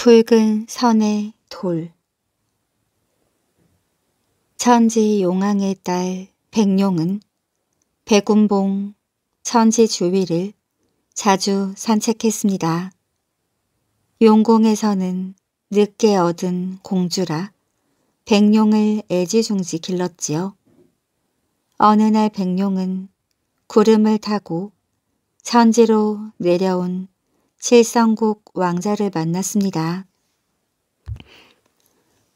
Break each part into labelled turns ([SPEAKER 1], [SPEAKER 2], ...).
[SPEAKER 1] 붉은 선의 돌 천지 용왕의 딸 백룡은 백운봉 천지 주위를 자주 산책했습니다. 용궁에서는 늦게 얻은 공주라 백룡을 애지중지 길렀지요. 어느 날 백룡은 구름을 타고 천지로 내려온 칠성국 왕자를 만났습니다.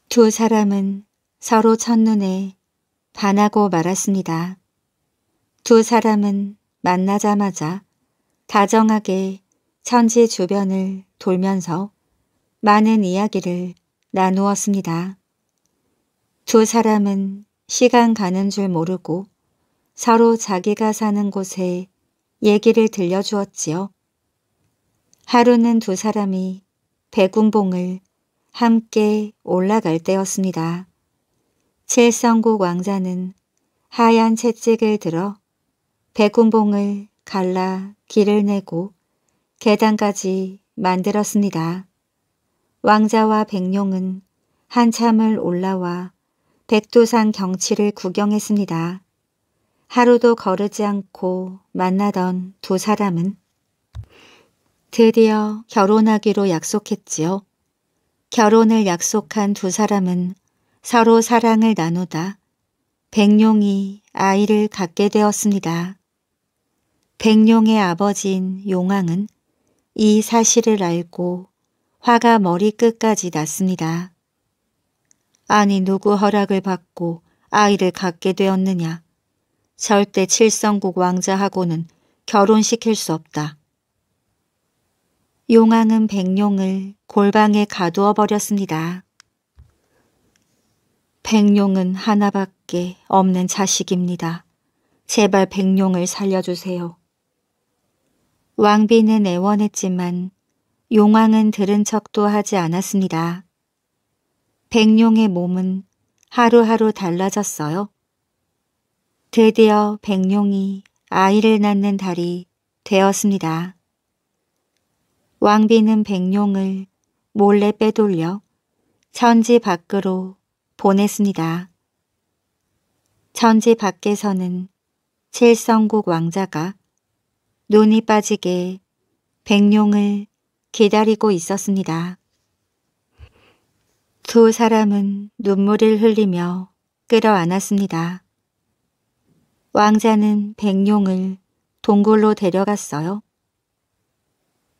[SPEAKER 1] 두 사람은 서로 첫눈에 반하고 말았습니다. 두 사람은 만나자마자 다정하게 천지 주변을 돌면서 많은 이야기를 나누었습니다. 두 사람은 시간 가는 줄 모르고 서로 자기가 사는 곳에 얘기를 들려주었지요. 하루는 두 사람이 백운봉을 함께 올라갈 때였습니다. 칠성국 왕자는 하얀 채찍을 들어 백운봉을 갈라 길을 내고 계단까지 만들었습니다. 왕자와 백룡은 한참을 올라와 백두산 경치를 구경했습니다. 하루도 거르지 않고 만나던 두 사람은 드디어 결혼하기로 약속했지요. 결혼을 약속한 두 사람은 서로 사랑을 나누다 백룡이 아이를 갖게 되었습니다. 백룡의 아버지인 용왕은 이 사실을 알고 화가 머리끝까지 났습니다. 아니 누구 허락을 받고 아이를 갖게 되었느냐. 절대 칠성국 왕자하고는 결혼시킬 수 없다. 용왕은 백룡을 골방에 가두어 버렸습니다. 백룡은 하나밖에 없는 자식입니다. 제발 백룡을 살려주세요. 왕비는 애원했지만 용왕은 들은 척도 하지 않았습니다. 백룡의 몸은 하루하루 달라졌어요. 드디어 백룡이 아이를 낳는 달이 되었습니다. 왕비는 백룡을 몰래 빼돌려 천지 밖으로 보냈습니다. 천지 밖에서는 칠성국 왕자가 눈이 빠지게 백룡을 기다리고 있었습니다. 두 사람은 눈물을 흘리며 끌어안았습니다. 왕자는 백룡을 동굴로 데려갔어요.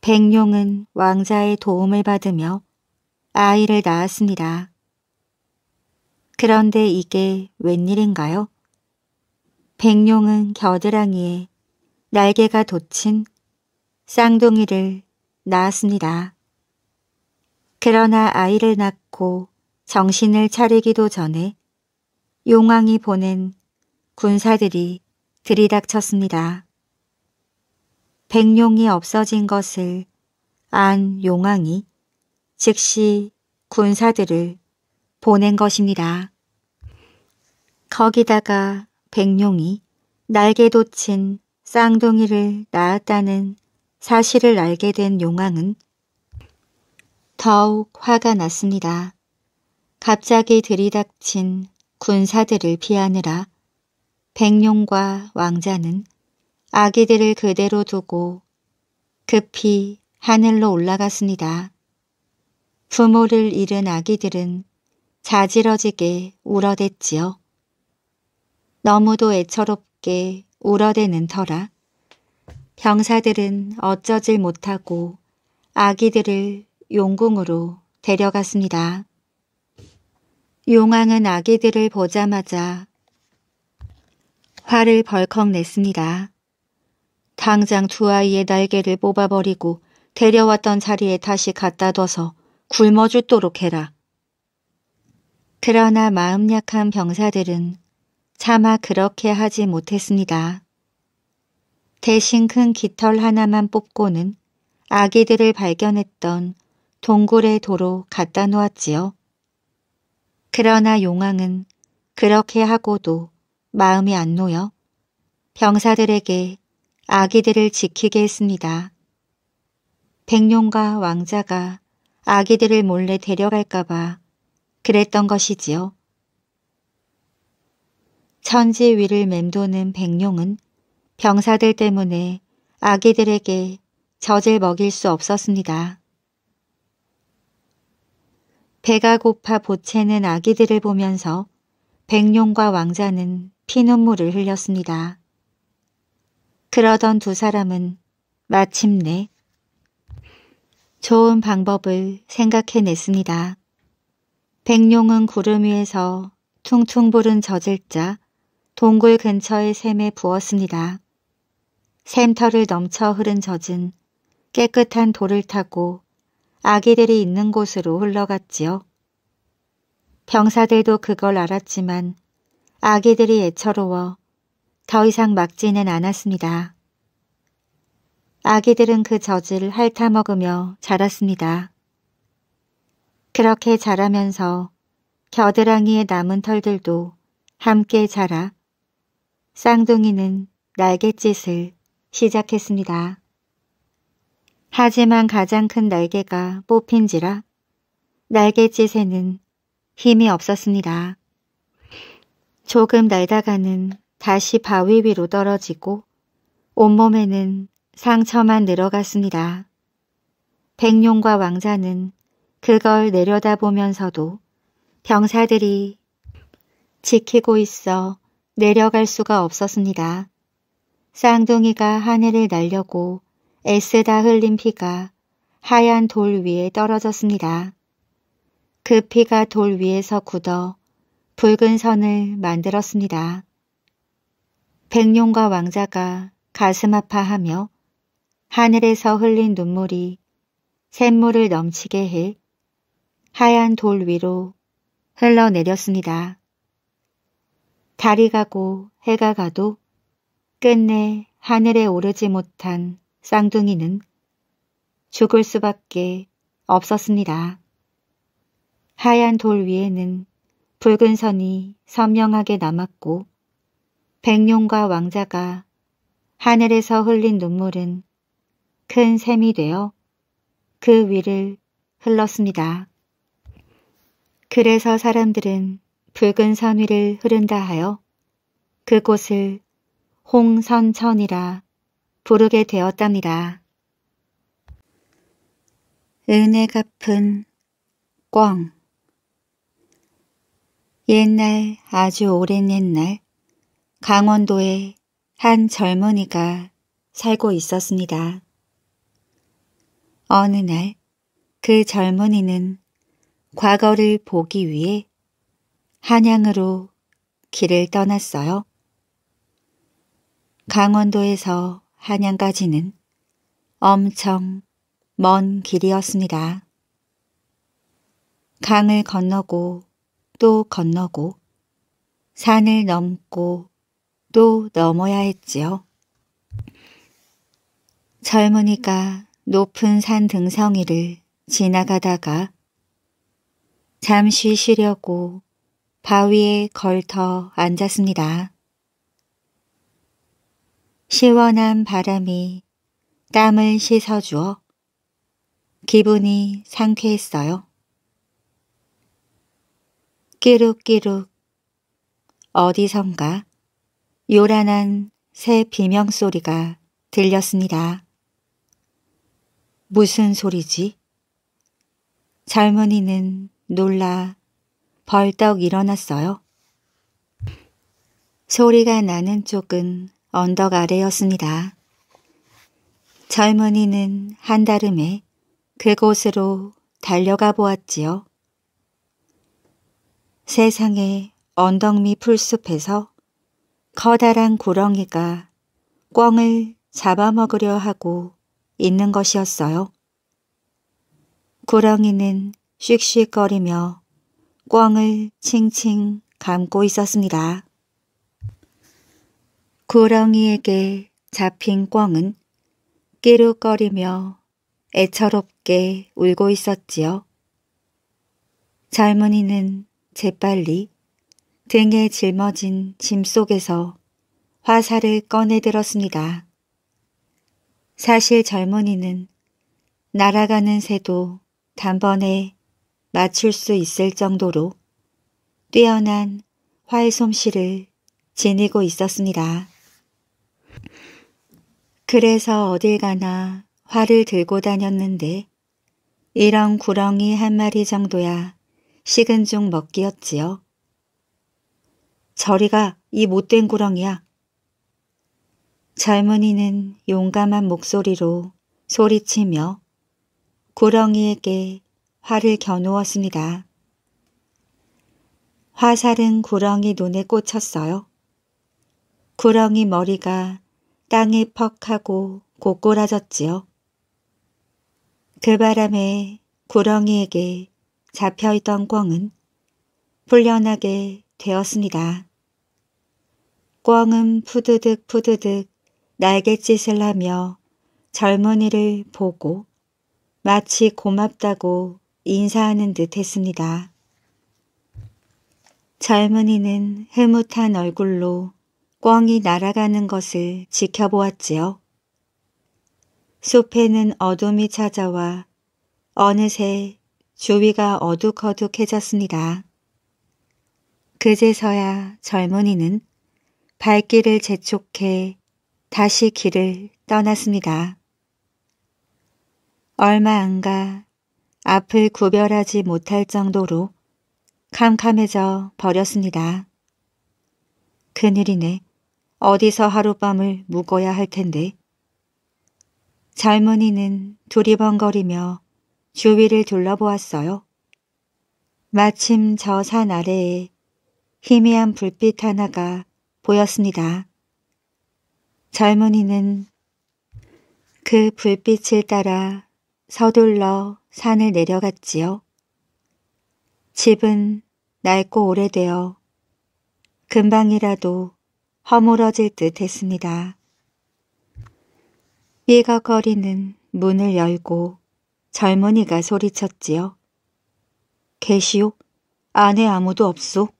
[SPEAKER 1] 백룡은 왕자의 도움을 받으며 아이를 낳았습니다. 그런데 이게 웬일인가요? 백룡은 겨드랑이에 날개가 돋친 쌍둥이를 낳았습니다. 그러나 아이를 낳고 정신을 차리기도 전에 용왕이 보낸 군사들이 들이닥쳤습니다. 백룡이 없어진 것을 안 용왕이 즉시 군사들을 보낸 것입니다. 거기다가 백룡이 날개 돋친 쌍둥이를 낳았다는 사실을 알게 된 용왕은 더욱 화가 났습니다. 갑자기 들이닥친 군사들을 피하느라 백룡과 왕자는 아기들을 그대로 두고 급히 하늘로 올라갔습니다. 부모를 잃은 아기들은 자지러지게 울어댔지요. 너무도 애처롭게 울어대는 터라 병사들은 어쩌질 못하고 아기들을 용궁으로 데려갔습니다. 용왕은 아기들을 보자마자 화를 벌컥 냈습니다. 당장 두 아이의 날개를 뽑아버리고 데려왔던 자리에 다시 갖다 둬서 굶어 죽도록 해라. 그러나 마음 약한 병사들은 차마 그렇게 하지 못했습니다. 대신 큰 깃털 하나만 뽑고는 아기들을 발견했던 동굴의 도로 갖다 놓았지요. 그러나 용왕은 그렇게 하고도 마음이 안 놓여 병사들에게 아기들을 지키게 했습니다. 백룡과 왕자가 아기들을 몰래 데려갈까봐 그랬던 것이지요. 천지 위를 맴도는 백룡은 병사들 때문에 아기들에게 젖을 먹일 수 없었습니다. 배가 고파 보채는 아기들을 보면서 백룡과 왕자는 피눈물을 흘렸습니다. 그러던 두 사람은 마침내 좋은 방법을 생각해냈습니다. 백룡은 구름 위에서 퉁퉁 부른 젖을자 동굴 근처의 샘에 부었습니다. 샘터를 넘쳐 흐른 젖은 깨끗한 돌을 타고 아기들이 있는 곳으로 흘러갔지요. 병사들도 그걸 알았지만 아기들이 애처로워 더 이상 막지는 않았습니다. 아기들은 그 젖을 핥아먹으며 자랐습니다. 그렇게 자라면서 겨드랑이에 남은 털들도 함께 자라 쌍둥이는 날갯짓을 시작했습니다. 하지만 가장 큰 날개가 뽑힌지라 날갯짓에는 힘이 없었습니다. 조금 날다가는 다시 바위 위로 떨어지고 온몸에는 상처만 늘어갔습니다. 백룡과 왕자는 그걸 내려다보면서도 병사들이 지키고 있어 내려갈 수가 없었습니다. 쌍둥이가 하늘을 날려고 애쓰다 흘린 피가 하얀 돌 위에 떨어졌습니다. 그 피가 돌 위에서 굳어 붉은 선을 만들었습니다. 백룡과 왕자가 가슴 아파하며 하늘에서 흘린 눈물이 샘물을 넘치게 해 하얀 돌 위로 흘러내렸습니다. 달이 가고 해가 가도 끝내 하늘에 오르지 못한 쌍둥이는 죽을 수밖에 없었습니다. 하얀 돌 위에는 붉은 선이 선명하게 남았고 백룡과 왕자가 하늘에서 흘린 눈물은 큰 샘이 되어 그 위를 흘렀습니다. 그래서 사람들은 붉은 선 위를 흐른다 하여 그곳을 홍선천이라 부르게 되었답니다. 은혜 갚은 꽝 옛날 아주 오랜 옛날 강원도에 한 젊은이가 살고 있었습니다. 어느 날 그 젊은이는 과거를 보기 위해 한양으로 길을 떠났어요. 강원도에서 한양까지는 엄청 먼 길이었습니다. 강을 건너고 또 건너고 산을 넘고 또 넘어야 했지요. 젊은이가 높은 산 등성이를 지나가다가 잠시 쉬려고 바위에 걸터 앉았습니다. 시원한 바람이 땀을 씻어주어 기분이 상쾌했어요. 끼룩끼룩 어디선가 요란한 새 비명소리가 들렸습니다. 무슨 소리지? 젊은이는 놀라 벌떡 일어났어요. 소리가 나는 쪽은 언덕 아래였습니다. 젊은이는 한달음에 그곳으로 달려가 보았지요. 세상에 언덕 미 풀숲에서 커다란 구렁이가 꿩을 잡아먹으려 하고 있는 것이었어요. 구렁이는 씩씩거리며 꿩을 칭칭 감고 있었습니다. 구렁이에게 잡힌 꿩은 끼룩거리며 애처롭게 울고 있었지요. 젊은이는 재빨리 등에 짊어진 짐 속에서 화살을 꺼내 들었습니다. 사실 젊은이는 날아가는 새도 단번에 맞출 수 있을 정도로 뛰어난 활 솜씨를 지니고 있었습니다. 그래서 어딜 가나 활을 들고 다녔는데 이런 구렁이 한 마리 정도야 식은 죽 먹기였지요. 저리가 이 못된 구렁이야. 젊은이는 용감한 목소리로 소리치며 구렁이에게 화를 겨누었습니다. 화살은 구렁이 눈에 꽂혔어요. 구렁이 머리가 땅에 퍽 하고 고꾸라졌지요. 그 바람에 구렁이에게 잡혀있던 꿩은 풀려하게 되었습니다. 꽝은 푸드득 푸드득 날갯짓을 하며 젊은이를 보고 마치 고맙다고 인사하는 듯 했습니다. 젊은이는 흐뭇한 얼굴로 꿩이 날아가는 것을 지켜보았지요. 숲에는 어둠이 찾아와 어느새 주위가 어둑어둑해졌습니다. 그제서야 젊은이는 발길을 재촉해 다시 길을 떠났습니다. 얼마 안 가 앞을 구별하지 못할 정도로 캄캄해져 버렸습니다. 그늘이네 어디서 하룻밤을 묵어야 할 텐데. 젊은이는 두리번거리며 주위를 둘러보았어요. 마침 저 산 아래에 희미한 불빛 하나가 보였습니다. 젊은이는 그 불빛을 따라 서둘러 산을 내려갔지요. 집은 낡고 오래되어 금방이라도 허물어질 듯 했습니다. 삐걱거리는 문을 열고 젊은이가 소리쳤지요. 계시오, 안에 아무도 없소.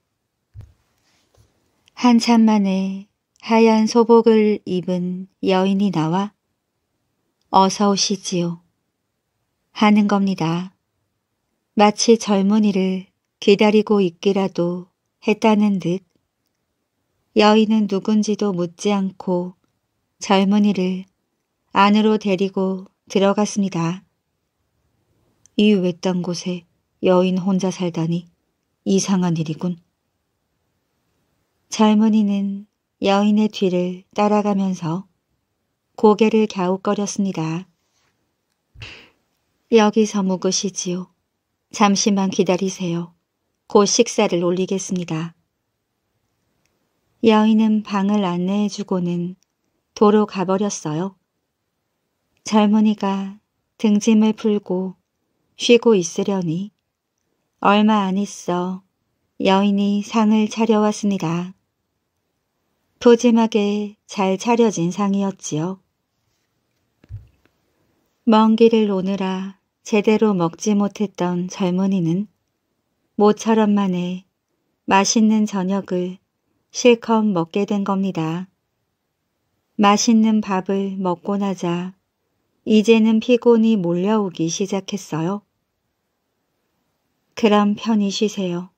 [SPEAKER 1] 한참 만에 하얀 소복을 입은 여인이 나와 어서 오시지요 하는 겁니다. 마치 젊은이를 기다리고 있기라도 했다는 듯 여인은 누군지도 묻지 않고 젊은이를 안으로 데리고 들어갔습니다. 이 외딴 곳에 여인 혼자 살다니 이상한 일이군. 젊은이는 여인의 뒤를 따라가면서 고개를 갸웃거렸습니다. 여기서 묵으시지요. 잠시만 기다리세요. 곧 식사를 올리겠습니다. 여인은 방을 안내해주고는 도로 가버렸어요. 젊은이가 등짐을 풀고 쉬고 있으려니 얼마 안 있어 여인이 상을 차려왔습니다. 도짐하게 잘 차려진 상이었지요. 먼 길을 오느라 제대로 먹지 못했던 젊은이는 모처럼 만에 맛있는 저녁을 실컷 먹게 된 겁니다. 맛있는 밥을 먹고 나자 이제는 피곤이 몰려오기 시작했어요. 그럼 편히 쉬세요.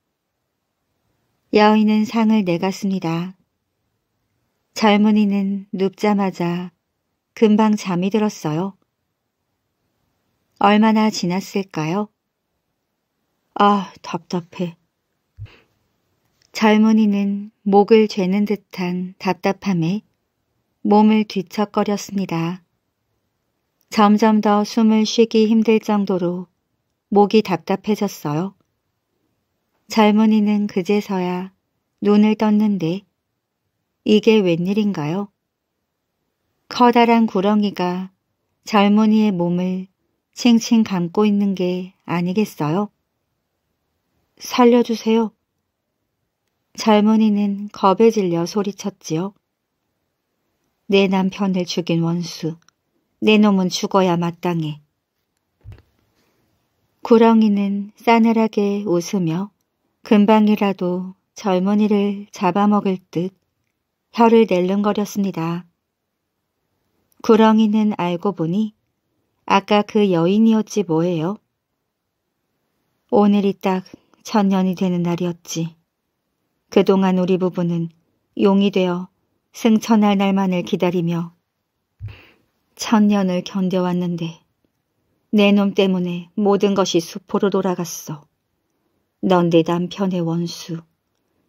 [SPEAKER 1] 여인은 상을 내갔습니다. 젊은이는 눕자마자 금방 잠이 들었어요. 얼마나 지났을까요? 아, 답답해. 젊은이는 목을 죄는 듯한 답답함에 몸을 뒤척거렸습니다. 점점 더 숨을 쉬기 힘들 정도로 목이 답답해졌어요. 젊은이는 그제서야 눈을 떴는데 이게 웬일인가요? 커다란 구렁이가 젊은이의 몸을 칭칭 감고 있는 게 아니겠어요? 살려주세요. 젊은이는 겁에 질려 소리쳤지요. 내 남편을 죽인 원수. 내 놈은 죽어야 마땅해. 구렁이는 싸늘하게 웃으며 금방이라도 젊은이를 잡아먹을 듯 혀를 낼름거렸습니다. 구렁이는 알고 보니 아까 그 여인이었지 뭐예요? 오늘이 딱 천년이 되는 날이었지. 그동안 우리 부부는 용이 되어 승천할 날만을 기다리며 천년을 견뎌왔는데 내 놈 때문에 모든 것이 수포로 돌아갔어. 넌내 남편의 원수.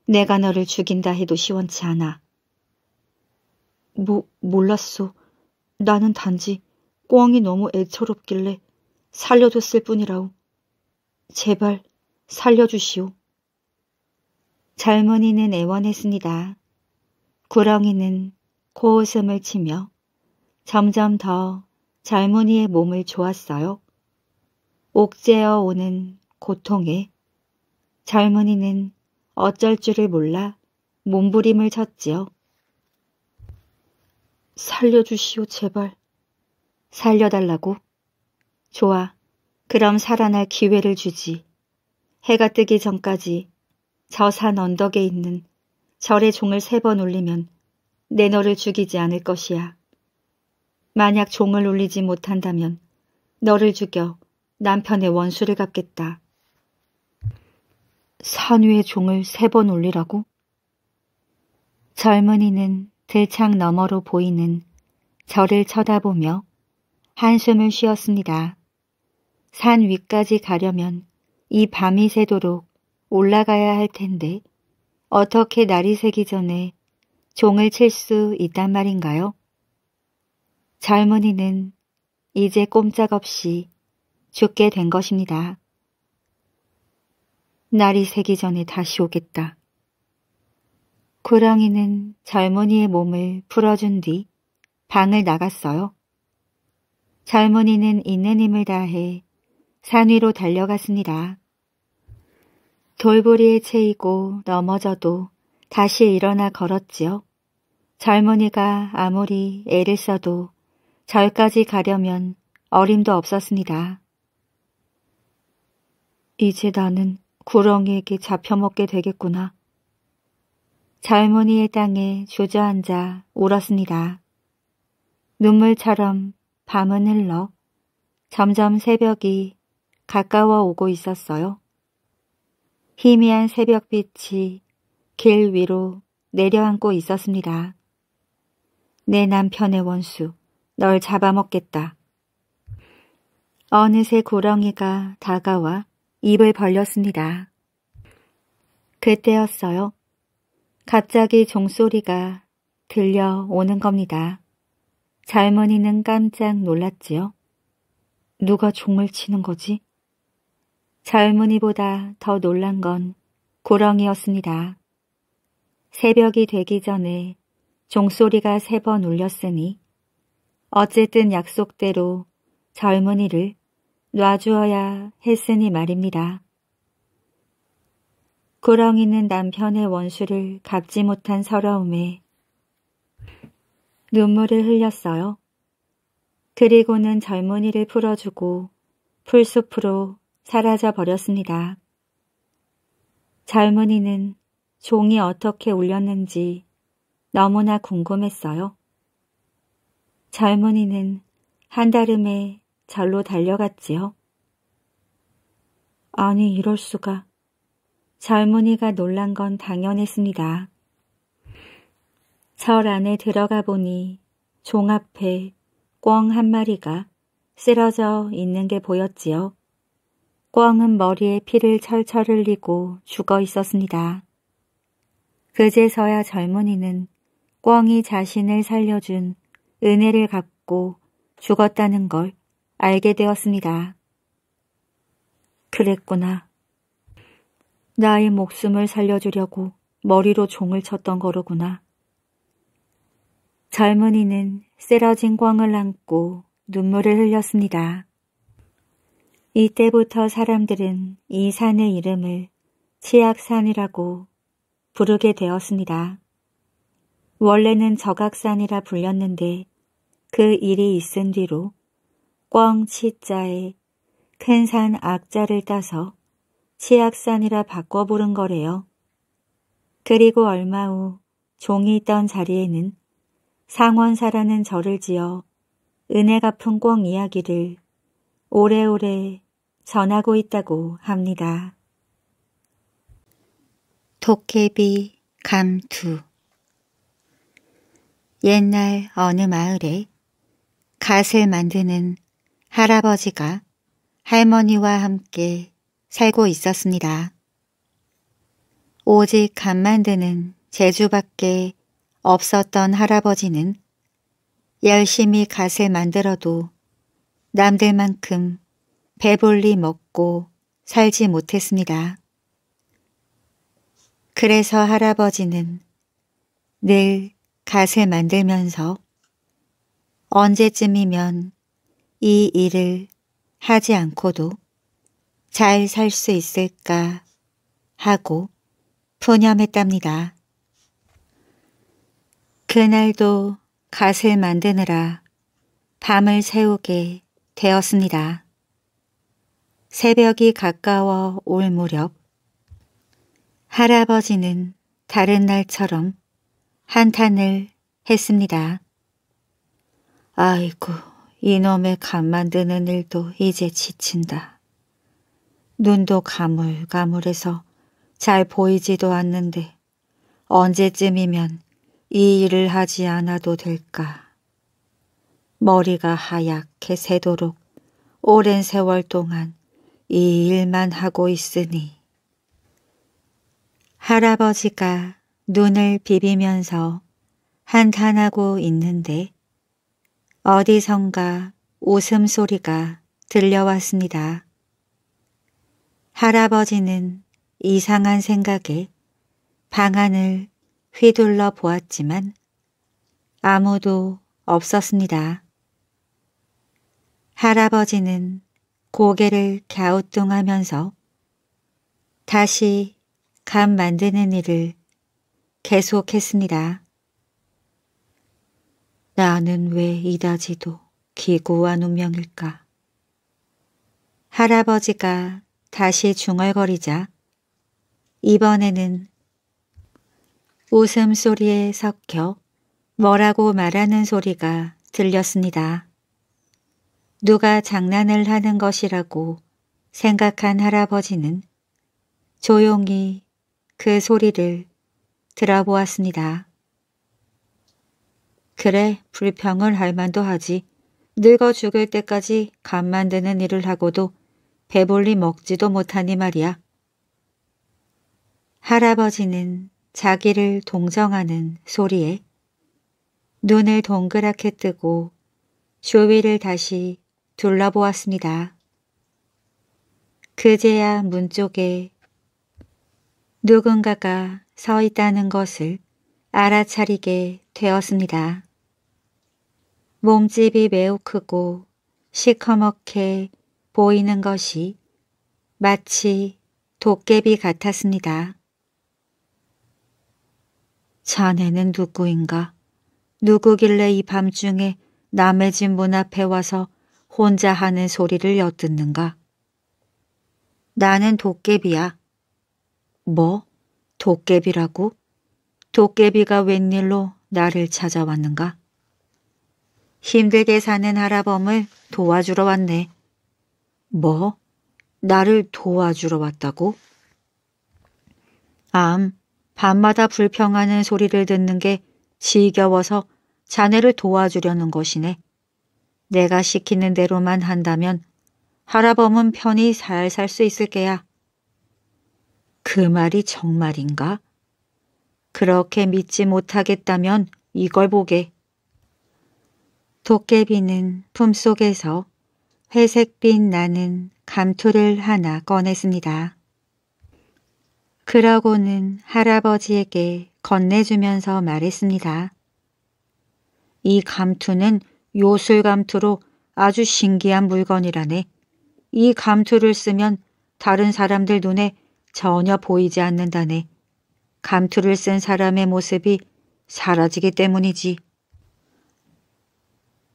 [SPEAKER 1] 내가 너를 죽인다 해도 시원치 않아. 뭐, 몰랐어. 나는 단지 꽝이 너무 애처롭길래 살려줬을 뿐이라오. 제발 살려주시오. 젊은이는 애원했습니다. 구렁이는 코웃음을 치며 점점 더 젊은이의 몸을 조았어요. 옥제어 오는 고통에 젊은이는 어쩔 줄을 몰라 몸부림을 쳤지요. 살려주시오 제발. 살려달라고? 좋아. 그럼 살아날 기회를 주지. 해가 뜨기 전까지 저 산 언덕에 있는 절의 종을 세 번 울리면 내 너를 죽이지 않을 것이야. 만약 종을 울리지 못한다면 너를 죽여 남편의 원수를 갚겠다. 선유의 종을 세 번 울리라고? 젊은이는 들창 너머로 보이는 저를 쳐다보며 한숨을 쉬었습니다. 산 위까지 가려면 이 밤이 새도록 올라가야 할 텐데 어떻게 날이 새기 전에 종을 칠 수 있단 말인가요? 젊은이는 이제 꼼짝없이 죽게 된 것입니다. 날이 새기 전에 다시 오겠다. 구렁이는 젊은이의 몸을 풀어준 뒤 방을 나갔어요. 젊은이는 있는 힘을 다해 산 위로 달려갔습니다돌보리에 채이고 넘어져도 다시 일어나 걸었지요. 젊은이가 아무리 애를 써도 절까지 가려면 어림도 없었습니다. 이제 나는 구렁이에게 잡혀먹게 되겠구나. 젊은이의 땅에 주저앉아 울었습니다. 눈물처럼 밤은 흘러 점점 새벽이 가까워 오고 있었어요. 희미한 새벽빛이 길 위로 내려앉고 있었습니다. 내 남편의 원수, 널 잡아먹겠다. 어느새 구렁이가 다가와 입을 벌렸습니다. 그때였어요. 갑자기 종소리가 들려오는 겁니다. 젊은이는 깜짝 놀랐지요. 누가 종을 치는 거지? 젊은이보다 더 놀란 건 고렁이었습니다. 새벽이 되기 전에 종소리가 세 번 울렸으니 어쨌든 약속대로 젊은이를 놔주어야 했으니 말입니다. 구렁이는 남편의 원수를 갚지 못한 서러움에 눈물을 흘렸어요. 그리고는 젊은이를 풀어주고 풀숲으로 사라져 버렸습니다. 젊은이는 종이 어떻게 울렸는지 너무나 궁금했어요. 젊은이는 한달음에 절로 달려갔지요. 아니 이럴 수가. 젊은이가 놀란 건 당연했습니다. 절 안에 들어가 보니 종 앞에 꿩한 마리가 쓰러져 있는 게 보였지요. 꿩은 머리에 피를 철철 흘리고 죽어 있었습니다. 그제서야 젊은이는 꿩이 자신을 살려준 은혜를 갖고 죽었다는 걸 알게 되었습니다. 그랬구나. 나의 목숨을 살려주려고 머리로 종을 쳤던 거로구나. 젊은이는 쓰러진 광을 안고 눈물을 흘렸습니다. 이때부터 사람들은 이 산의 이름을 치악산이라고 부르게 되었습니다. 원래는 저각산이라 불렸는데 그 일이 있은 뒤로 꽝 치자에 큰 산 악자를 따서 치악산이라 바꿔 부른 거래요. 그리고 얼마 후 종이 있던 자리에는 상원사라는 절을 지어 은혜 갚은 꽝 이야기를 오래오래 전하고 있다고 합니다. 도깨비 감투 옛날 어느 마을에 갓을 만드는 할아버지가 할머니와 함께 살고 있었습니다. 오직 간 만드는 재주밖에 없었던 할아버지는 열심히 갓을 만들어도 남들만큼 배불리 먹고 살지 못했습니다. 그래서 할아버지는 늘 갓을 만들면서 언제쯤이면 이 일을 하지 않고도 잘 살 수 있을까 하고 분념했답니다 그날도 갓을 만드느라 밤을 새우게 되었습니다. 새벽이 가까워 올 무렵 할아버지는 다른 날처럼 한탄을 했습니다. 아이고 이놈의 간 만드는 일도 이제 지친다. 눈도 가물가물해서 잘 보이지도 않는데 언제쯤이면 이 일을 하지 않아도 될까. 머리가 하얗게 새도록 오랜 세월 동안 이 일만 하고 있으니. 할아버지가 눈을 비비면서 한탄하고 있는데 어디선가 웃음소리가 들려왔습니다. 할아버지는 이상한 생각에 방안을 휘둘러 보았지만 아무도 없었습니다. 할아버지는 고개를 갸우뚱하면서 다시 감 만드는 일을 계속했습니다. 나는 왜 이다지도 기구한 운명일까? 할아버지가 다시 중얼거리자 이번에는 웃음소리에 섞여 뭐라고 말하는 소리가 들렸습니다. 누가 장난을 하는 것이라고 생각한 할아버지는 조용히 그 소리를 들어보았습니다. 그래, 불평을 할 만도 하지. 늙어 죽을 때까지 간 만드는 일을 하고도 배불리 먹지도 못하니 말이야. 할아버지는 자기를 동정하는 소리에 눈을 동그랗게 뜨고 쇼위를 다시 둘러보았습니다. 그제야 문 쪽에 누군가가 서 있다는 것을 알아차리게 되었습니다. 몸집이 매우 크고 시커멓게 보이는 것이 마치 도깨비 같았습니다. 자네는 누구인가? 누구길래 이 밤중에 남의 집 문 앞에 와서 혼자 하는 소리를 엿듣는가? 나는 도깨비야. 뭐? 도깨비라고? 도깨비가 웬일로 나를 찾아왔는가? 힘들게 사는 할아범을 도와주러 왔네. 뭐? 나를 도와주러 왔다고? 암, 밤마다 불평하는 소리를 듣는 게 지겨워서 자네를 도와주려는 것이네. 내가 시키는 대로만 한다면 할아범은 편히 잘 살 수 있을 게야. 그 말이 정말인가? 그렇게 믿지 못하겠다면 이걸 보게. 도깨비는 품속에서 회색빛 나는 감투를 하나 꺼냈습니다. 그러고는 할아버지에게 건네주면서 말했습니다. 이 감투는 요술 감투로 아주 신기한 물건이라네. 이 감투를 쓰면 다른 사람들 눈에 전혀 보이지 않는다네. 감투를 쓴 사람의 모습이 사라지기 때문이지.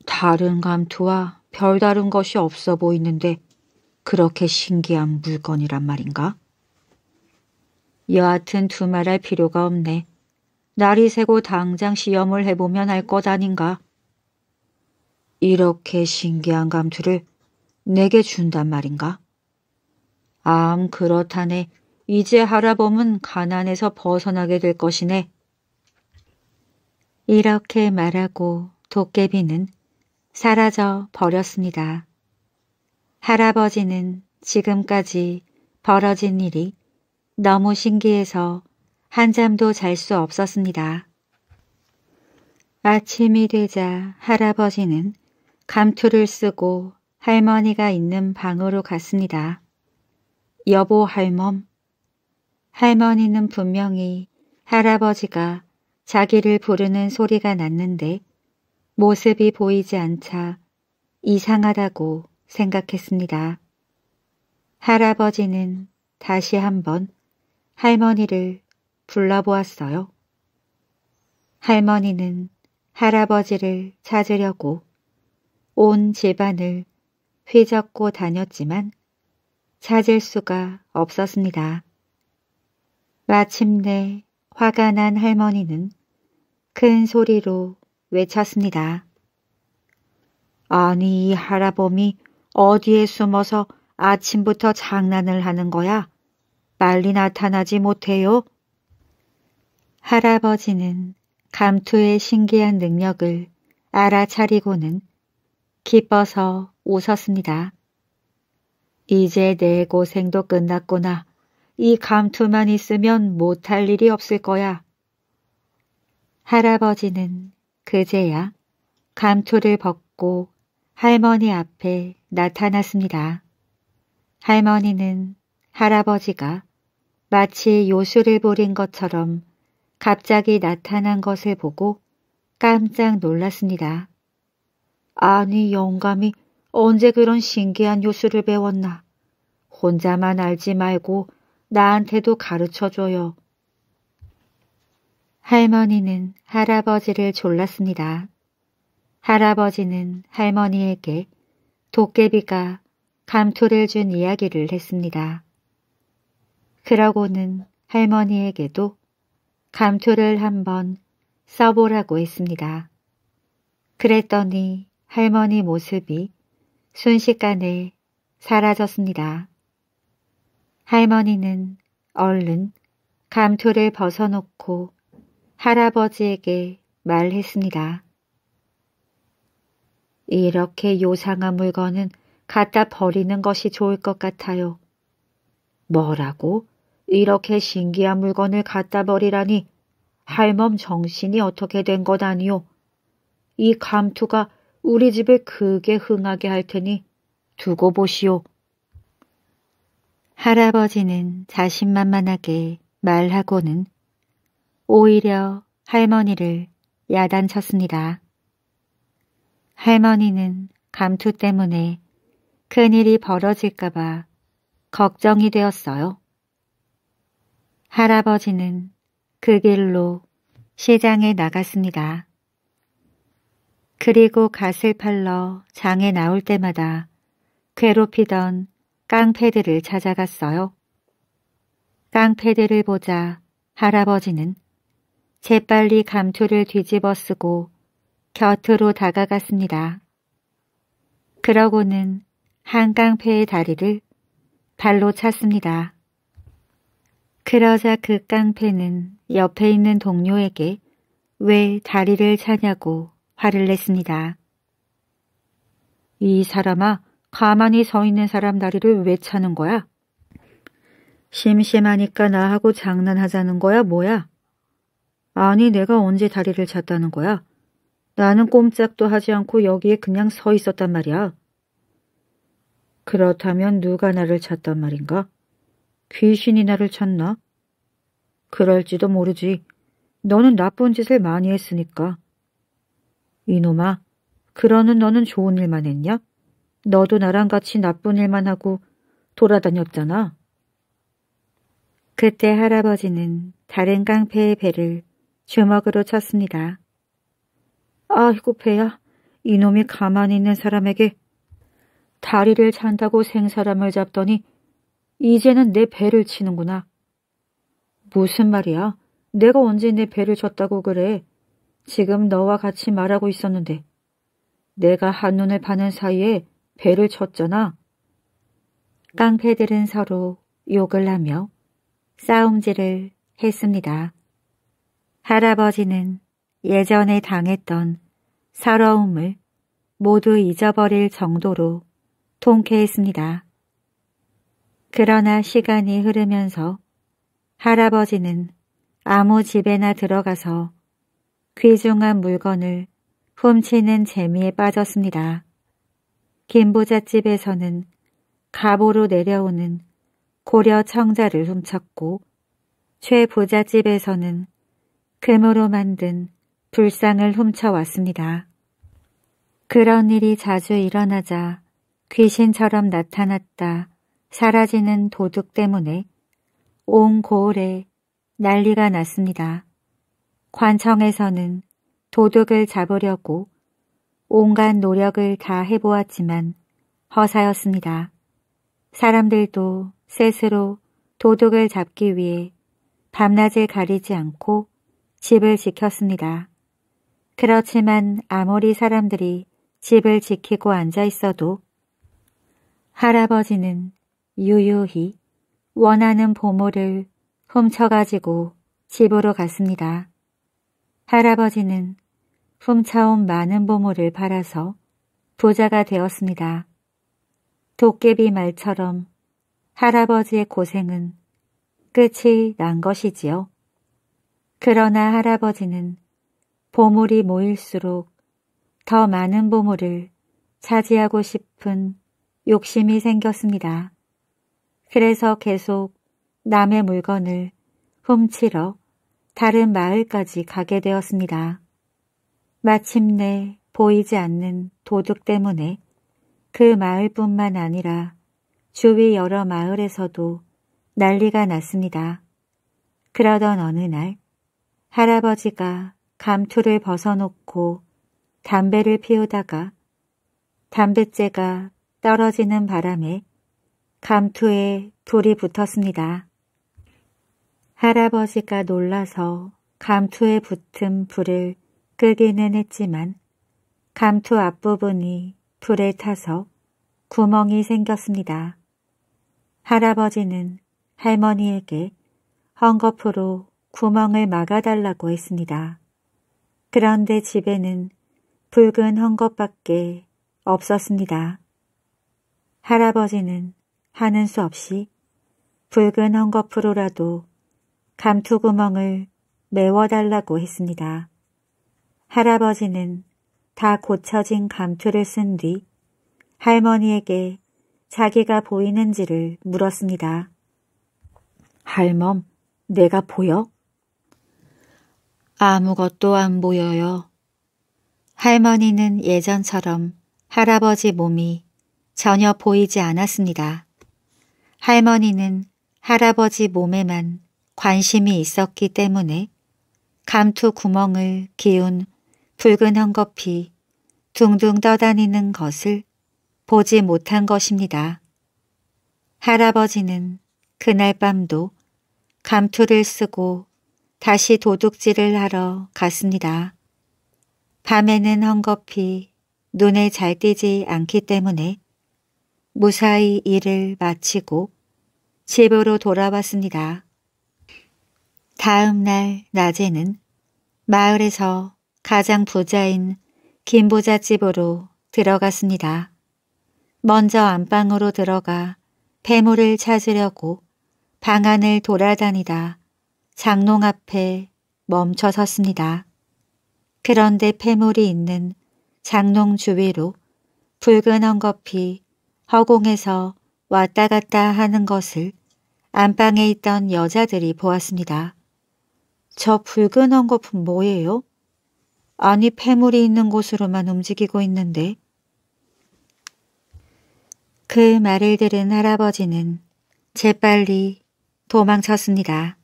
[SPEAKER 1] 다른 감투와 별다른 것이 없어 보이는데 그렇게 신기한 물건이란 말인가? 여하튼 두말할 필요가 없네. 날이 새고 당장 시험을 해보면 알 것 아닌가? 이렇게 신기한 감투를 내게 준단 말인가? 암 그렇다네. 이제 하라범은 가난에서 벗어나게 될 것이네. 이렇게 말하고 도깨비는 사라져 버렸습니다. 할아버지는 지금까지 벌어진 일이 너무 신기해서 한잠도 잘 수 없었습니다. 아침이 되자 할아버지는 감투를 쓰고 할머니가 있는 방으로 갔습니다. 여보 할멈. 할머니는 분명히 할아버지가 자기를 부르는 소리가 났는데 모습이 보이지 않자 이상하다고 생각했습니다. 할아버지는 다시 한번 할머니를 불러보았어요. 할머니는 할아버지를 찾으려고 온 집안을 휘젓고 다녔지만 찾을 수가 없었습니다. 마침내 화가 난 할머니는 큰 소리로 외쳤습니다. 아니 이 할아범이 어디에 숨어서 아침부터 장난을 하는 거야? 빨리 나타나지 못해요? 할아버지는 감투의 신기한 능력을 알아차리고는 기뻐서 웃었습니다. 이제 내 고생도 끝났구나. 이 감투만 있으면 못할 일이 없을 거야. 할아버지는 그제야 감초를 벗고 할머니 앞에 나타났습니다. 할머니는 할아버지가 마치 요술을 부린 것처럼 갑자기 나타난 것을 보고 깜짝 놀랐습니다. 아니 영감이 언제 그런 신기한 요술을 배웠나. 혼자만 알지 말고 나한테도 가르쳐줘요. 할머니는 할아버지를 졸랐습니다. 할아버지는 할머니에게 도깨비가 감투를 준 이야기를 했습니다. 그러고는 할머니에게도 감투를 한번 써보라고 했습니다. 그랬더니 할머니 모습이 순식간에 사라졌습니다. 할머니는 얼른 감투를 벗어놓고 할아버지에게 말했습니다. 이렇게 요상한 물건은 갖다 버리는 것이 좋을 것 같아요. 뭐라고? 이렇게 신기한 물건을 갖다 버리라니 할멈 정신이 어떻게 된 것 아니오. 이 감투가 우리 집을 크게 흥하게 할 테니 두고 보시오. 할아버지는 자신만만하게 말하고는 오히려 할머니를 야단쳤습니다. 할머니는 감투 때문에 큰일이 벌어질까봐 걱정이 되었어요. 할아버지는 그 길로 시장에 나갔습니다. 그리고 갓을 팔러 장에 나올 때마다 괴롭히던 깡패들을 찾아갔어요. 깡패들을 보자 할아버지는 재빨리 감투를 뒤집어 쓰고 곁으로 다가갔습니다. 그러고는 한깡패의 다리를 발로 찼습니다. 그러자 그 깡패는 옆에 있는 동료에게 왜 다리를 차냐고 화를 냈습니다. 이 사람아, 가만히 서 있는 사람 다리를 왜 차는 거야? 심심하니까 나하고 장난하자는 거야, 뭐야? 아니, 내가 언제 다리를 잤다는 거야? 나는 꼼짝도 하지 않고 여기에 그냥 서 있었단 말이야. 그렇다면 누가 나를 찾단 말인가? 귀신이 나를 찾나? 그럴지도 모르지. 너는 나쁜 짓을 많이 했으니까. 이놈아, 그러는 너는 좋은 일만 했냐? 너도 나랑 같이 나쁜 일만 하고 돌아다녔잖아. 그때 할아버지는 다른 깡패의 배를 주먹으로 쳤습니다. 아이고 배야, 이놈이 가만히 있는 사람에게 다리를 찬다고 생사람을 잡더니 이제는 내 배를 치는구나. 무슨 말이야? 내가 언제 내 배를 쳤다고 그래? 지금 너와 같이 말하고 있었는데. 내가 한눈을 파는 사이에 배를 쳤잖아. 깡패들은 서로 욕을 하며 싸움질을 했습니다. 할아버지는 예전에 당했던 서러움을 모두 잊어버릴 정도로 통쾌했습니다. 그러나 시간이 흐르면서 할아버지는 아무 집에나 들어가서 귀중한 물건을 훔치는 재미에 빠졌습니다. 김부잣집에서는 갑으로 내려오는 고려 청자를 훔쳤고 최부잣집에서는 금으로 만든 불상을 훔쳐왔습니다. 그런 일이 자주 일어나자 귀신처럼 나타났다 사라지는 도둑 때문에 온 고을에 난리가 났습니다. 관청에서는 도둑을 잡으려고 온갖 노력을 다 해보았지만 허사였습니다. 사람들도 스스로 도둑을 잡기 위해 밤낮을 가리지 않고 집을 지켰습니다. 그렇지만 아무리 사람들이 집을 지키고 앉아 있어도 할아버지는 유유히 원하는 보물을 훔쳐가지고 집으로 갔습니다. 할아버지는 훔쳐온 많은 보물을 팔아서 부자가 되었습니다. 도깨비 말처럼 할아버지의 고생은 끝이 난 것이지요. 그러나 할아버지는 보물이 모일수록 더 많은 보물을 차지하고 싶은 욕심이 생겼습니다. 그래서 계속 남의 물건을 훔치러 다른 마을까지 가게 되었습니다. 마침내 보이지 않는 도둑 때문에 그 마을뿐만 아니라 주위 여러 마을에서도 난리가 났습니다. 그러던 어느 날 할아버지가 감투를 벗어놓고 담배를 피우다가 담뱃재가 떨어지는 바람에 감투에 불이 붙었습니다. 할아버지가 놀라서 감투에 붙은 불을 끄기는 했지만 감투 앞부분이 불에 타서 구멍이 생겼습니다. 할아버지는 할머니에게 헝겊으로 구멍을 막아달라고 했습니다. 그런데 집에는 붉은 헝겊밖에 없었습니다. 할아버지는 하는 수 없이 붉은 헝겊으로라도 감투구멍을 메워달라고 했습니다. 할아버지는 다 고쳐진 감투를 쓴 뒤 할머니에게 자기가 보이는지를 물었습니다. 할멈, 내가 보여? 아무것도 안 보여요. 할머니는 예전처럼 할아버지 몸이 전혀 보이지 않았습니다. 할머니는 할아버지 몸에만 관심이 있었기 때문에 감투 구멍을 기운 붉은 헝겊이 둥둥 떠다니는 것을 보지 못한 것입니다. 할아버지는 그날 밤도 감투를 쓰고 다시 도둑질을 하러 갔습니다. 밤에는 헝겊이 눈에 잘 띄지 않기 때문에 무사히 일을 마치고 집으로 돌아왔습니다. 다음 날 낮에는 마을에서 가장 부자인 김부자 집으로 들어갔습니다. 먼저 안방으로 들어가 폐물을 찾으려고 방 안을 돌아다니다 장롱 앞에 멈춰 섰습니다. 그런데 폐물이 있는 장롱 주위로 붉은 헝겊이 허공에서 왔다 갔다 하는 것을 안방에 있던 여자들이 보았습니다. 저 붉은 헝겊은 뭐예요? 아니 폐물이 있는 곳으로만 움직이고 있는데. 그 말을 들은 할아버지는 재빨리 도망쳤습니다.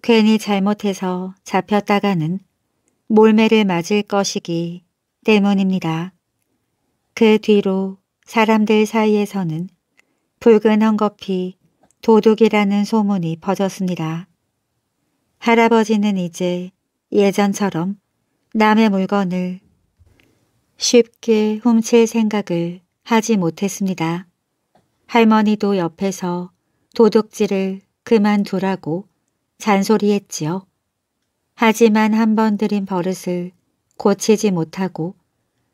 [SPEAKER 1] 괜히 잘못해서 잡혔다가는 몰매를 맞을 것이기 때문입니다. 그 뒤로 사람들 사이에서는 붉은 헝겊이 도둑이라는 소문이 퍼졌습니다. 할아버지는 이제 예전처럼 남의 물건을 쉽게 훔칠 생각을 하지 못했습니다. 할머니도 옆에서 도둑질을 그만두라고 잔소리했지요. 하지만 한 번 들인 버릇을 고치지 못하고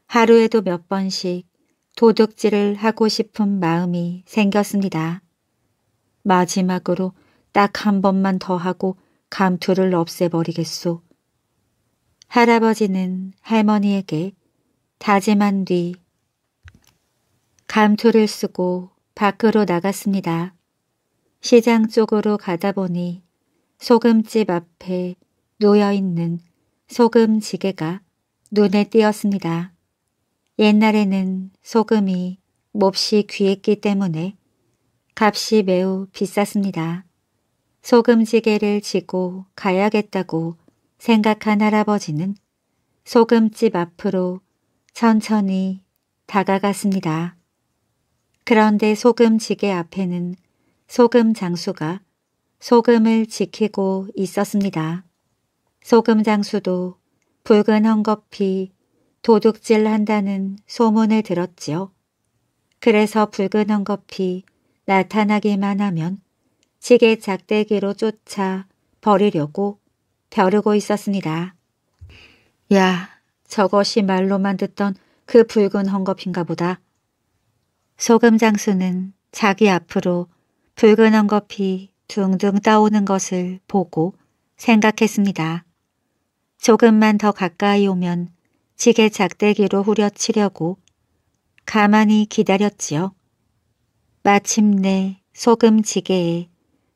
[SPEAKER 1] 하루에도 몇 번씩 도둑질을 하고 싶은 마음이 생겼습니다. 마지막으로 딱 한 번만 더 하고 감투를 없애버리겠소. 할아버지는 할머니에게 다짐한 뒤 감투를 쓰고 밖으로 나갔습니다. 시장 쪽으로 가다 보니 소금집 앞에 놓여있는 소금 지게가 눈에 띄었습니다. 옛날에는 소금이 몹시 귀했기 때문에 값이 매우 비쌌습니다. 소금지게를 지고 가야겠다고 생각한 할아버지는 소금집 앞으로 천천히 다가갔습니다. 그런데 소금지게 앞에는 소금 장수가 소금을 지키고 있었습니다. 소금 장수도 붉은 헝겊이 도둑질 한다는 소문을 들었지요. 그래서 붉은 헝겊이 나타나기만 하면 지게 작대기로 쫓아 버리려고 벼르고 있었습니다. 야, 저것이 말로만 듣던 그 붉은 헝겊인가 보다. 소금 장수는 자기 앞으로 붉은 헝겊이 둥둥 떠오는 것을 보고 생각했습니다. 조금만 더 가까이 오면 지게 작대기로 후려치려고 가만히 기다렸지요. 마침내 소금 지게에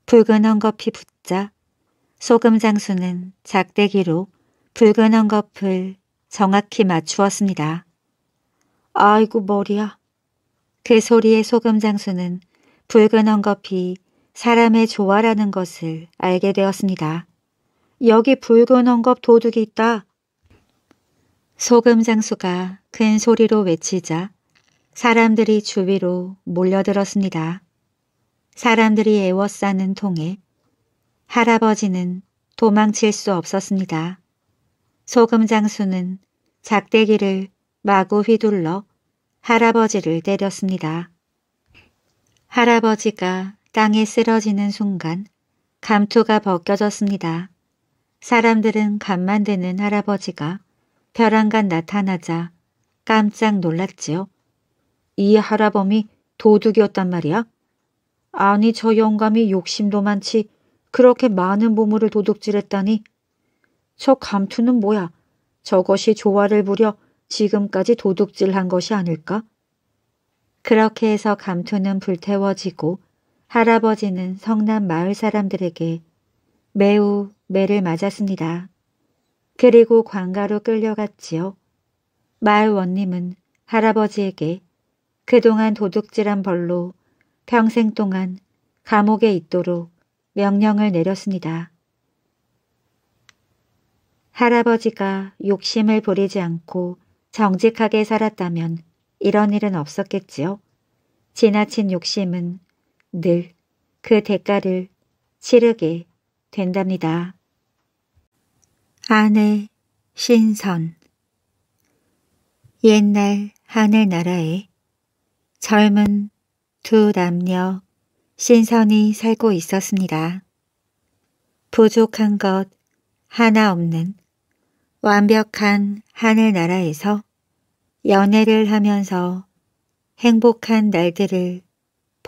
[SPEAKER 1] 붉은 헝겊이 붙자 소금 장수는 작대기로 붉은 헝겊을 정확히 맞추었습니다. 아이고 머리야. 그 소리에 소금 장수는 붉은 헝겊이 사람의 조화라는 것을 알게 되었습니다. 여기 붉은 헝겊 도둑이 있다. 소금 장수가 큰 소리로 외치자 사람들이 주위로 몰려들었습니다. 사람들이 애워싸는 통에 할아버지는 도망칠 수 없었습니다. 소금 장수는 작대기를 마구 휘둘러 할아버지를 때렸습니다. 할아버지가 땅에 쓰러지는 순간 감투가 벗겨졌습니다. 사람들은 간만되는 할아버지가 벼랑간 나타나자 깜짝 놀랐지요. 이 할아범이 도둑이었단 말이야? 아니 저 영감이 욕심도 많지 그렇게 많은 보물을 도둑질했다니. 저 감투는 뭐야? 저것이 조화를 부려 지금까지 도둑질한 것이 아닐까? 그렇게 해서 감투는 불태워지고 할아버지는 성남 마을 사람들에게 매우 매를 맞았습니다. 그리고 관가로 끌려갔지요. 마을 원님은 할아버지에게 그동안 도둑질한 벌로 평생 동안 감옥에 있도록 명령을 내렸습니다. 할아버지가 욕심을 부리지 않고 정직하게 살았다면 이런 일은 없었겠지요. 지나친 욕심은 늘그 대가를 치르게 된답니다. 아내 신선 옛날 하늘나라에 젊은 두 남녀 신선이 살고 있었습니다. 부족한 것 하나 없는 완벽한 하늘나라에서 연애를 하면서 행복한 날들을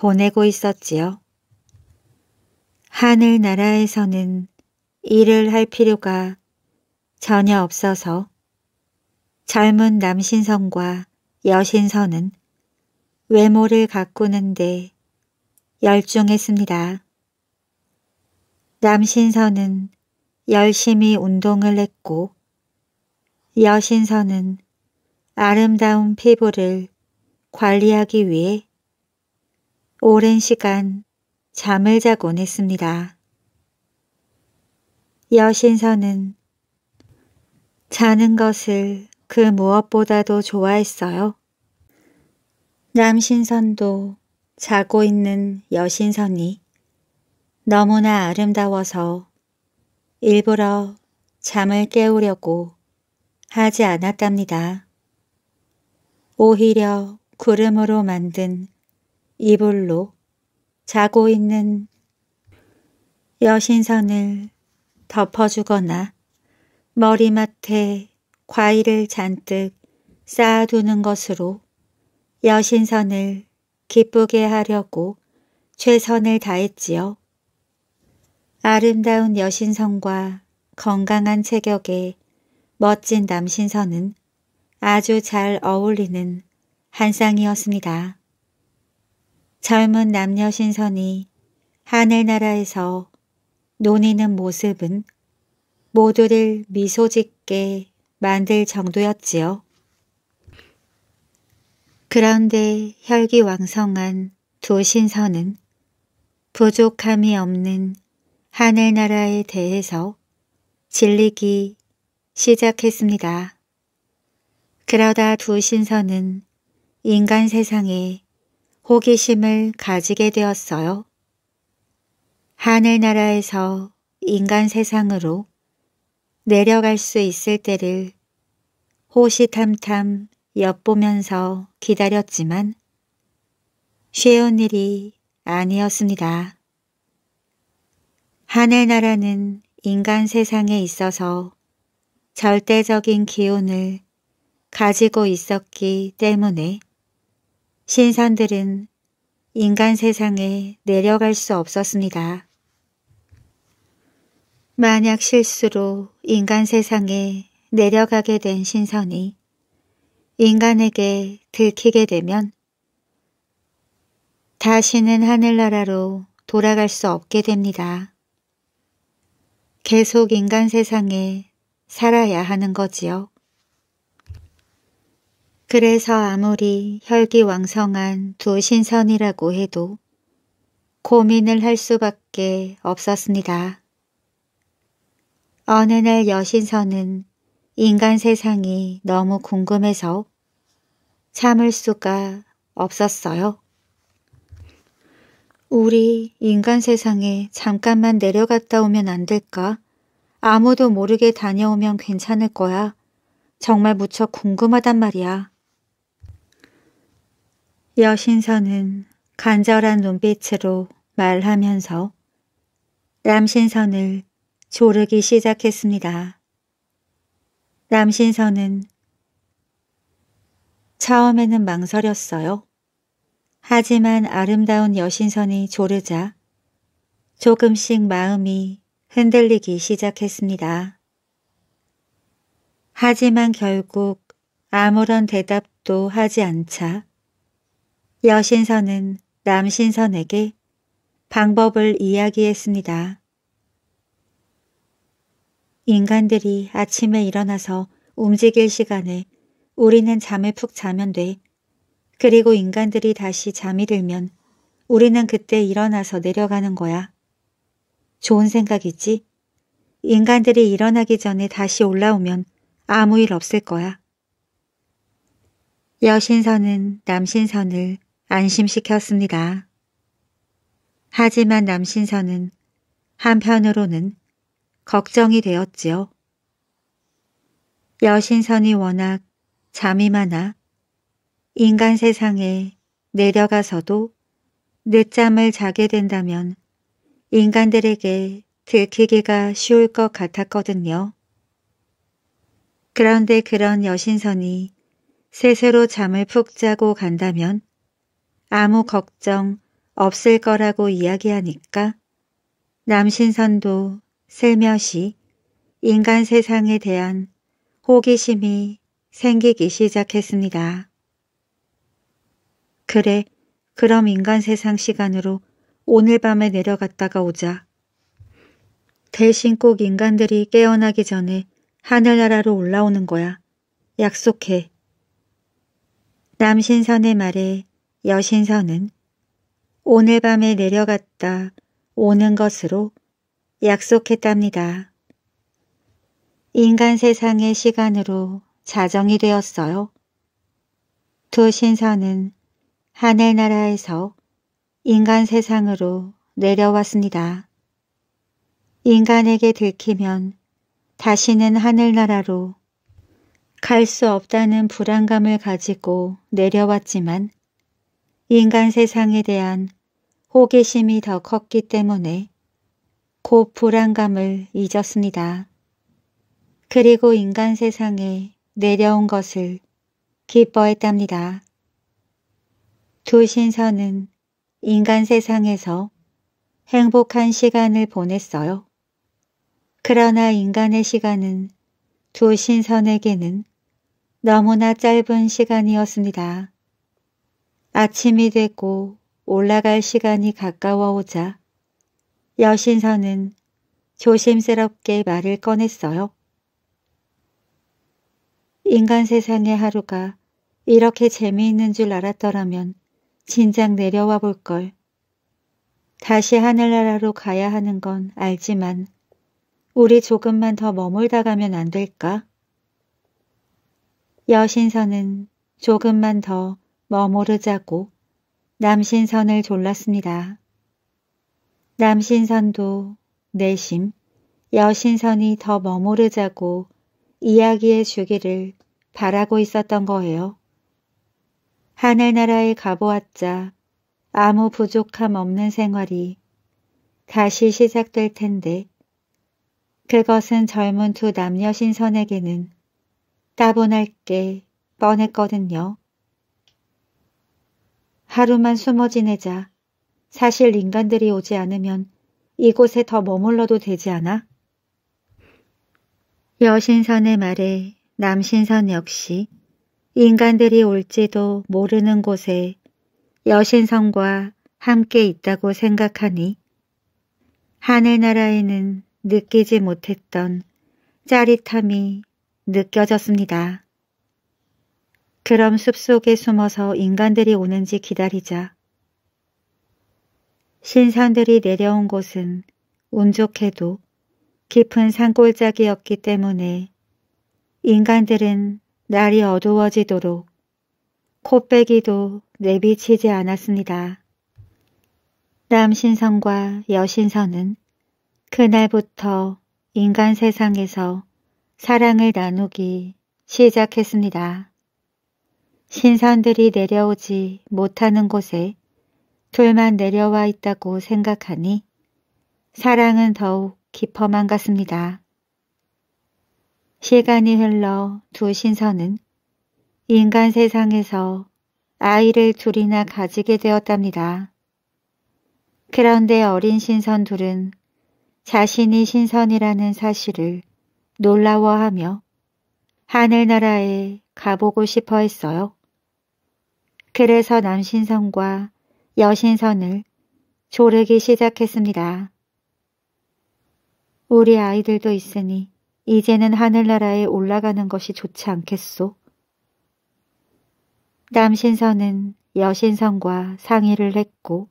[SPEAKER 1] 보내고 있었지요. 하늘나라에서는 일을 할 필요가 전혀 없어서 젊은 남신선과 여신선은 외모를 가꾸는데 열중했습니다. 남신선은 열심히 운동을 했고 여신선은 아름다운 피부를 관리하기 위해 오랜 시간 잠을 자곤 했습니다. 여신선은 자는 것을 그 무엇보다도 좋아했어요. 남신선도 자고 있는 여신선이 너무나 아름다워서 일부러 잠을 깨우려고 하지 않았답니다. 오히려 구름으로 만든 이불로 자고 있는 여신선을 덮어주거나 머리맡에 과일을 잔뜩 쌓아두는 것으로 여신선을 기쁘게 하려고 최선을 다했지요. 아름다운 여신선과 건강한 체격의 멋진 남신선은 아주 잘 어울리는 한 쌍이었습니다. 젊은 남녀 신선이 하늘나라에서 논의는 모습은 모두를 미소 짓게 만들 정도였지요. 그런데 혈기왕성한 두 신선은 부족함이 없는 하늘나라에 대해서 질리기 시작했습니다. 그러다 두 신선은 인간 세상에 호기심을 가지게 되었어요. 하늘나라에서 인간 세상으로 내려갈 수 있을 때를 호시탐탐 엿보면서 기다렸지만 쉬운 일이 아니었습니다. 하늘나라는 인간 세상에 있어서 절대적인 기운을 가지고 있었기 때문에 신선들은 인간 세상에 내려갈 수 없었습니다. 만약 실수로 인간 세상에 내려가게 된 신선이 인간에게 들키게 되면 다시는 하늘나라로 돌아갈 수 없게 됩니다. 계속 인간 세상에 살아야 하는 거지요. 그래서 아무리 혈기왕성한 두 신선이라고 해도 고민을 할 수밖에 없었습니다. 어느 날 여신선은 인간 세상이 너무 궁금해서 참을 수가 없었어요. 우리 인간 세상에 잠깐만 내려갔다 오면 안 될까? 아무도 모르게 다녀오면 괜찮을 거야. 정말 무척 궁금하단 말이야. 여신선은 간절한 눈빛으로 말하면서 남신선을 조르기 시작했습니다. 남신선은 처음에는 망설였어요. 하지만 아름다운 여신선이 조르자 조금씩 마음이 흔들리기 시작했습니다. 하지만 결국 아무런 대답도 하지 않자 여신선은 남신선에게 방법을 이야기했습니다. 인간들이 아침에 일어나서 움직일 시간에 우리는 잠에 푹 자면 돼. 그리고 인간들이 다시 잠이 들면 우리는 그때 일어나서 내려가는 거야. 좋은 생각이지? 인간들이 일어나기 전에 다시 올라오면 아무 일 없을 거야. 여신선은 남신선을 안심시켰습니다. 하지만 남신선은 한편으로는 걱정이 되었지요. 여신선이 워낙 잠이 많아 인간 세상에 내려가서도 늦잠을 자게 된다면 인간들에게 들키기가 쉬울 것 같았거든요. 그런데 그런 여신선이 스스로 잠을 푹 자고 간다면 아무 걱정 없을 거라고 이야기하니까 남신선도 슬며시 인간 세상에 대한 호기심이 생기기 시작했습니다. 그래, 그럼 인간 세상 시간으로 오늘 밤에 내려갔다가 오자. 대신 꼭 인간들이 깨어나기 전에 하늘나라로 올라오는 거야. 약속해. 남신선의 말에 여신선은 오늘 밤에 내려갔다 오는 것으로 약속했답니다. 인간 세상의 시간으로 자정이 되었어요. 두 신선은 하늘나라에서 인간 세상으로 내려왔습니다. 인간에게 들키면 다시는 하늘나라로 갈 수 없다는 불안감을 가지고 내려왔지만 인간 세상에 대한 호기심이 더 컸기 때문에 곧 불안감을 잊었습니다. 그리고 인간 세상에 내려온 것을 기뻐했답니다. 두 신선은 인간 세상에서 행복한 시간을 보냈어요. 그러나 인간의 시간은 두 신선에게는 너무나 짧은 시간이었습니다. 아침이 되고 올라갈 시간이 가까워 오자 여신선은 조심스럽게 말을 꺼냈어요. 인간 세상의 하루가 이렇게 재미있는 줄 알았더라면 진작 내려와 볼걸. 다시 하늘나라로 가야 하는 건 알지만 우리 조금만 더 머물다 가면 안 될까? 여신선은 조금만 더 머무르자고 남신선을 졸랐습니다. 남신선도 내심 여신선이 더 머무르자고 이야기해 주기를 바라고 있었던 거예요. 하늘나라에 가보았자 아무 부족함 없는 생활이 다시 시작될 텐데 그것은 젊은 두 남녀 신선에게는 따분할 게 뻔했거든요. 하루만 숨어 지내자. 사실 인간들이 오지 않으면 이곳에 더 머물러도 되지 않아? 여신선의 말에 남신선 역시 인간들이 올지도 모르는 곳에 여신선과 함께 있다고 생각하니 하늘나라에는 느끼지 못했던 짜릿함이 느껴졌습니다. 그럼 숲속에 숨어서 인간들이 오는지 기다리자. 신선들이 내려온 곳은 운 좋게도 깊은 산골짜기였기 때문에 인간들은 날이 어두워지도록 코빼기도 내비치지 않았습니다. 남신선과 여신선은 그날부터 인간 세상에서 사랑을 나누기 시작했습니다. 신선들이 내려오지 못하는 곳에 둘만 내려와 있다고 생각하니 사랑은 더욱 깊어만 갔습니다. 시간이 흘러 두 신선은 인간 세상에서 아이를 둘이나 가지게 되었답니다. 그런데 어린 신선 둘은 자신이 신선이라는 사실을 놀라워하며 하늘나라에 가보고 싶어 했어요. 그래서 남신선과 여신선을 조르기 시작했습니다. 우리 아이들도 있으니 이제는 하늘나라에 올라가는 것이 좋지 않겠소? 남신선은 여신선과 상의를 했고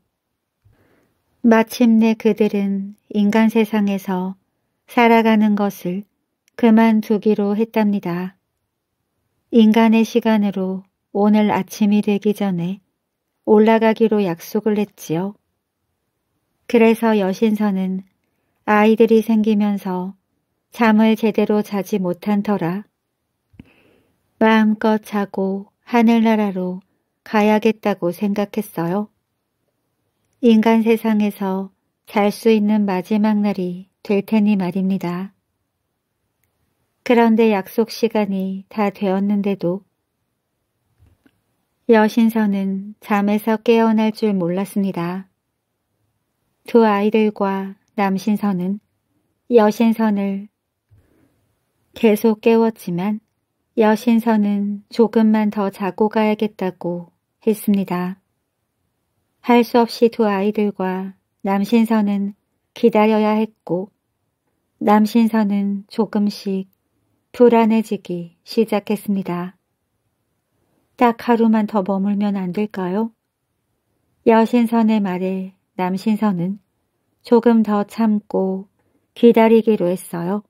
[SPEAKER 1] 마침내 그들은 인간 세상에서 살아가는 것을 그만두기로 했답니다. 인간의 시간으로 오늘 아침이 되기 전에 올라가기로 약속을 했지요. 그래서 여신선은 아이들이 생기면서 잠을 제대로 자지 못한 터라 마음껏 자고 하늘나라로 가야겠다고 생각했어요. 인간 세상에서 잘 수 있는 마지막 날이 될 테니 말입니다. 그런데 약속 시간이 다 되었는데도 여신선은 잠에서 깨어날 줄 몰랐습니다. 두 아이들과 남신선은 여신선을 계속 깨웠지만 여신선은 조금만 더 자고 가야겠다고 했습니다. 할 수 없이 두 아이들과 남신선은 기다려야 했고 남신선은 조금씩 불안해지기 시작했습니다. 딱 하루만 더 머물면 안 될까요? 여신선의 말에 남신선은 조금 더 참고 기다리기로 했어요.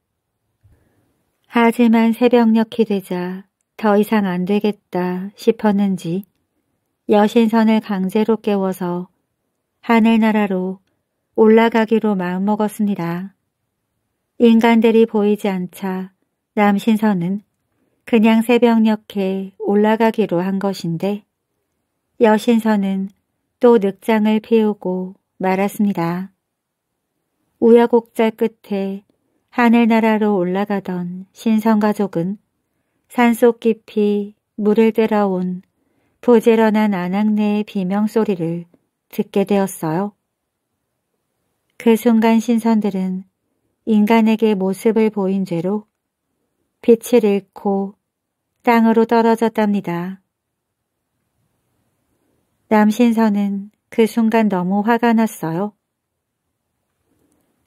[SPEAKER 1] 하지만 새벽녘이 되자 더 이상 안 되겠다 싶었는지 여신선을 강제로 깨워서 하늘나라로 올라가기로 마음먹었습니다. 인간들이 보이지 않자 남신선은 그냥 새벽녘에 올라가기로 한 것인데 여신선은 또 늑장을 피우고 말았습니다. 우여곡절 끝에 하늘나라로 올라가던 신선가족은 산속 깊이 물을 때러온 부지런한 안악내의 비명소리를 듣게 되었어요. 그 순간 신선들은 인간에게 모습을 보인 죄로 빛을 잃고 땅으로 떨어졌답니다. 남신선은 그 순간 너무 화가 났어요.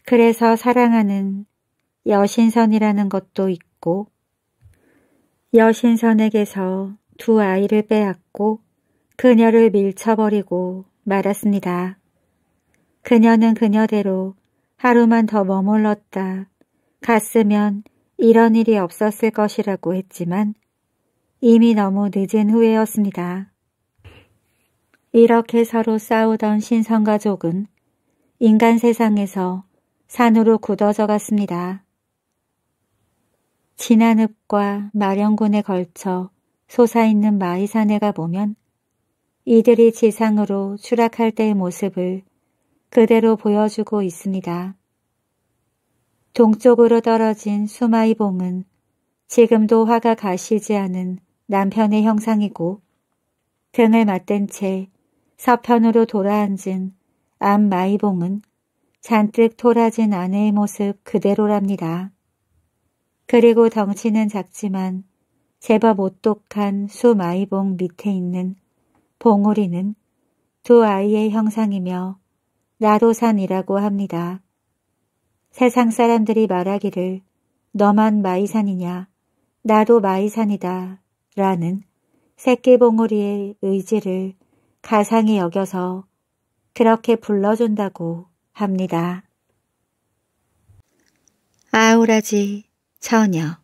[SPEAKER 1] 그래서 사랑하는 여신선이라는 것도 있고 여신선에게서 두 아이를 빼앗고 그녀를 밀쳐버리고 말았습니다. 그녀는 그녀대로 하루만 더 머물렀다 갔으면 이런 일이 없었을 것이라고 했지만 이미 너무 늦은 후에였습니다. 이렇게 서로 싸우던 신성 가족은 인간 세상에서 산으로 굳어져 갔습니다. 진한 읍과 마령군에 걸쳐 솟아있는 마이산에가 보면 이들이 지상으로 추락할 때의 모습을 그대로 보여주고 있습니다. 동쪽으로 떨어진 수마이봉은 지금도 화가 가시지 않은 남편의 형상이고 등을 맞댄 채 서편으로 돌아앉은 암 마이봉은 잔뜩 토라진 아내의 모습 그대로랍니다. 그리고 덩치는 작지만 제법 오똑한 수 마이봉 밑에 있는 봉우리는 두 아이의 형상이며 나도산이라고 합니다. 세상 사람들이 말하기를 너만 마이산이냐 나도 마이산이다 라는 새끼 봉우리의 의지를 가상히 여겨서 그렇게 불러준다고 합니다. 아우라지 처녀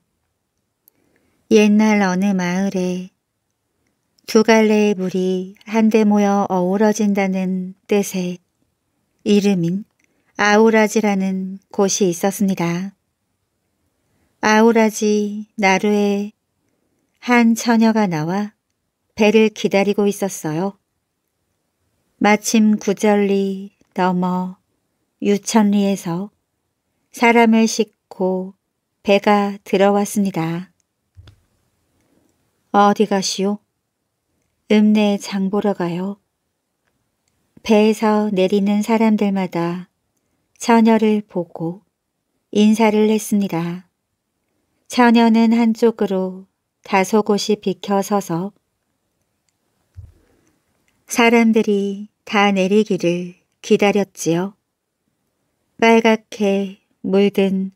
[SPEAKER 1] 옛날 어느 마을에 두 갈래의 물이 한데 모여 어우러진다는 뜻의 이름인 아우라지라는 곳이 있었습니다. 아우라지 나루의 한 처녀가 나와 배를 기다리고 있었어요. 마침 구절리 넘어 유천리에서 사람을 싣고 배가 들어왔습니다. 어디 가시오? 읍내 장 보러 가요. 배에서 내리는 사람들마다 처녀를 보고 인사를 했습니다. 처녀는 한쪽으로 다소 곳이 비켜서서 사람들이 다 내리기를 기다렸지요. 빨갛게 물든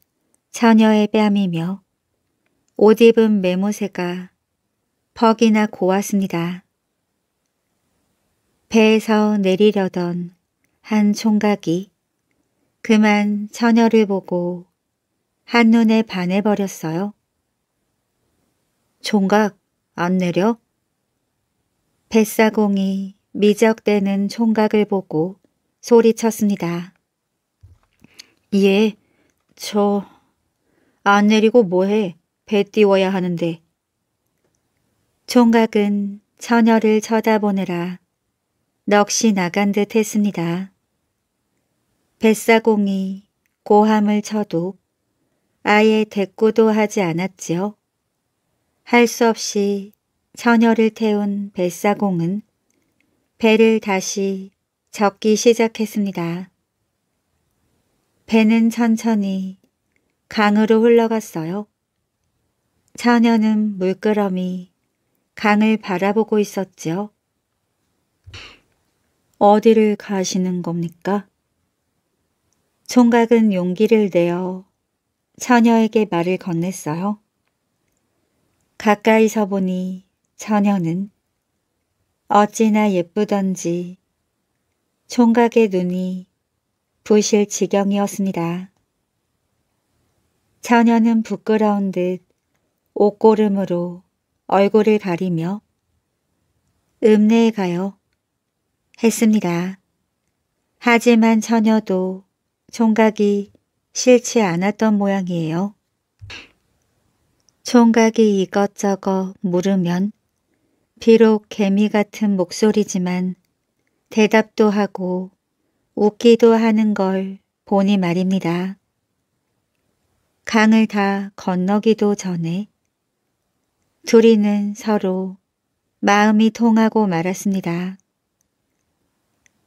[SPEAKER 1] 처녀의 뺨이며 옷 입은 메모새가 퍽이나 고왔습니다. 배에서 내리려던 한 총각이 그만 처녀를 보고 한눈에 반해버렸어요. 총각 안 내려? 뱃사공이 미적대는 총각을 보고 소리쳤습니다. 예, 저... 안 내리고 뭐해? 배 띄워야 하는데. 총각은 처녀를 쳐다보느라 넋이 나간 듯 했습니다. 뱃사공이 고함을 쳐도 아예 대꾸도 하지 않았지요. 할수 없이 처녀를 태운 뱃사공은 배를 다시 적기 시작했습니다. 배는 천천히 강으로 흘러갔어요. 처녀는 물끄러미 강을 바라보고 있었지요. 어디를 가시는 겁니까? 총각은 용기를 내어 처녀에게 말을 건넸어요. 가까이서 보니 처녀는 어찌나 예쁘던지 총각의 눈이 부실 지경이었습니다. 처녀는 부끄러운 듯 옷고름으로 얼굴을 가리며 읍내에 가요 했습니다. 하지만 처녀도 총각이 싫지 않았던 모양이에요. 총각이 이것저것 물으면 비록 개미 같은 목소리지만 대답도 하고 웃기도 하는 걸 보니 말입니다. 강을 다 건너기도 전에 둘이는 서로 마음이 통하고 말았습니다.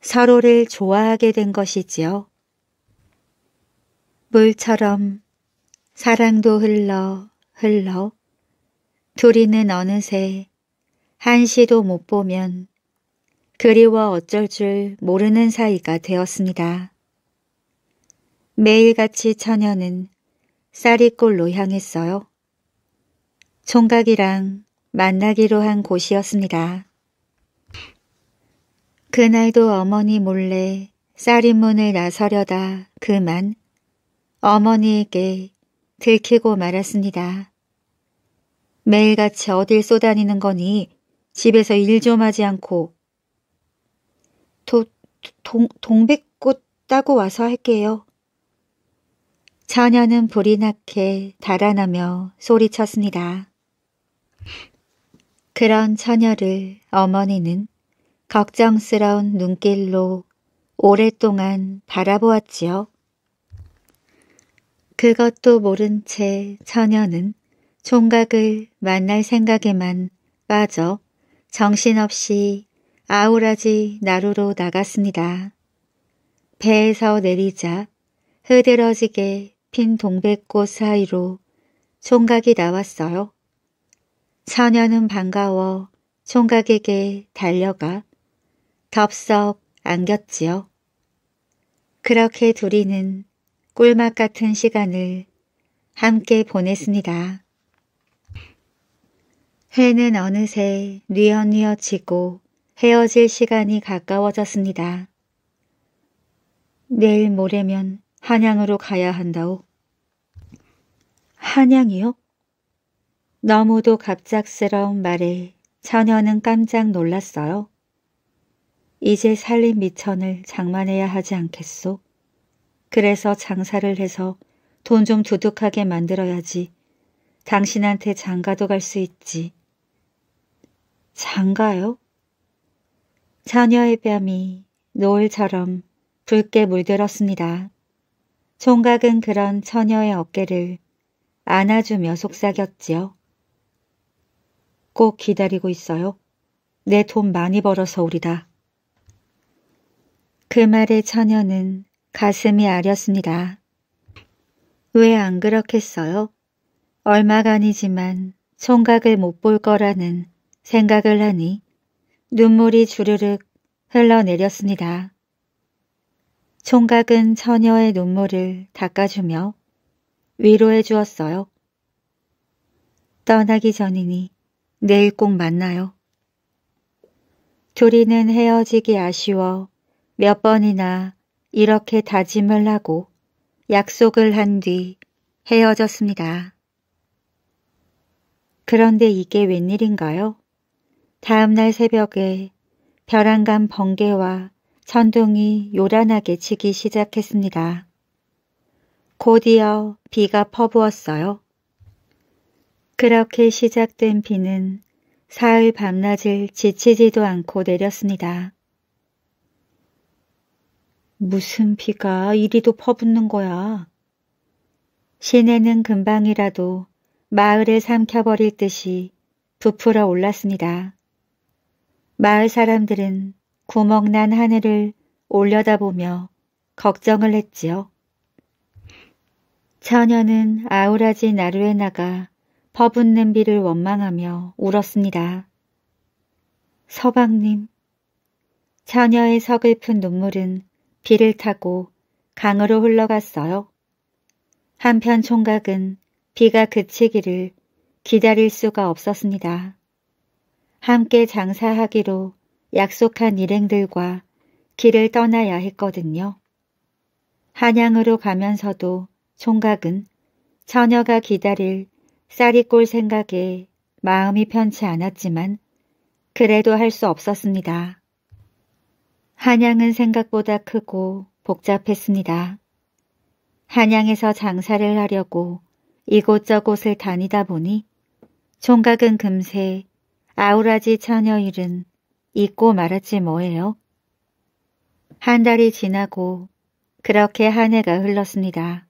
[SPEAKER 1] 서로를 좋아하게 된 것이지요. 물처럼 사랑도 흘러 흘러 둘이는 어느새 한시도 못 보면 그리워 어쩔 줄 모르는 사이가 되었습니다. 매일같이 처녀는 쌀이꼴로 향했어요. 총각이랑 만나기로 한 곳이었습니다. 그날도 어머니 몰래 쌀이문을 나서려다 그만 어머니에게 들키고 말았습니다. 매일같이 어딜 쏘다니는 거니 집에서 일 좀 하지 않고 도, 동, 동백꽃 따고 와서 할게요. 처녀는 불이 나게 달아나며 소리쳤습니다. 그런 처녀를 어머니는 걱정스러운 눈길로 오랫동안 바라보았지요. 그것도 모른 채 처녀는 총각을 만날 생각에만 빠져 정신없이 아우라지 나루로 나갔습니다. 배에서 내리자 흐드러지게 핀 동백꽃 사이로 총각이 나왔어요. 처녀는 반가워 총각에게 달려가 덥석 안겼지요. 그렇게 둘이는 꿀맛 같은 시간을 함께 보냈습니다. 해는 어느새 뉘어뉘어지고 헤어질 시간이 가까워졌습니다. 내일 모레면 한양으로 가야 한다오. 한양이요? 너무도 갑작스러운 말에 처녀는 깜짝 놀랐어요. 이제 살림 미천을 장만해야 하지 않겠소? 그래서 장사를 해서 돈 좀 두둑하게 만들어야지. 당신한테 장가도 갈 수 있지. 장가요? 자녀의 뺨이 노을처럼 붉게 물들었습니다. 총각은 그런 처녀의 어깨를 안아주며 속삭였지요. 꼭 기다리고 있어요. 내 돈 많이 벌어서 우리다그 말에 처녀는 가슴이 아렸습니다. 왜 안 그렇겠어요? 얼마간이지만 총각을 못 볼 거라는 생각을 하니 눈물이 주르륵 흘러내렸습니다. 총각은 처녀의 눈물을 닦아주며 위로해 주었어요. 떠나기 전이니 내일 꼭 만나요. 둘이는 헤어지기 아쉬워 몇 번이나 이렇게 다짐을 하고 약속을 한 뒤 헤어졌습니다. 그런데 이게 웬일인가요? 다음날 새벽에 벼랑간 번개와 천둥이 요란하게 치기 시작했습니다. 곧이어 비가 퍼부었어요. 그렇게 시작된 비는 사흘 밤낮을 지치지도 않고 내렸습니다. 무슨 비가 이리도 퍼붓는 거야. 시내는 금방이라도 마을에 삼켜버릴 듯이 부풀어 올랐습니다. 마을 사람들은 구멍난 하늘을 올려다보며 걱정을 했지요. 처녀는 아우라지 나루에 나가 퍼붓는 비를 원망하며 울었습니다. 서방님, 처녀의 서글픈 눈물은 비를 타고 강으로 흘러갔어요. 한편 총각은 비가 그치기를 기다릴 수가 없었습니다. 함께 장사하기로 약속한 일행들과 길을 떠나야 했거든요. 한양으로 가면서도 총각은 처녀가 기다릴 쌀이 꼴 생각에 마음이 편치 않았지만 그래도 할 수 없었습니다. 한양은 생각보다 크고 복잡했습니다. 한양에서 장사를 하려고 이곳저곳을 다니다 보니 총각은 금세 아우라지 처녀 일은 잊고 말았지 뭐예요. 한 달이 지나고 그렇게 한 해가 흘렀습니다.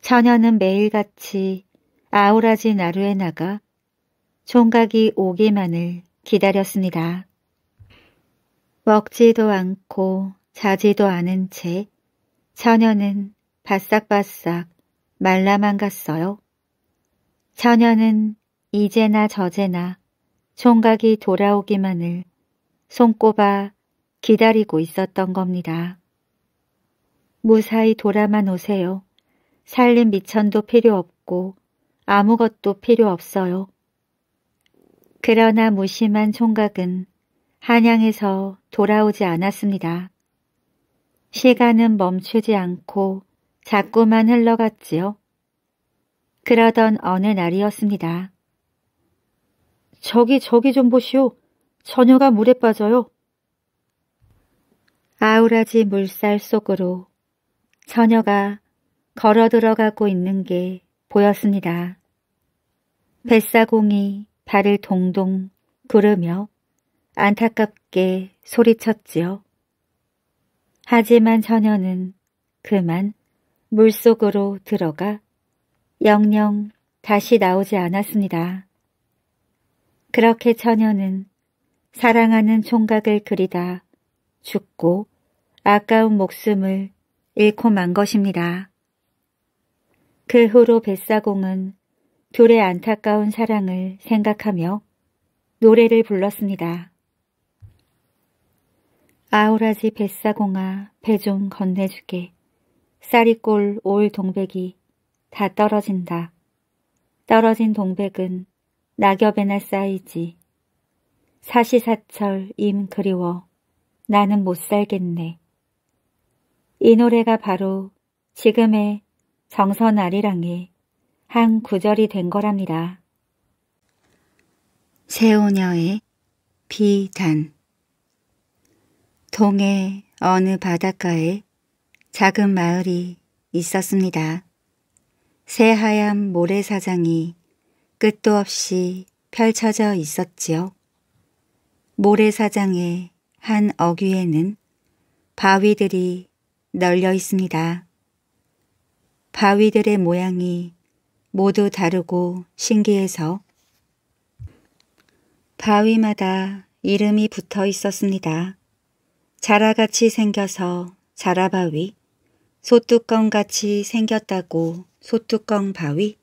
[SPEAKER 1] 처녀는 매일같이 아우라지 나루에 나가 총각이 오기만을 기다렸습니다. 먹지도 않고 자지도 않은 채 처녀는 바싹바싹 말라만 갔어요. 처녀는 이제나 저제나 총각이 돌아오기만을 손꼽아 기다리고 있었던 겁니다. 무사히 돌아만 오세요. 살림 미천도 필요 없고 아무것도 필요 없어요. 그러나 무심한 총각은 한양에서 돌아오지 않았습니다. 시간은 멈추지 않고 자꾸만 흘러갔지요. 그러던 어느 날이었습니다. 저기 저기 좀 보시오. 처녀가 물에 빠져요. 아우라지 물살 속으로 처녀가 걸어 들어가고 있는 게 보였습니다. 뱃사공이 발을 동동 구르며 안타깝게 소리쳤지요. 하지만 처녀는 그만 물속으로 들어가 영영 다시 나오지 않았습니다. 그렇게 처녀는 사랑하는 총각을 그리다 죽고 아까운 목숨을 잃고 만 것입니다. 그 후로 뱃사공은 둘의 안타까운 사랑을 생각하며 노래를 불렀습니다. 아우라지 뱃사공아 배 좀 건네주게. 쌀이꼴 올 동백이 다 떨어진다. 떨어진 동백은 낙엽에나 쌓이지. 사시사철 임 그리워 나는 못 살겠네. 이 노래가 바로 지금의 정선 아리랑의 한 구절이 된 거랍니다. 세오녀의 비단 동해 어느 바닷가에 작은 마을이 있었습니다. 새하얀 모래사장이 끝도 없이 펼쳐져 있었지요. 모래사장의 한 어귀에는 바위들이 널려 있습니다. 바위들의 모양이 모두 다르고 신기해서 바위마다 이름이 붙어 있었습니다. 자라같이 생겨서 자라바위 소뚜껑같이 생겼다고 소뚜껑 바위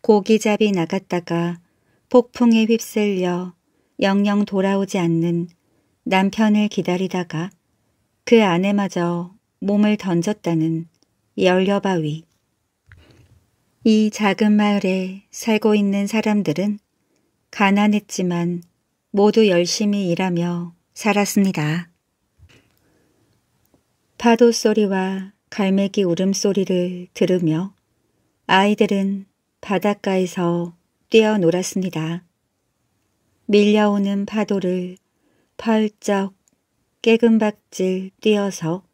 [SPEAKER 1] 고기잡이 나갔다가 폭풍에 휩쓸려 영영 돌아오지 않는 남편을 기다리다가 그 아내마저 몸을 던졌다는 열려바위 이 작은 마을에 살고 있는 사람들은 가난했지만 모두 열심히 일하며 살았습니다. 파도 소리와 갈매기 울음소리를 들으며 아이들은 바닷가에서 뛰어놀았습니다. 밀려오는 파도를 펄쩍 깨금박질 뛰어서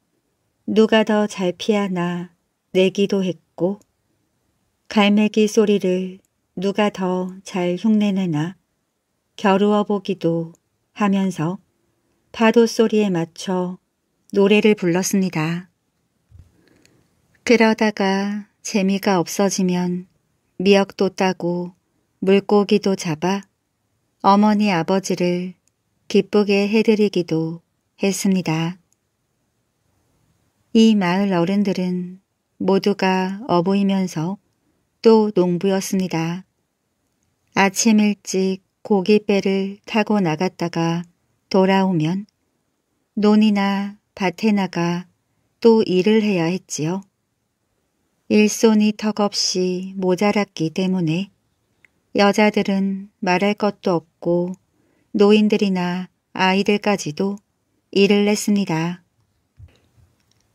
[SPEAKER 1] 누가 더 잘 피하나 내기도 했고 갈매기 소리를 누가 더 잘 흉내내나 겨루어 보기도 하면서 파도 소리에 맞춰 노래를 불렀습니다. 그러다가 재미가 없어지면 미역도 따고 물고기도 잡아 어머니 아버지를 기쁘게 해드리기도 했습니다. 이 마을 어른들은 모두가 어부이면서 또 농부였습니다. 아침 일찍 고깃배를 타고 나갔다가 돌아오면 논이나 밭에 나가 또 일을 해야 했지요. 일손이 턱없이 모자랐기 때문에 여자들은 말할 것도 없고 노인들이나 아이들까지도 일을 했습니다.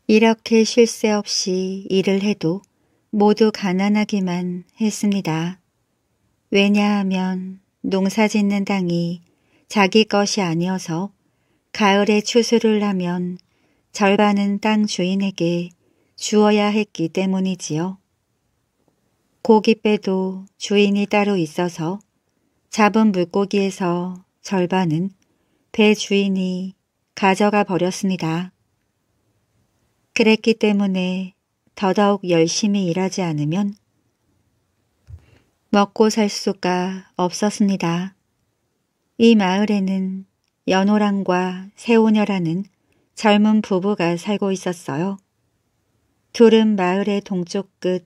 [SPEAKER 1] 이렇게 쉴 새 없이 일을 해도 모두 가난하기만 했습니다. 왜냐하면 농사 짓는 땅이 자기 것이 아니어서 가을에 추수를 하면 절반은 땅 주인에게 주어야 했기 때문이지요. 고깃배도 주인이 따로 있어서 잡은 물고기에서 절반은 배 주인이 가져가 버렸습니다. 그랬기 때문에 더더욱 열심히 일하지 않으면 먹고 살 수가 없었습니다. 이 마을에는 연호랑과 새오녀라는 젊은 부부가 살고 있었어요. 둘은 마을의 동쪽 끝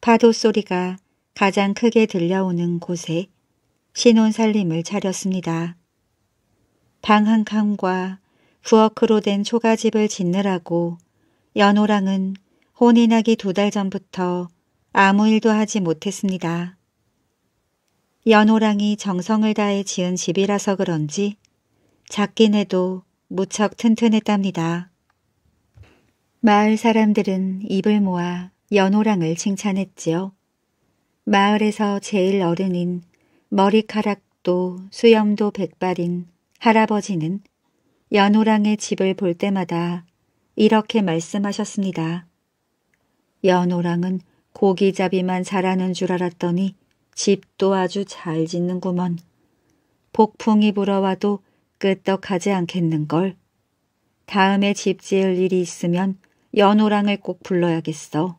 [SPEAKER 1] 파도 소리가 가장 크게 들려오는 곳에 신혼살림을 차렸습니다. 방 한 칸과 부엌으로 된 초가집을 짓느라고 연호랑은 혼이 나기 두 달 전부터 아무 일도 하지 못했습니다. 연호랑이 정성을 다해 지은 집이라서 그런지 작긴 해도 무척 튼튼했답니다. 마을 사람들은 입을 모아 연호랑을 칭찬했지요. 마을에서 제일 어른인 머리카락도 수염도 백발인 할아버지는 연호랑의 집을 볼 때마다 이렇게 말씀하셨습니다. 연호랑은 고기잡이만 잘하는 줄 알았더니 집도 아주 잘 짓는구먼. 폭풍이 불어와도 끄떡하지 않겠는걸. 다음에 집 지을 일이 있으면 연호랑을 꼭 불러야겠어.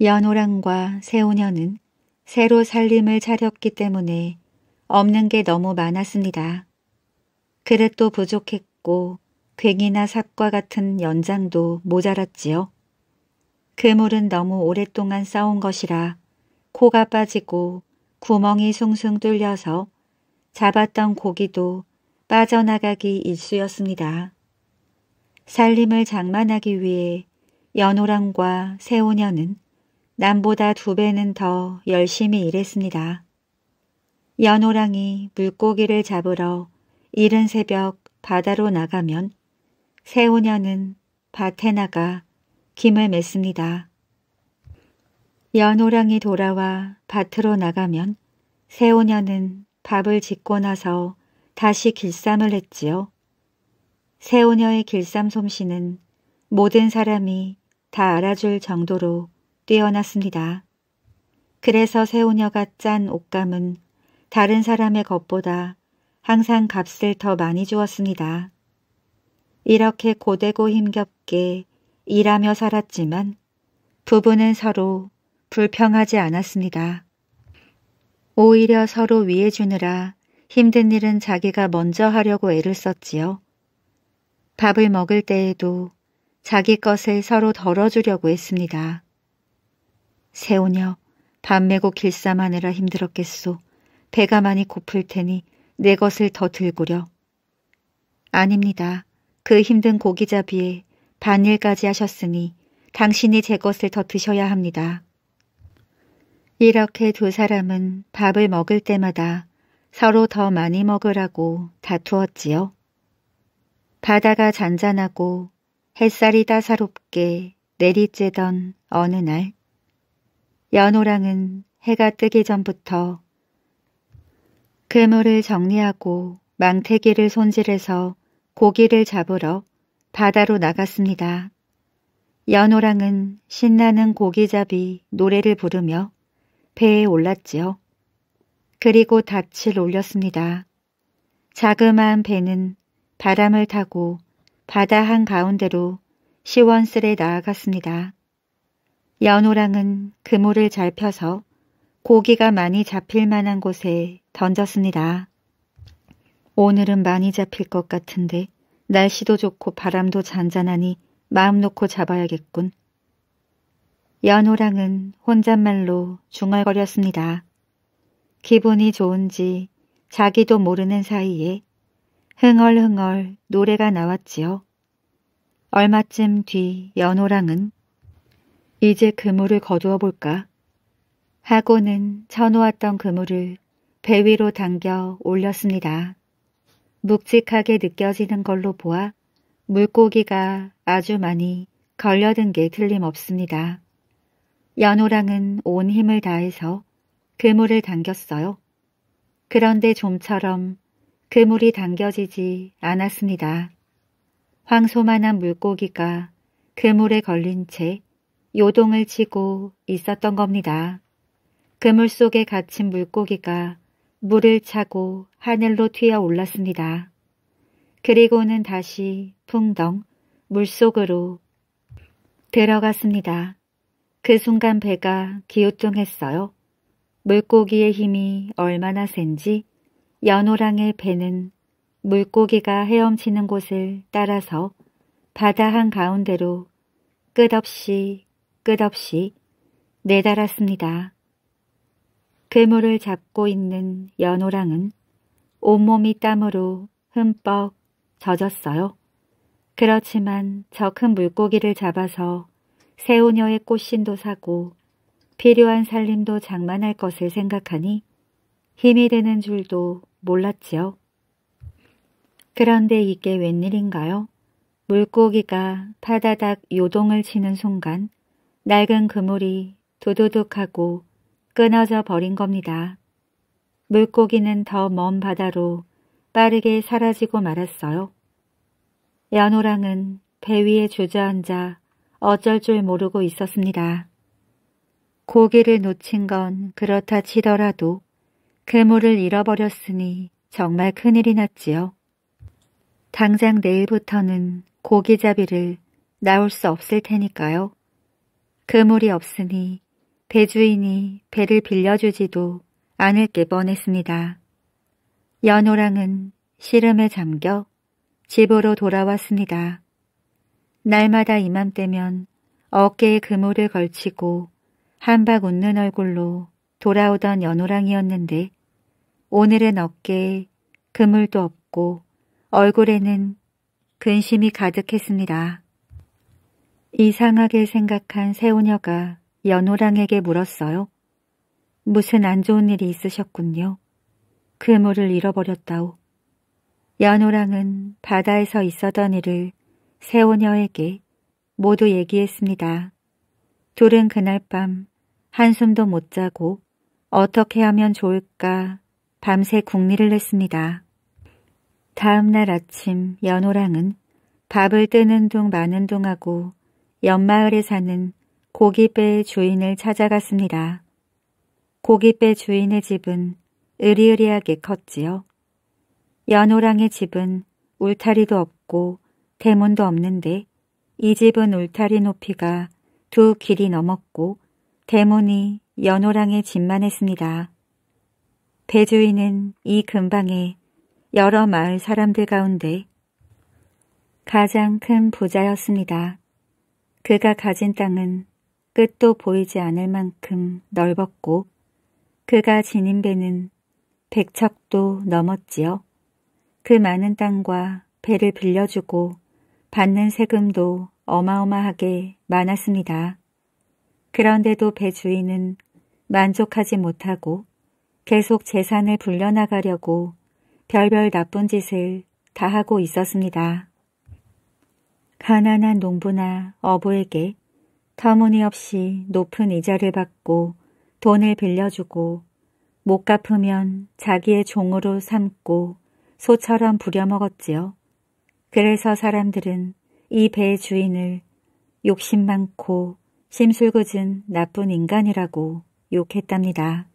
[SPEAKER 1] 연호랑과 세우녀는 새로 살림을 차렸기 때문에 없는 게 너무 많았습니다. 그릇도 부족했고 괭이나 삭과 같은 연장도 모자랐지요. 그물은 너무 오랫동안 싸운 것이라 코가 빠지고 구멍이 숭숭 뚫려서 잡았던 고기도 빠져나가기 일쑤였습니다. 살림을 장만하기 위해 연호랑과 세오녀는 남보다 두 배는 더 열심히 일했습니다. 연호랑이 물고기를 잡으러 이른 새벽 바다로 나가면 세오녀는 밭에 나가 김을 맺습니다. 연호랑이 돌아와 밭으로 나가면 세오녀는 밥을 짓고 나서 다시 길쌈을 했지요. 새오녀의 길쌈 솜씨는 모든 사람이 다 알아줄 정도로 뛰어났습니다. 그래서 새오녀가짠 옷감은 다른 사람의 것보다 항상 값을 더 많이 주었습니다. 이렇게 고되고 힘겹게 일하며 살았지만 부부는 서로 불평하지 않았습니다. 오히려 서로 위해 주느라 힘든 일은 자기가 먼저 하려고 애를 썼지요. 밥을 먹을 때에도 자기 것을 서로 덜어주려고 했습니다. 세오녀, 밤메고 길쌈하느라 힘들었겠소. 배가 많이 고플 테니 내 것을 더 들구려. 아닙니다. 그 힘든 고기잡이에 반일까지 하셨으니 당신이 제 것을 더 드셔야 합니다. 이렇게 두 사람은 밥을 먹을 때마다 서로 더 많이 먹으라고 다투었지요. 바다가 잔잔하고 햇살이 따사롭게 내리쬐던 어느 날 연호랑은 해가 뜨기 전부터 그물을 정리하고 망태기를 손질해서 고기를 잡으러 바다로 나갔습니다. 연호랑은 신나는 고기잡이 노래를 부르며 배에 올랐지요. 그리고 닻을 올렸습니다. 자그마한 배는 바람을 타고 바다 한가운데로 시원스레 나아갔습니다. 연호랑은 그물을 잘 펴서 고기가 많이 잡힐 만한 곳에 던졌습니다. 오늘은 많이 잡힐 것 같은데 날씨도 좋고 바람도 잔잔하니 마음 놓고 잡아야겠군. 연호랑은 혼잣말로 중얼거렸습니다. 기분이 좋은지 자기도 모르는 사이에 흥얼흥얼 노래가 나왔지요. 얼마쯤 뒤 연호랑은 이제 그물을 거두어 볼까 하고는 쳐놓았던 그물을 배 위로 당겨 올렸습니다. 묵직하게 느껴지는 걸로 보아 물고기가 아주 많이 걸려든 게 틀림없습니다. 연호랑은 온 힘을 다해서 그물을 당겼어요. 그런데 좀처럼 그물이 당겨지지 않았습니다. 황소만한 물고기가 그물에 걸린 채 요동을 치고 있었던 겁니다. 그물 속에 갇힌 물고기가 물을 차고 하늘로 튀어 올랐습니다. 그리고는 다시 풍덩 물속으로 들어갔습니다. 그 순간 배가 기우뚱했어요. 물고기의 힘이 얼마나 센지 연호랑의 배는 물고기가 헤엄치는 곳을 따라서 바다 한가운데로 끝없이 끝없이 내달았습니다. 괴물을 잡고 있는 연호랑은 온몸이 땀으로 흠뻑 젖었어요. 그렇지만 저 큰 물고기를 잡아서 새우녀의 꽃신도 사고 필요한 살림도 장만할 것을 생각하니 힘이 되는 줄도 몰랐지요. 그런데 이게 웬일인가요? 물고기가 파다닥 요동을 치는 순간 낡은 그물이 두두둑하고 끊어져 버린 겁니다. 물고기는 더 먼 바다로 빠르게 사라지고 말았어요. 연호랑은 배 위에 주저앉아 어쩔 줄 모르고 있었습니다. 고기를 놓친 건 그렇다 치더라도 그물을 잃어버렸으니 정말 큰일이 났지요. 당장 내일부터는 고기잡이를 나올 수 없을 테니까요. 그물이 없으니 배주인이 배를 빌려주지도 않을 게 뻔했습니다. 연호랑은 시름에 잠겨 집으로 돌아왔습니다. 날마다 이맘때면 어깨에 그물을 걸치고 한박 웃는 얼굴로 돌아오던 연호랑이었는데 오늘은 어깨에 그물도 없고 얼굴에는 근심이 가득했습니다. 이상하게 생각한 새오녀가 연호랑에게 물었어요. 무슨 안 좋은 일이 있으셨군요. 그물을 잃어버렸다오. 연호랑은 바다에서 있었던 일을 세오녀에게 모두 얘기했습니다. 둘은 그날 밤 한숨도 못 자고 어떻게 하면 좋을까 밤새 궁리를 했습니다. 다음 날 아침 연호랑은 밥을 뜨는 둥 마는 둥 하고 옆마을에 사는 고깃배 주인을 찾아갔습니다. 고깃배 주인의 집은 으리으리하게 컸지요. 연호랑의 집은 울타리도 없고 대문도 없는데 이 집은 울타리 높이가 두 길이 넘었고 대문이 연호랑의 집만 했습니다. 배주인은 이 근방에 여러 마을 사람들 가운데 가장 큰 부자였습니다. 그가 가진 땅은 끝도 보이지 않을 만큼 넓었고 그가 지닌 배는 백척도 넘었지요. 그 많은 땅과 배를 빌려주고 받는 세금도 어마어마하게 많았습니다. 그런데도 배 주인은 만족하지 못하고 계속 재산을 불려나가려고 별별 나쁜 짓을 다 하고 있었습니다. 가난한 농부나 어부에게 터무니없이 높은 이자를 받고 돈을 빌려주고 못 갚으면 자기의 종으로 삼고 소처럼 부려먹었지요. 그래서 사람들은 이 배의 주인을 욕심 많고 심술궂은 나쁜 인간이라고 욕했답니다.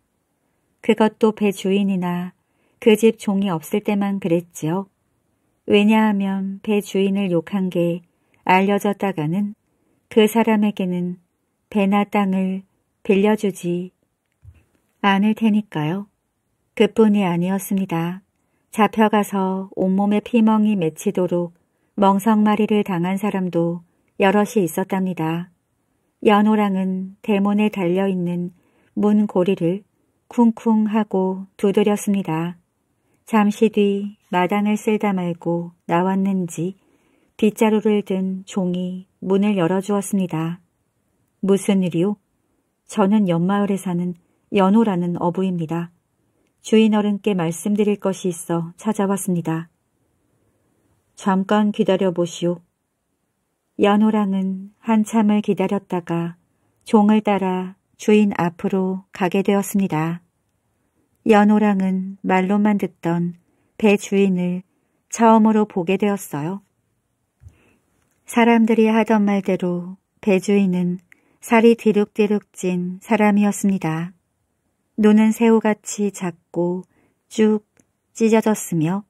[SPEAKER 1] 그것도 배 주인이나 그 집 종이 없을 때만 그랬지요. 왜냐하면 배 주인을 욕한 게 알려졌다가는 그 사람에게는 배나 땅을 빌려주지 않을 테니까요. 그뿐이 아니었습니다. 잡혀가서 온몸에 피멍이 맺히도록 멍석마리를 당한 사람도 여럿이 있었답니다. 연호랑은 대문에 달려있는 문 고리를 쿵쿵 하고 두드렸습니다. 잠시 뒤 마당을 쓸다 말고 나왔는지 빗자루를 든 종이 문을 열어주었습니다. 무슨 일이요? 저는 연마을에 사는 연호라는 어부입니다. 주인 어른께 말씀드릴 것이 있어 찾아왔습니다. 잠깐 기다려보시오. 연호랑은 한참을 기다렸다가 종을 따라 주인 앞으로 가게 되었습니다. 연호랑은 말로만 듣던 배 주인을 처음으로 보게 되었어요. 사람들이 하던 말대로 배 주인은 살이 뒤룩뒤룩 찐 사람이었습니다. 눈은 새우같이 작고 쭉 찢어졌으며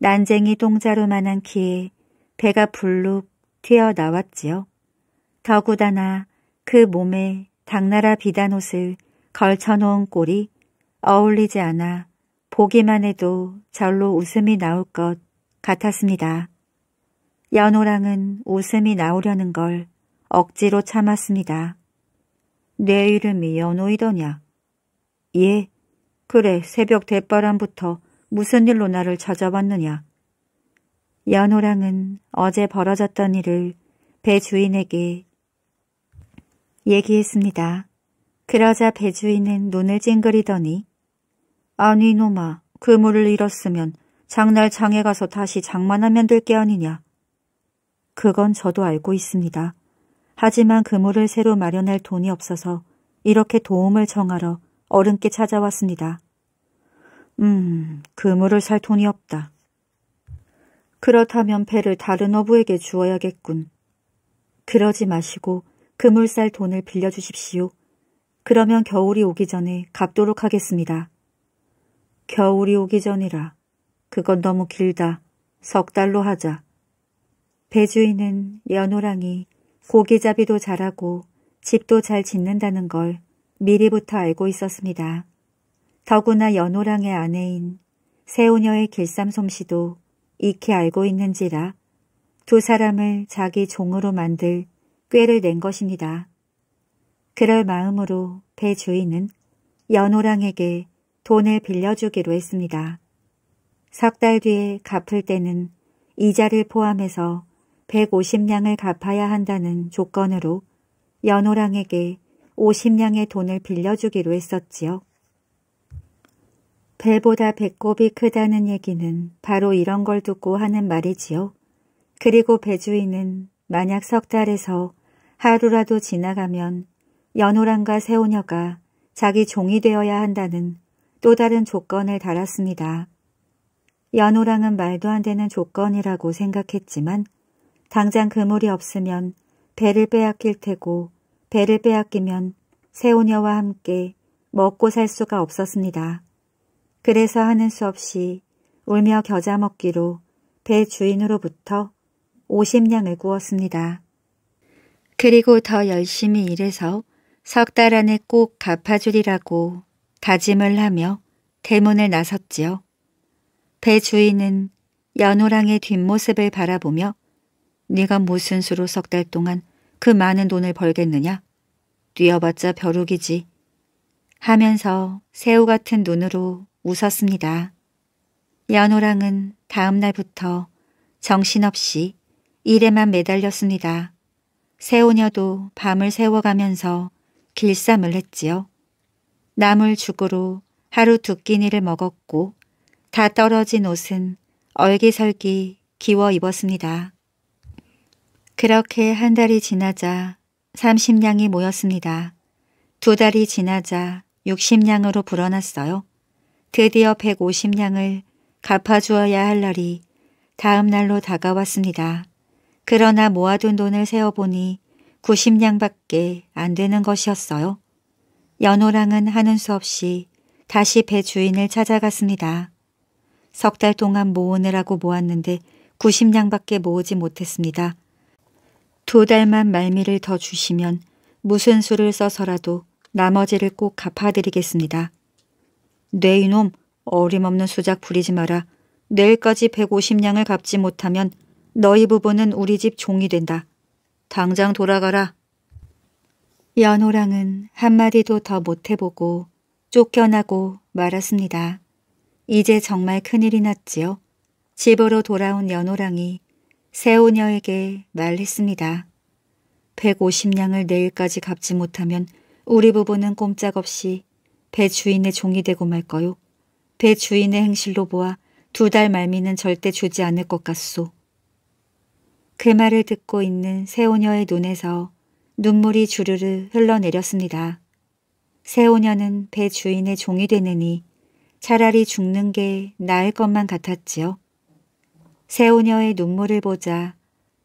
[SPEAKER 1] 난쟁이 똥자루만한 키에 배가 불룩 튀어나왔지요. 더구다나 그 몸에 당나라 비단옷을 걸쳐놓은 꼴이 어울리지 않아 보기만 해도 절로 웃음이 나올 것 같았습니다. 연호랑은 웃음이 나오려는 걸 억지로 참았습니다. 내 이름이 연호이더냐? 예. 그래, 새벽 대바람부터 무슨 일로 나를 찾아왔느냐. 연호랑은 어제 벌어졌던 일을 배 주인에게 얘기했습니다. 그러자 배 주인은 눈을 찡그리더니 아니 놈아, 그물을 잃었으면 장날 장에 가서 다시 장만하면 될 게 아니냐. 그건 저도 알고 있습니다. 하지만 그물을 새로 마련할 돈이 없어서 이렇게 도움을 청하러 어른께 찾아왔습니다. 음, 그물을 살 돈이 없다. 그렇다면 배를 다른 어부에게 주어야겠군. 그러지 마시고 그물 살 돈을 빌려주십시오. 그러면 겨울이 오기 전에 갚도록 하겠습니다. 겨울이 오기 전이라. 그건 너무 길다. 석 달로 하자. 배주인은 연호랑이 고기잡이도 잘하고 집도 잘 짓는다는 걸 미리부터 알고 있었습니다. 더구나 연호랑의 아내인 세우녀의 길쌈 솜씨도 익히 알고 있는지라 두 사람을 자기 종으로 만들 꾀를 낸 것입니다. 그럴 마음으로 배 주인은 연호랑에게 돈을 빌려주기로 했습니다. 석 달 뒤에 갚을 때는 이자를 포함해서 150냥을 갚아야 한다는 조건으로 연호랑에게 50냥의 돈을 빌려주기로 했었지요. 배보다 배꼽이 크다는 얘기는 바로 이런 걸 듣고 하는 말이지요. 그리고 배주인은 만약 석 달에서 하루라도 지나가면 연호랑과 세오녀가 자기 종이 되어야 한다는 또 다른 조건을 달았습니다. 연호랑은 말도 안 되는 조건이라고 생각했지만 당장 그물이 없으면 배를 빼앗길 테고 배를 빼앗기면 새오녀와 함께 먹고 살 수가 없었습니다. 그래서 하는 수 없이 울며 겨자 먹기로 배 주인으로부터 50냥을 구웠습니다. 그리고 더 열심히 일해서 석 달 안에 꼭 갚아주리라고 다짐을 하며 대문을 나섰지요. 배 주인은 연호랑의 뒷모습을 바라보며 네가 무슨 수로 석 달 동안 그 많은 돈을 벌겠느냐? 뛰어봤자 벼룩이지. 하면서 새우 같은 눈으로 웃었습니다. 연호랑은 다음 날부터 정신없이 일에만 매달렸습니다. 새우녀도 밤을 새워가면서 길쌈을 했지요. 나물 죽으로 하루 두 끼니를 먹었고 다 떨어진 옷은 얼기설기 기워 입었습니다. 그렇게 한 달이 지나자 30냥이 모였습니다. 두 달이 지나자 60냥으로 불어났어요. 드디어 150냥을 갚아주어야 할 날이 다음 날로 다가왔습니다. 그러나 모아둔 돈을 세어보니 90냥밖에 안 되는 것이었어요. 연호랑은 하는 수 없이 다시 배 주인을 찾아갔습니다. 석 달 동안 모으느라고 모았는데 90냥밖에 모으지 못했습니다. 두 달만 말미를 더 주시면 무슨 수를 써서라도 나머지를 꼭 갚아드리겠습니다. 네 이놈 어림없는 수작 부리지 마라. 내일까지 150냥을 갚지 못하면 너희 부부는 우리 집 종이 된다. 당장 돌아가라. 연호랑은 한마디도 더 못해보고 쫓겨나고 말았습니다. 이제 정말 큰일이 났지요. 집으로 돌아온 연호랑이 세오녀에게 말했습니다. 150냥을 내일까지 갚지 못하면 우리 부부는 꼼짝없이 배 주인의 종이 되고 말까요. 배 주인의 행실로 보아 두 달 말미는 절대 주지 않을 것 같소. 그 말을 듣고 있는 세오녀의 눈에서 눈물이 주르르 흘러내렸습니다. 세오녀는 배 주인의 종이 되느니 차라리 죽는 게 나을 것만 같았지요. 새우녀의 눈물을 보자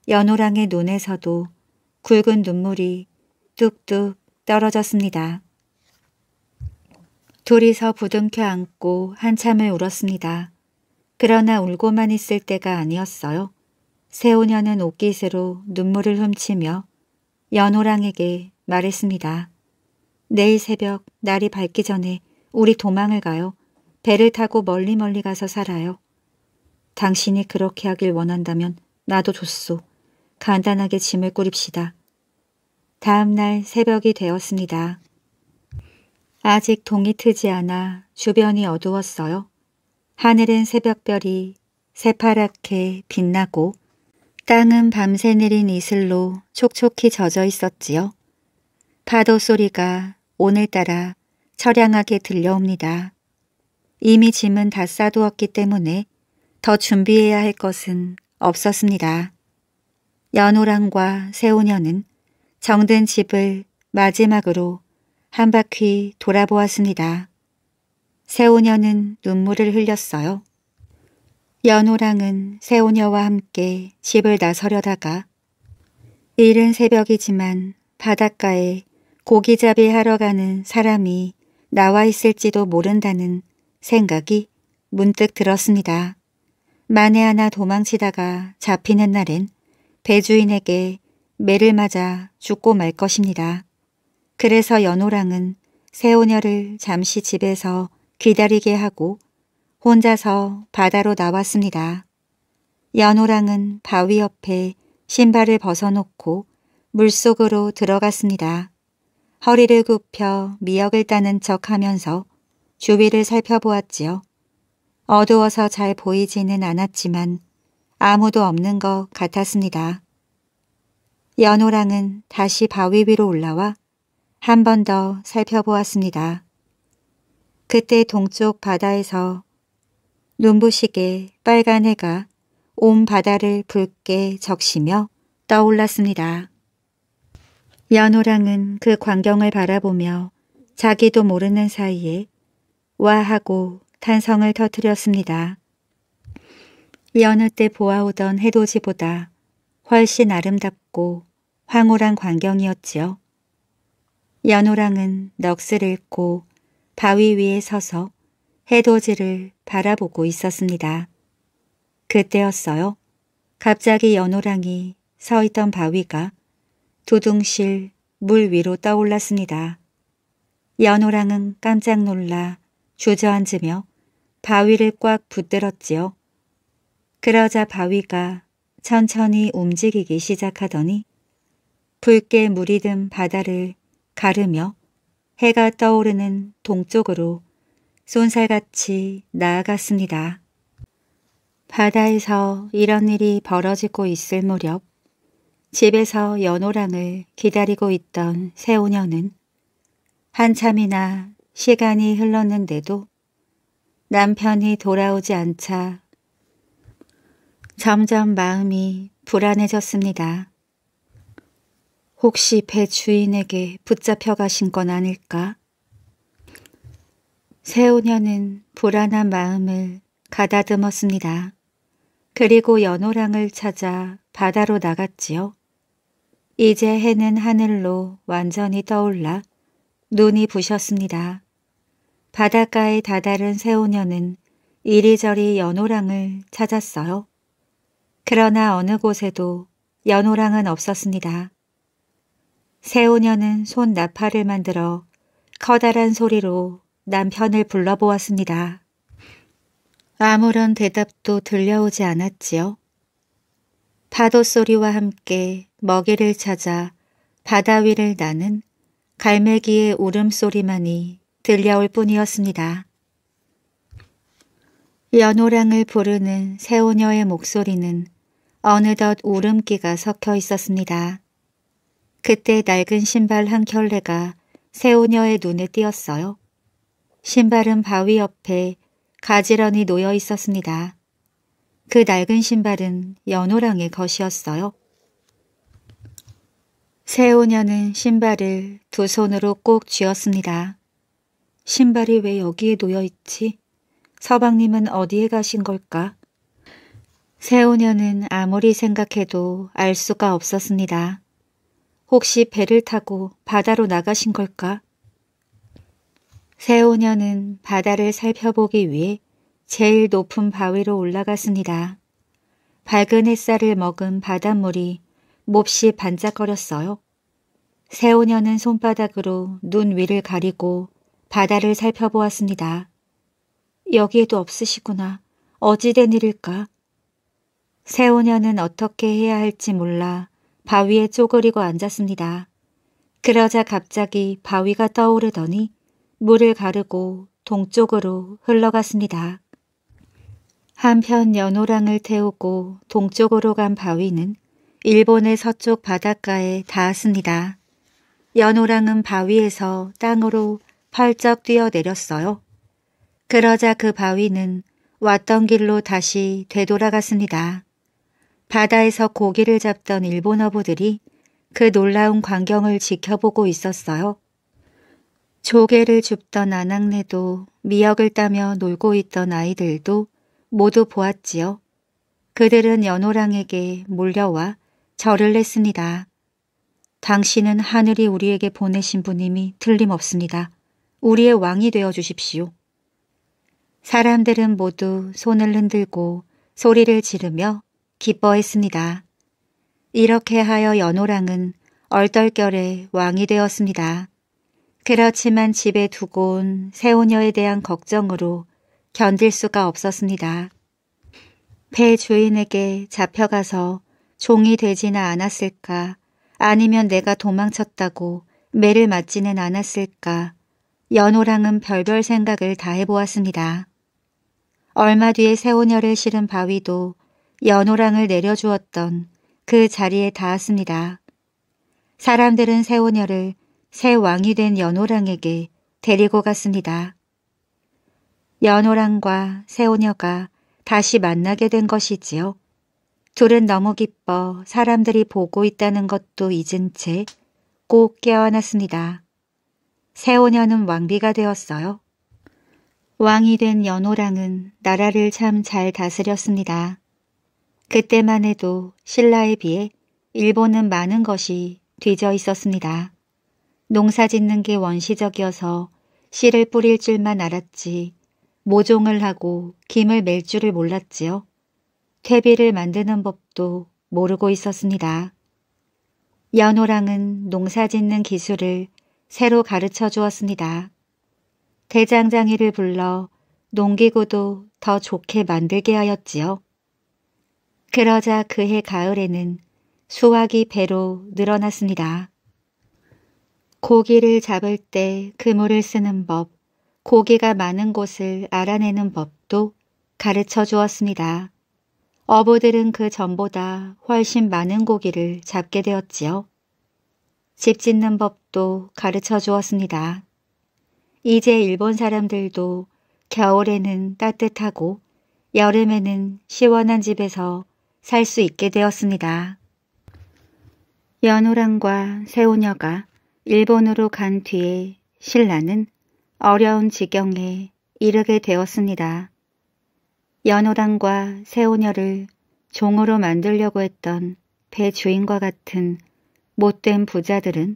[SPEAKER 1] 연호랑의 눈에서도 굵은 눈물이 뚝뚝 떨어졌습니다. 둘이서 부둥켜 안고 한참을 울었습니다. 그러나 울고만 있을 때가 아니었어요. 새우녀는 옷깃으로 눈물을 훔치며 연호랑에게 말했습니다. 내일 새벽 날이 밝기 전에 우리 도망을 가요. 배를 타고 멀리 멀리 가서 살아요. 당신이 그렇게 하길 원한다면 나도 줬소 간단하게 짐을 꾸립시다. 다음 날 새벽이 되었습니다. 아직 동이 트지 않아 주변이 어두웠어요. 하늘은 새벽별이 새파랗게 빛나고 땅은 밤새 내린 이슬로 촉촉히 젖어 있었지요. 파도 소리가 오늘따라 철량하게 들려옵니다. 이미 짐은 다 싸두었기 때문에 더 준비해야 할 것은 없었습니다. 연호랑과 세오녀는 정든 집을 마지막으로 한 바퀴 돌아보았습니다. 세오녀는 눈물을 흘렸어요. 연호랑은 세오녀와 함께 집을 나서려다가 이른 새벽이지만 바닷가에 고기잡이 하러 가는 사람이 나와 있을지도 모른다는 생각이 문득 들었습니다. 만에 하나 도망치다가 잡히는 날엔 배주인에게 매를 맞아 죽고 말 것입니다. 그래서 연호랑은 세오녀를 잠시 집에서 기다리게 하고 혼자서 바다로 나왔습니다. 연호랑은 바위 옆에 신발을 벗어놓고 물속으로 들어갔습니다. 허리를 굽혀 미역을 따는 척하면서 주위를 살펴보았지요. 어두워서 잘 보이지는 않았지만 아무도 없는 것 같았습니다. 연호랑은 다시 바위 위로 올라와 한 번 더 살펴보았습니다. 그때 동쪽 바다에서 눈부시게 빨간 해가 온 바다를 붉게 적시며 떠올랐습니다. 연호랑은 그 광경을 바라보며 자기도 모르는 사이에 와하고 탄성을 터뜨렸습니다. 여느때 보아오던 해돋이보다 훨씬 아름답고 황홀한 광경이었지요. 연호랑은 넋을 잃고 바위 위에 서서 해돋이를 바라보고 있었습니다. 그때였어요. 갑자기 연호랑이 서 있던 바위가 두둥실 물 위로 떠올랐습니다. 연호랑은 깜짝 놀라 주저앉으며 바위를 꽉 붙들었지요. 그러자 바위가 천천히 움직이기 시작하더니 붉게 무리든 바다를 가르며 해가 떠오르는 동쪽으로 손살같이 나아갔습니다. 바다에서 이런 일이 벌어지고 있을 무렵 집에서 연호랑을 기다리고 있던 새오녀는 한참이나 시간이 흘렀는데도 남편이 돌아오지 않자 점점 마음이 불안해졌습니다. 혹시 배 주인에게 붙잡혀 가신 건 아닐까? 세우녀는 불안한 마음을 가다듬었습니다. 그리고 연호랑을 찾아 바다로 나갔지요. 이제 해는 하늘로 완전히 떠올라 눈이 부셨습니다. 바닷가에 다다른 새오녀는 이리저리 연호랑을 찾았어요. 그러나 어느 곳에도 연호랑은 없었습니다. 새오녀는손 나팔을 만들어 커다란 소리로 남편을 불러보았습니다. 아무런 대답도 들려오지 않았지요. 파도 소리와 함께 먹이를 찾아 바다 위를 나는 갈매기의 울음소리만이 들려올 뿐이었습니다. 연호랑을 부르는 새오녀의 목소리는 어느덧 울음기가 섞여 있었습니다. 그때 낡은 신발 한 켤레가 새오녀의 눈에 띄었어요. 신발은 바위 옆에 가지런히 놓여 있었습니다. 그 낡은 신발은 연호랑의 것이었어요. 새오녀는 신발을 두 손으로 꼭 쥐었습니다. 신발이 왜 여기에 놓여 있지? 서방님은 어디에 가신 걸까? 세오녀는 아무리 생각해도 알 수가 없었습니다. 혹시 배를 타고 바다로 나가신 걸까? 세오녀는 바다를 살펴보기 위해 제일 높은 바위로 올라갔습니다. 밝은 햇살을 먹은 바닷물이 몹시 반짝거렸어요. 세오녀는 손바닥으로 눈 위를 가리고 바다를 살펴보았습니다. 여기에도 없으시구나. 어찌된 일일까? 세오녀는 어떻게 해야 할지 몰라 바위에 쪼그리고 앉았습니다. 그러자 갑자기 바위가 떠오르더니 물을 가르고 동쪽으로 흘러갔습니다. 한편 연호랑을 태우고 동쪽으로 간 바위는 일본의 서쪽 바닷가에 닿았습니다. 연호랑은 바위에서 땅으로 펄쩍 뛰어내렸어요. 그러자 그 바위는 왔던 길로 다시 되돌아갔습니다. 바다에서 고기를 잡던 일본 어부들이 그 놀라운 광경을 지켜보고 있었어요. 조개를 줍던 아낙네도 미역을 따며 놀고 있던 아이들도 모두 보았지요. 그들은 연호랑에게 몰려와 절을 냈습니다. 당신은 하늘이 우리에게 보내신 분임이 틀림없습니다. 우리의 왕이 되어 주십시오. 사람들은 모두 손을 흔들고 소리를 지르며 기뻐했습니다. 이렇게 하여 연호랑은 얼떨결에 왕이 되었습니다. 그렇지만 집에 두고 온 새오녀에 대한 걱정으로 견딜 수가 없었습니다. 배 주인에게 잡혀가서 종이 되지는 않았을까 아니면 내가 도망쳤다고 매를 맞지는 않았을까 연호랑은 별별 생각을 다 해보았습니다. 얼마 뒤에 새오녀를 실은 바위도 연호랑을 내려주었던 그 자리에 닿았습니다. 사람들은 새오녀를새 왕이 된 연호랑에게 데리고 갔습니다. 연호랑과 새오녀가 다시 만나게 된 것이지요. 둘은 너무 기뻐 사람들이 보고 있다는 것도 잊은 채 꼭 깨어났습니다. 세오녀는 왕비가 되었어요. 왕이 된 연호랑은 나라를 참 잘 다스렸습니다. 그때만 해도 신라에 비해 일본은 많은 것이 뒤져 있었습니다. 농사 짓는 게 원시적이어서 씨를 뿌릴 줄만 알았지 모종을 하고 김을 맬 줄을 몰랐지요. 퇴비를 만드는 법도 모르고 있었습니다. 연호랑은 농사 짓는 기술을 새로 가르쳐 주었습니다. 대장장이를 불러 농기구도 더 좋게 만들게 하였지요. 그러자 그해 가을에는 수확이 배로 늘어났습니다. 고기를 잡을 때 그물을 쓰는 법, 고기가 많은 곳을 알아내는 법도 가르쳐 주었습니다. 어부들은 그 전보다 훨씬 많은 고기를 잡게 되었지요. 집 짓는 법도 가르쳐 주었습니다. 이제 일본 사람들도 겨울에는 따뜻하고 여름에는 시원한 집에서 살 수 있게 되었습니다. 연호랑과 세오녀가 일본으로 간 뒤에 신라는 어려운 지경에 이르게 되었습니다. 연호랑과 세오녀를 종으로 만들려고 했던 배 주인과 같은 못된 부자들은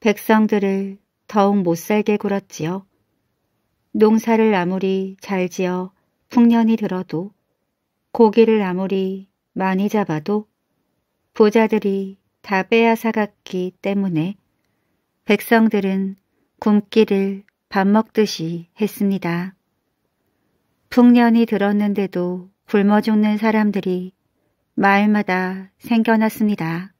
[SPEAKER 1] 백성들을 더욱 못살게 굴었지요. 농사를 아무리 잘 지어 풍년이 들어도 고기를 아무리 많이 잡아도 부자들이 다 빼앗아 갔기 때문에 백성들은 굶기를 밥 먹듯이 했습니다. 풍년이 들었는데도 굶어 죽는 사람들이 마을마다 생겨났습니다.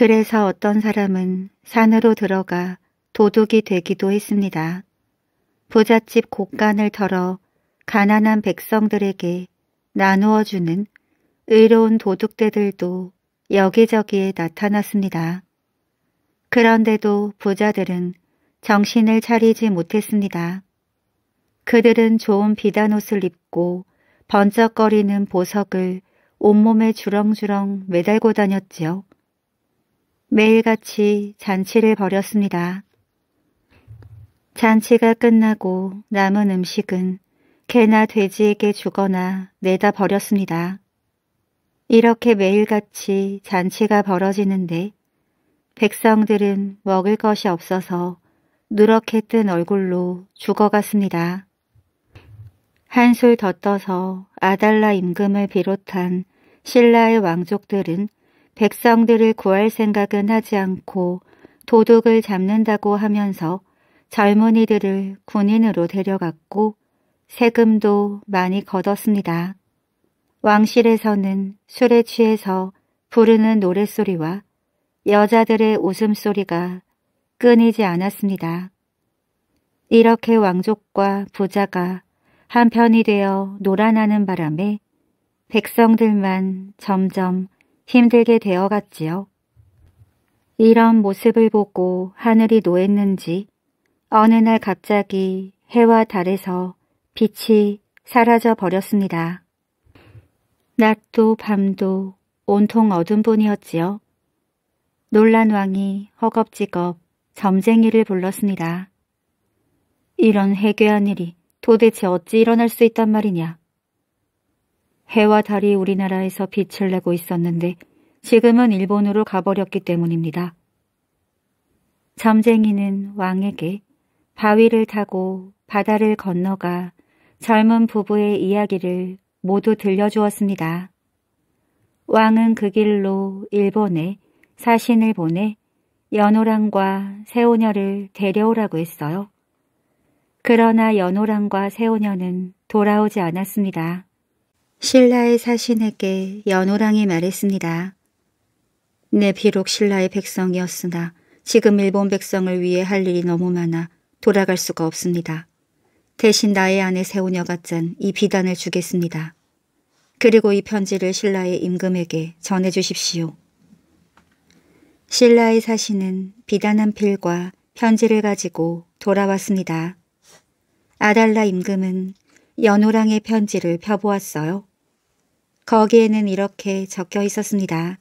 [SPEAKER 1] 그래서 어떤 사람은 산으로 들어가 도둑이 되기도 했습니다. 부잣집 곡간을 털어 가난한 백성들에게 나누어주는 의로운 도둑대들도 여기저기에 나타났습니다. 그런데도 부자들은 정신을 차리지 못했습니다. 그들은 좋은 비단옷을 입고 번쩍거리는 보석을 온몸에 주렁주렁 매달고 다녔지요. 매일같이 잔치를 벌였습니다. 잔치가 끝나고 남은 음식은 개나 돼지에게 주거나 내다 버렸습니다. 이렇게 매일같이 잔치가 벌어지는데 백성들은 먹을 것이 없어서 누렇게 뜬 얼굴로 죽어갔습니다. 한술 더 떠서 아달라 임금을 비롯한 신라의 왕족들은 백성들을 구할 생각은 하지 않고 도둑을 잡는다고 하면서 젊은이들을 군인으로 데려갔고 세금도 많이 걷었습니다. 왕실에서는 술에 취해서 부르는 노랫소리와 여자들의 웃음소리가 끊이지 않았습니다. 이렇게 왕족과 부자가 한편이 되어 놀아나는 바람에 백성들만 점점 힘들게 되어갔지요. 이런 모습을 보고 하늘이 노했는지 어느 날 갑자기 해와 달에서 빛이 사라져 버렸습니다. 낮도 밤도 온통 어둠뿐이었지요. 놀란 왕이 허겁지겁 점쟁이를 불렀습니다. 이런 해괴한 일이 도대체 어찌 일어날 수 있단 말이냐. 해와 달이 우리나라에서 빛을 내고 있었는데 지금은 일본으로 가버렸기 때문입니다. 점쟁이는 왕에게 바위를 타고 바다를 건너가 젊은 부부의 이야기를 모두 들려주었습니다. 왕은 그 길로 일본에 사신을 보내 연호랑과 새오녀를 데려오라고 했어요. 그러나 연호랑과 새오녀는 돌아오지 않았습니다. 신라의 사신에게 연호랑이 말했습니다. 내 비록 신라의 백성이었으나 지금 일본 백성을 위해 할 일이 너무 많아 돌아갈 수가 없습니다. 대신 나의 아내 세우녀가 짠 이 비단을 주겠습니다. 그리고 이 편지를 신라의 임금에게 전해주십시오. 신라의 사신은 비단 한 필과 편지를 가지고 돌아왔습니다. 아달라 임금은 연호랑의 편지를 펴보았어요. 거기에는 이렇게 적혀 있었습니다.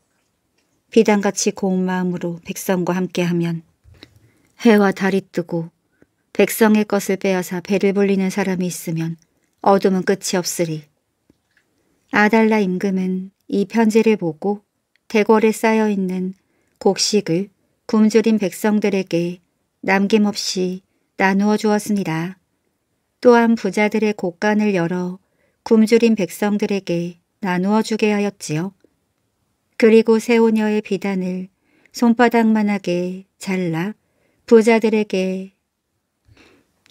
[SPEAKER 1] 비단같이 고운 마음으로 백성과 함께하면 해와 달이 뜨고 백성의 것을 빼앗아 배를 불리는 사람이 있으면 어둠은 끝이 없으리. 아달라 임금은 이 편지를 보고 대궐에 쌓여있는 곡식을 굶주린 백성들에게 남김없이 나누어 주었습니다. 또한 부자들의 곡간을 열어 굶주린 백성들에게 나누어 주게 하였지요. 그리고 세오녀의 비단을 손바닥만하게 잘라 부자들에게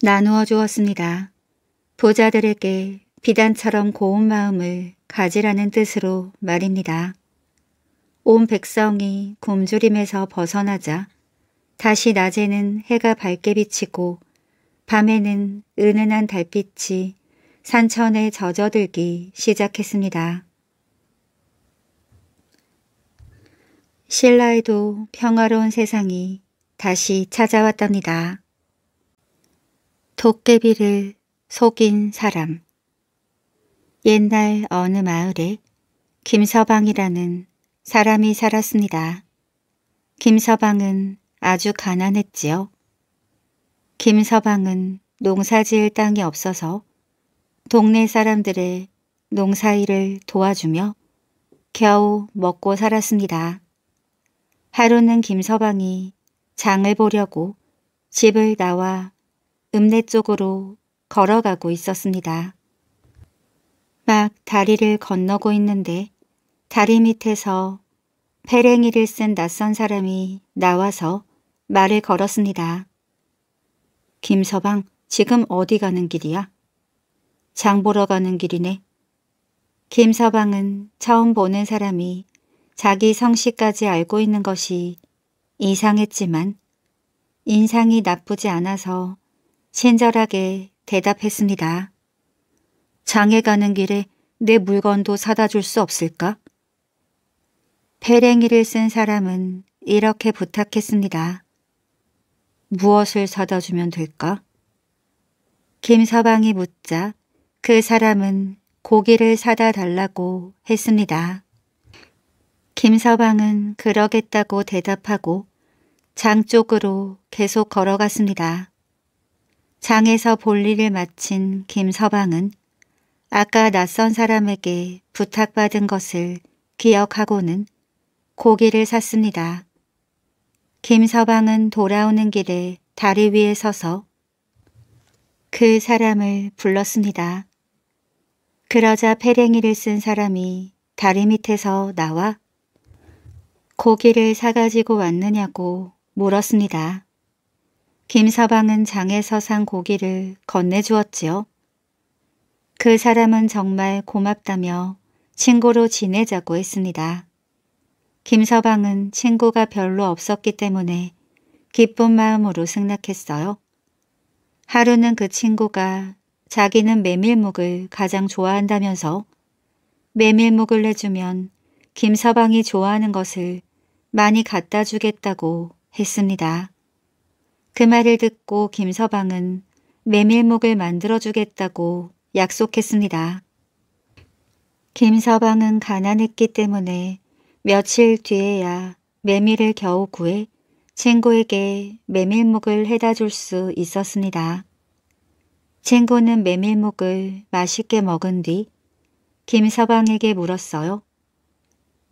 [SPEAKER 1] 나누어 주었습니다. 부자들에게 비단처럼 고운 마음을 가지라는 뜻으로 말입니다. 온 백성이 굶주림에서 벗어나자 다시 낮에는 해가 밝게 비치고 밤에는 은은한 달빛이 산천에 젖어들기 시작했습니다. 신라에도 평화로운 세상이 다시 찾아왔답니다. 도깨비를 속인 사람 옛날 어느 마을에 김서방이라는 사람이 살았습니다. 김서방은 아주 가난했지요. 김서방은 농사지을 땅이 없어서 동네 사람들의 농사일을 도와주며 겨우 먹고 살았습니다. 하루는 김서방이 장을 보려고 집을 나와 읍내 쪽으로 걸어가고 있었습니다. 막 다리를 건너고 있는데 다리 밑에서 페랭이를 쓴 낯선 사람이 나와서 말을 걸었습니다. 김서방, 지금 어디 가는 길이야? 장 보러 가는 길이네. 김서방은 처음 보는 사람이 자기 성씨까지 알고 있는 것이 이상했지만 인상이 나쁘지 않아서 친절하게 대답했습니다. 장에 가는 길에 내 물건도 사다 줄 수 없을까? 페랭이를 쓴 사람은 이렇게 부탁했습니다. 무엇을 사다 주면 될까? 김서방이 묻자 그 사람은 고기를 사다 달라고 했습니다. 김서방은 그러겠다고 대답하고 장 쪽으로 계속 걸어갔습니다. 장에서 볼일을 마친 김서방은 아까 낯선 사람에게 부탁받은 것을 기억하고는 고기를 샀습니다. 김서방은 돌아오는 길에 다리 위에 서서 그 사람을 불렀습니다. 그러자 패랭이를쓴 사람이 다리 밑에서 나와 고기를 사가지고 왔느냐고 물었습니다. 김서방은 장에서 산 고기를 건네주었지요. 그 사람은 정말 고맙다며 친구로 지내자고 했습니다. 김서방은 친구가 별로 없었기 때문에 기쁜 마음으로 승낙했어요. 하루는 그 친구가 자기는 메밀묵을 가장 좋아한다면서 메밀묵을 해주면 김서방이 좋아하는 것을 많이 갖다 주겠다고 했습니다. 그 말을 듣고 김서방은 메밀묵을 만들어주겠다고 약속했습니다. 김서방은 가난했기 때문에 며칠 뒤에야 메밀을 겨우 구해 친구에게 메밀묵을 해다 줄 수 있었습니다. 친구는 메밀묵을 맛있게 먹은 뒤 김서방에게 물었어요.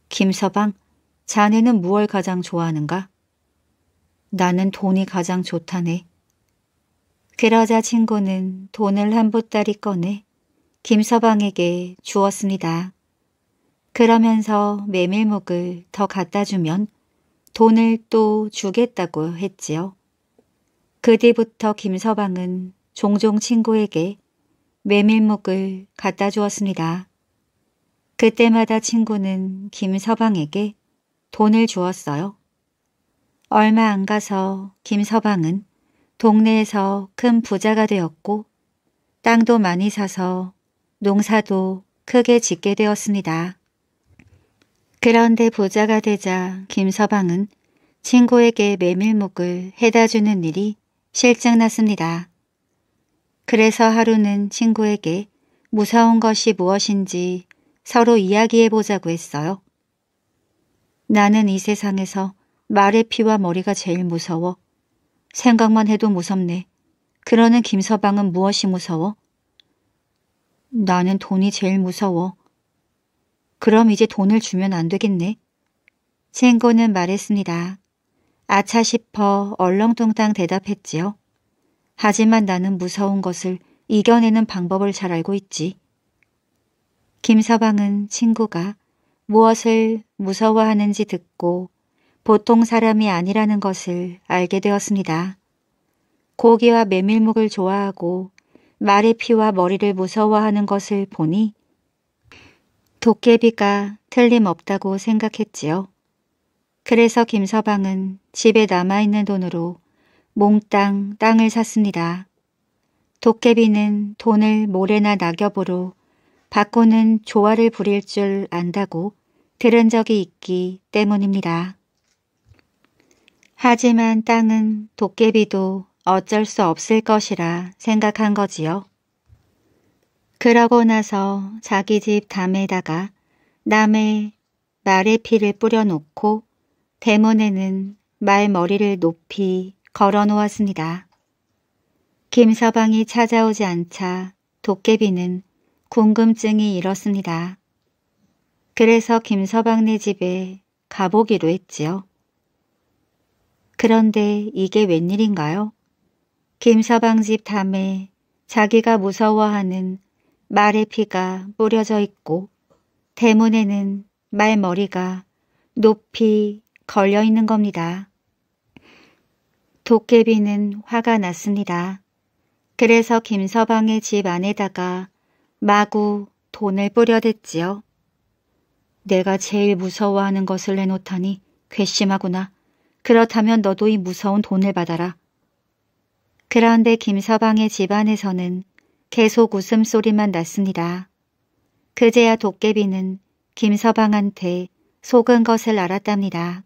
[SPEAKER 1] 김서방, 자네는 무얼 가장 좋아하는가? 나는 돈이 가장 좋다네. 그러자 친구는 돈을 한 보따리 꺼내 김서방에게 주었습니다. 그러면서 메밀묵을 더 갖다 주면 돈을 또 주겠다고 했지요. 그 뒤부터 김서방은 종종 친구에게 메밀묵을 갖다 주었습니다. 그때마다 친구는 김서방에게 돈을 주었어요. 얼마 안 가서 김서방은 동네에서 큰 부자가 되었고 땅도 많이 사서 농사도 크게 짓게 되었습니다. 그런데 부자가 되자 김서방은 친구에게 메밀묵을 해다 주는 일이 실증났습니다. 그래서 하루는 친구에게 무서운 것이 무엇인지 서로 이야기해보자고 했어요. 나는 이 세상에서 말의 피와 머리가 제일 무서워. 생각만 해도 무섭네. 그러는 김서방은 무엇이 무서워? 나는 돈이 제일 무서워. 그럼 이제 돈을 주면 안 되겠네. 친구는 말했습니다. 아차 싶어 얼렁뚱땅 대답했지요. 하지만 나는 무서운 것을 이겨내는 방법을 잘 알고 있지. 김서방은 친구가 무엇을 무서워하는지 듣고 보통 사람이 아니라는 것을 알게 되었습니다. 고기와 메밀묵을 좋아하고 말의 피와 머리를 무서워하는 것을 보니 도깨비가 틀림없다고 생각했지요. 그래서 김서방은 집에 남아있는 돈으로 몽땅 땅을 샀습니다. 도깨비는 돈을 모래나 낙엽으로 바꾸는 조화를 부릴 줄 안다고 들은 적이 있기 때문입니다. 하지만 땅은 도깨비도 어쩔 수 없을 것이라 생각한 거지요. 그러고 나서 자기 집 담에다가 남의 말의 피를 뿌려놓고 대문에는 말머리를 높이 걸어 놓았습니다. 김서방이 찾아오지 않자 도깨비는 궁금증이 일었습니다. 그래서 김서방네 집에 가보기로 했지요. 그런데 이게 웬일인가요? 김서방 집 담에 자기가 무서워하는 말의 피가 뿌려져 있고 대문에는 말머리가 높이 걸려 있는 겁니다. 도깨비는 화가 났습니다. 그래서 김서방의 집 안에다가 마구 돈을 뿌려댔지요. 내가 제일 무서워하는 것을 내놓다니 괘씸하구나. 그렇다면 너도 이 무서운 돈을 받아라. 그런데 김서방의 집안에서는 계속 웃음소리만 났습니다. 그제야 도깨비는 김서방한테 속은 것을 알았답니다.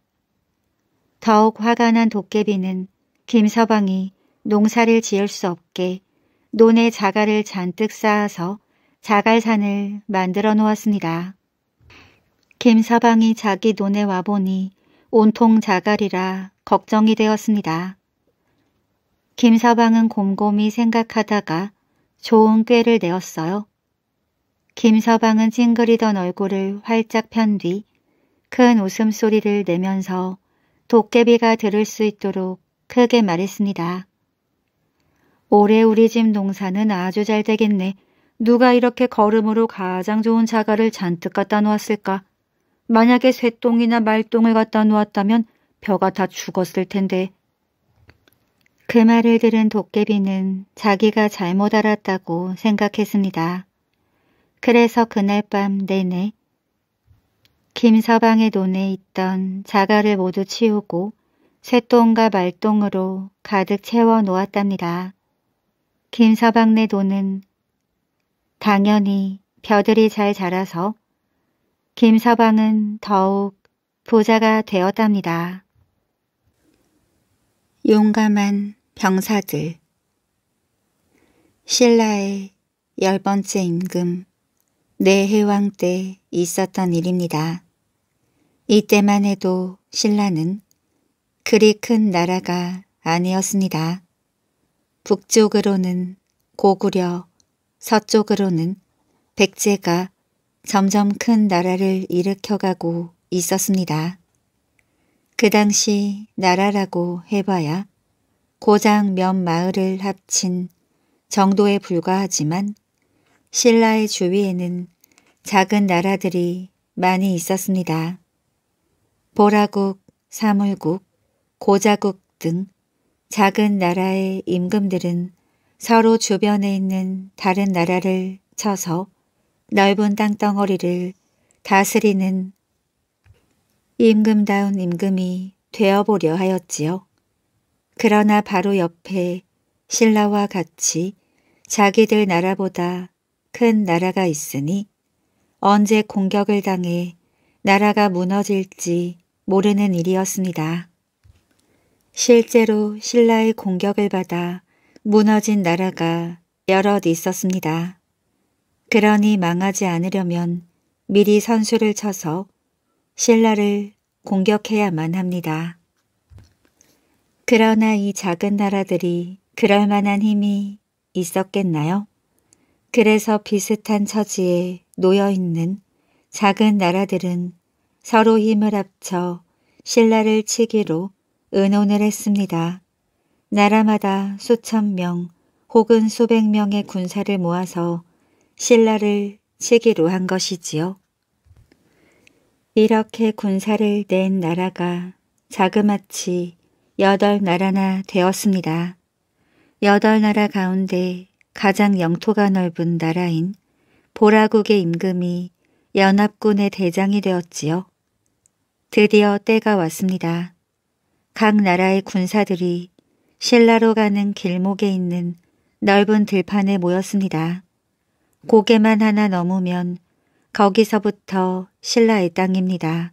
[SPEAKER 1] 더욱 화가 난 도깨비는 김서방이 농사를 지을 수 없게 논에 자갈을 잔뜩 쌓아서 자갈산을 만들어 놓았습니다. 김서방이 자기 논에 와보니 온통 자갈이라 걱정이 되었습니다. 김서방은 곰곰이 생각하다가 좋은 꾀를 내었어요. 김서방은 찡그리던 얼굴을 활짝 편 뒤 큰 웃음소리를 내면서 도깨비가 들을 수 있도록 크게 말했습니다. 올해 우리 집 농사는 아주 잘 되겠네. 누가 이렇게 걸음으로 가장 좋은 자갈을 잔뜩 갖다 놓았을까? 만약에 쇠똥이나 말똥을 갖다 놓았다면 벼가 다 죽었을 텐데. 그 말을 들은 도깨비는 자기가 잘못 알았다고 생각했습니다. 그래서 그날 밤 내내 김서방의 논에 있던 자갈을 모두 치우고 새똥과 말똥으로 가득 채워 놓았답니다. 김서방네 돈은 당연히 벼들이 잘 자라서 김서방은 더욱 부자가 되었답니다. 용감한 병사들 신라의 열 번째 임금 내해왕 때 있었던 일입니다. 이때만 해도 신라는 그리 큰 나라가 아니었습니다. 북쪽으로는 고구려, 서쪽으로는 백제가 점점 큰 나라를 일으켜가고 있었습니다. 그 당시 나라라고 해봐야 고장 몇 마을을 합친 정도에 불과하지만 신라의 주위에는 작은 나라들이 많이 있었습니다. 보라국, 사물국, 고자국 등 작은 나라의 임금들은 서로 주변에 있는 다른 나라를 쳐서 넓은 땅덩어리를 다스리는 임금다운 임금이 되어보려 하였지요. 그러나 바로 옆에 신라와 같이 자기들 나라보다 큰 나라가 있으니 언제 공격을 당해 나라가 무너질지 모르는 일이었습니다. 실제로 신라의 공격을 받아 무너진 나라가 여럿 있었습니다. 그러니 망하지 않으려면 미리 선수를 쳐서 신라를 공격해야만 합니다. 그러나 이 작은 나라들이 그럴 만한 힘이 있었겠나요? 그래서 비슷한 처지에 놓여있는 작은 나라들은 서로 힘을 합쳐 신라를 치기로 은혼을 했습니다. 나라마다 수천 명 혹은 수백 명의 군사를 모아서 신라를 치기로 한 것이지요. 이렇게 군사를 낸 나라가 자그마치 여덟 나라나 되었습니다. 여덟 나라 가운데 가장 영토가 넓은 나라인 보라국의 임금이 연합군의 대장이 되었지요. 드디어 때가 왔습니다. 각 나라의 군사들이 신라로 가는 길목에 있는 넓은 들판에 모였습니다. 고개만 하나 넘으면 거기서부터 신라의 땅입니다.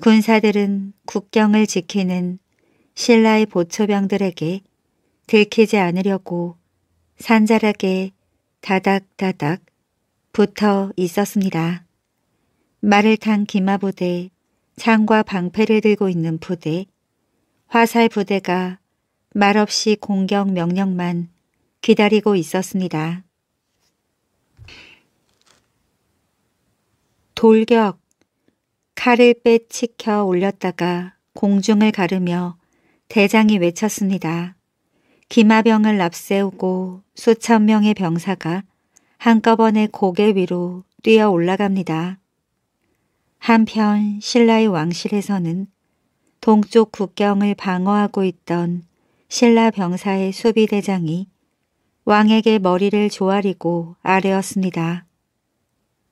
[SPEAKER 1] 군사들은 국경을 지키는 신라의 보초병들에게 들키지 않으려고 산자락에 다닥다닥 붙어 있었습니다. 말을 탄 기마부대, 창과 방패를 들고 있는 부대, 화살 부대가 말없이 공격 명령만 기다리고 있었습니다. 돌격, 칼을 빼치켜 올렸다가 공중을 가르며 대장이 외쳤습니다. 기마병을 납세우고 수천 명의 병사가 한꺼번에 고개 위로 뛰어 올라갑니다. 한편 신라의 왕실에서는 동쪽 국경을 방어하고 있던 신라 병사의 수비대장이 왕에게 머리를 조아리고 아뢰었습니다.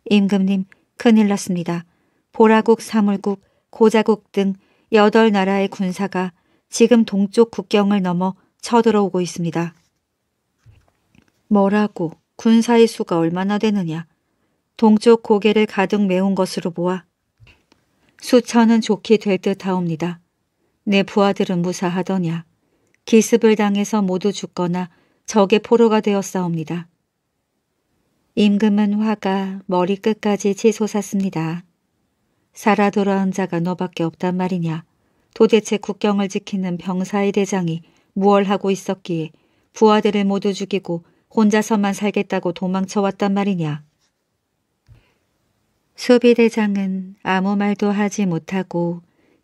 [SPEAKER 1] 임금님, 큰일 났습니다. 보라국, 사물국, 고자국 등 여덟 나라의 군사가 지금 동쪽 국경을 넘어 쳐들어오고 있습니다. 뭐라고 군사의 수가 얼마나 되느냐. 동쪽 고개를 가득 메운 것으로 보아 수천은 좋게 될 듯하옵니다. 내 부하들은 무사하더냐. 기습을 당해서 모두 죽거나 적의 포로가 되었사옵니다. 임금은 화가 머리끝까지 치솟았습니다. 살아 돌아온 자가 너밖에 없단 말이냐. 도대체 국경을 지키는 병사의 대장이 무얼 하고 있었기에 부하들을 모두 죽이고 혼자서만 살겠다고 도망쳐왔단 말이냐. 수비대장은 아무 말도 하지 못하고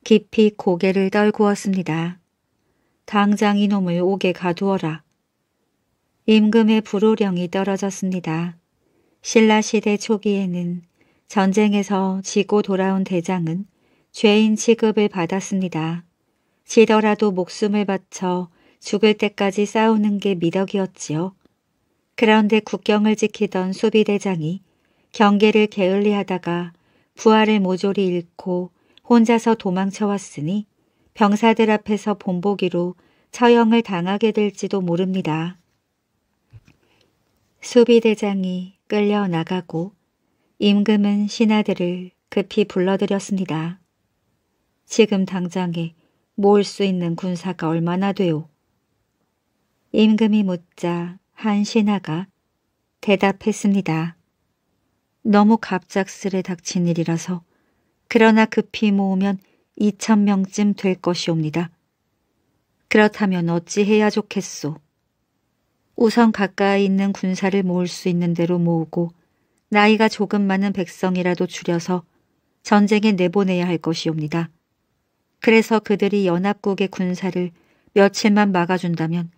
[SPEAKER 1] 깊이 고개를 떨구었습니다. 당장 이놈을 옥에 가두어라. 임금의 불호령이 떨어졌습니다. 신라시대 초기에는 전쟁에서 지고 돌아온 대장은 죄인 취급을 받았습니다. 지더라도 목숨을 바쳐 죽을 때까지 싸우는 게 미덕이었지요. 그런데 국경을 지키던 수비대장이 경계를 게을리하다가 부하를 모조리 잃고 혼자서 도망쳐왔으니 병사들 앞에서 본보기로 처형을 당하게 될지도 모릅니다. 수비대장이 끌려나가고 임금은 신하들을 급히 불러들였습니다. 지금 당장에 모을 수 있는 군사가 얼마나 돼요? 임금이 묻자 한 신하가 대답했습니다. 너무 갑작스레 닥친 일이라서 그러나 급히 모으면 2천 명쯤 될 것이옵니다. 그렇다면 어찌 해야 좋겠소? 우선 가까이 있는 군사를 모을 수 있는 대로 모으고 나이가 조금 많은 백성이라도 줄여서 전쟁에 내보내야 할 것이옵니다. 그래서 그들이 연합국의 군사를 며칠만 막아준다면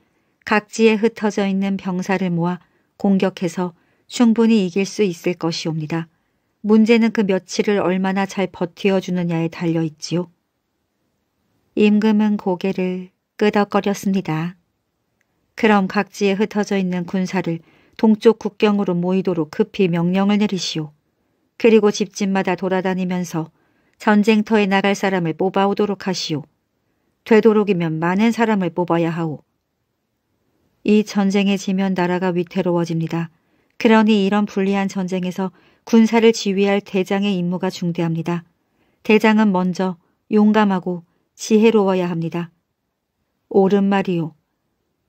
[SPEAKER 1] 각지에 흩어져 있는 병사를 모아 공격해서 충분히 이길 수 있을 것이옵니다. 문제는 그 며칠을 얼마나 잘 버티어주느냐에 달려있지요. 임금은 고개를 끄덕거렸습니다. 그럼 각지에 흩어져 있는 군사를 동쪽 국경으로 모이도록 급히 명령을 내리시오. 그리고 집집마다 돌아다니면서 전쟁터에 나갈 사람을 뽑아오도록 하시오. 되도록이면 많은 사람을 뽑아야 하오. 이 전쟁에 지면 나라가 위태로워집니다. 그러니 이런 불리한 전쟁에서 군사를 지휘할 대장의 임무가 중대합니다. 대장은 먼저 용감하고 지혜로워야 합니다. 옳은 말이요.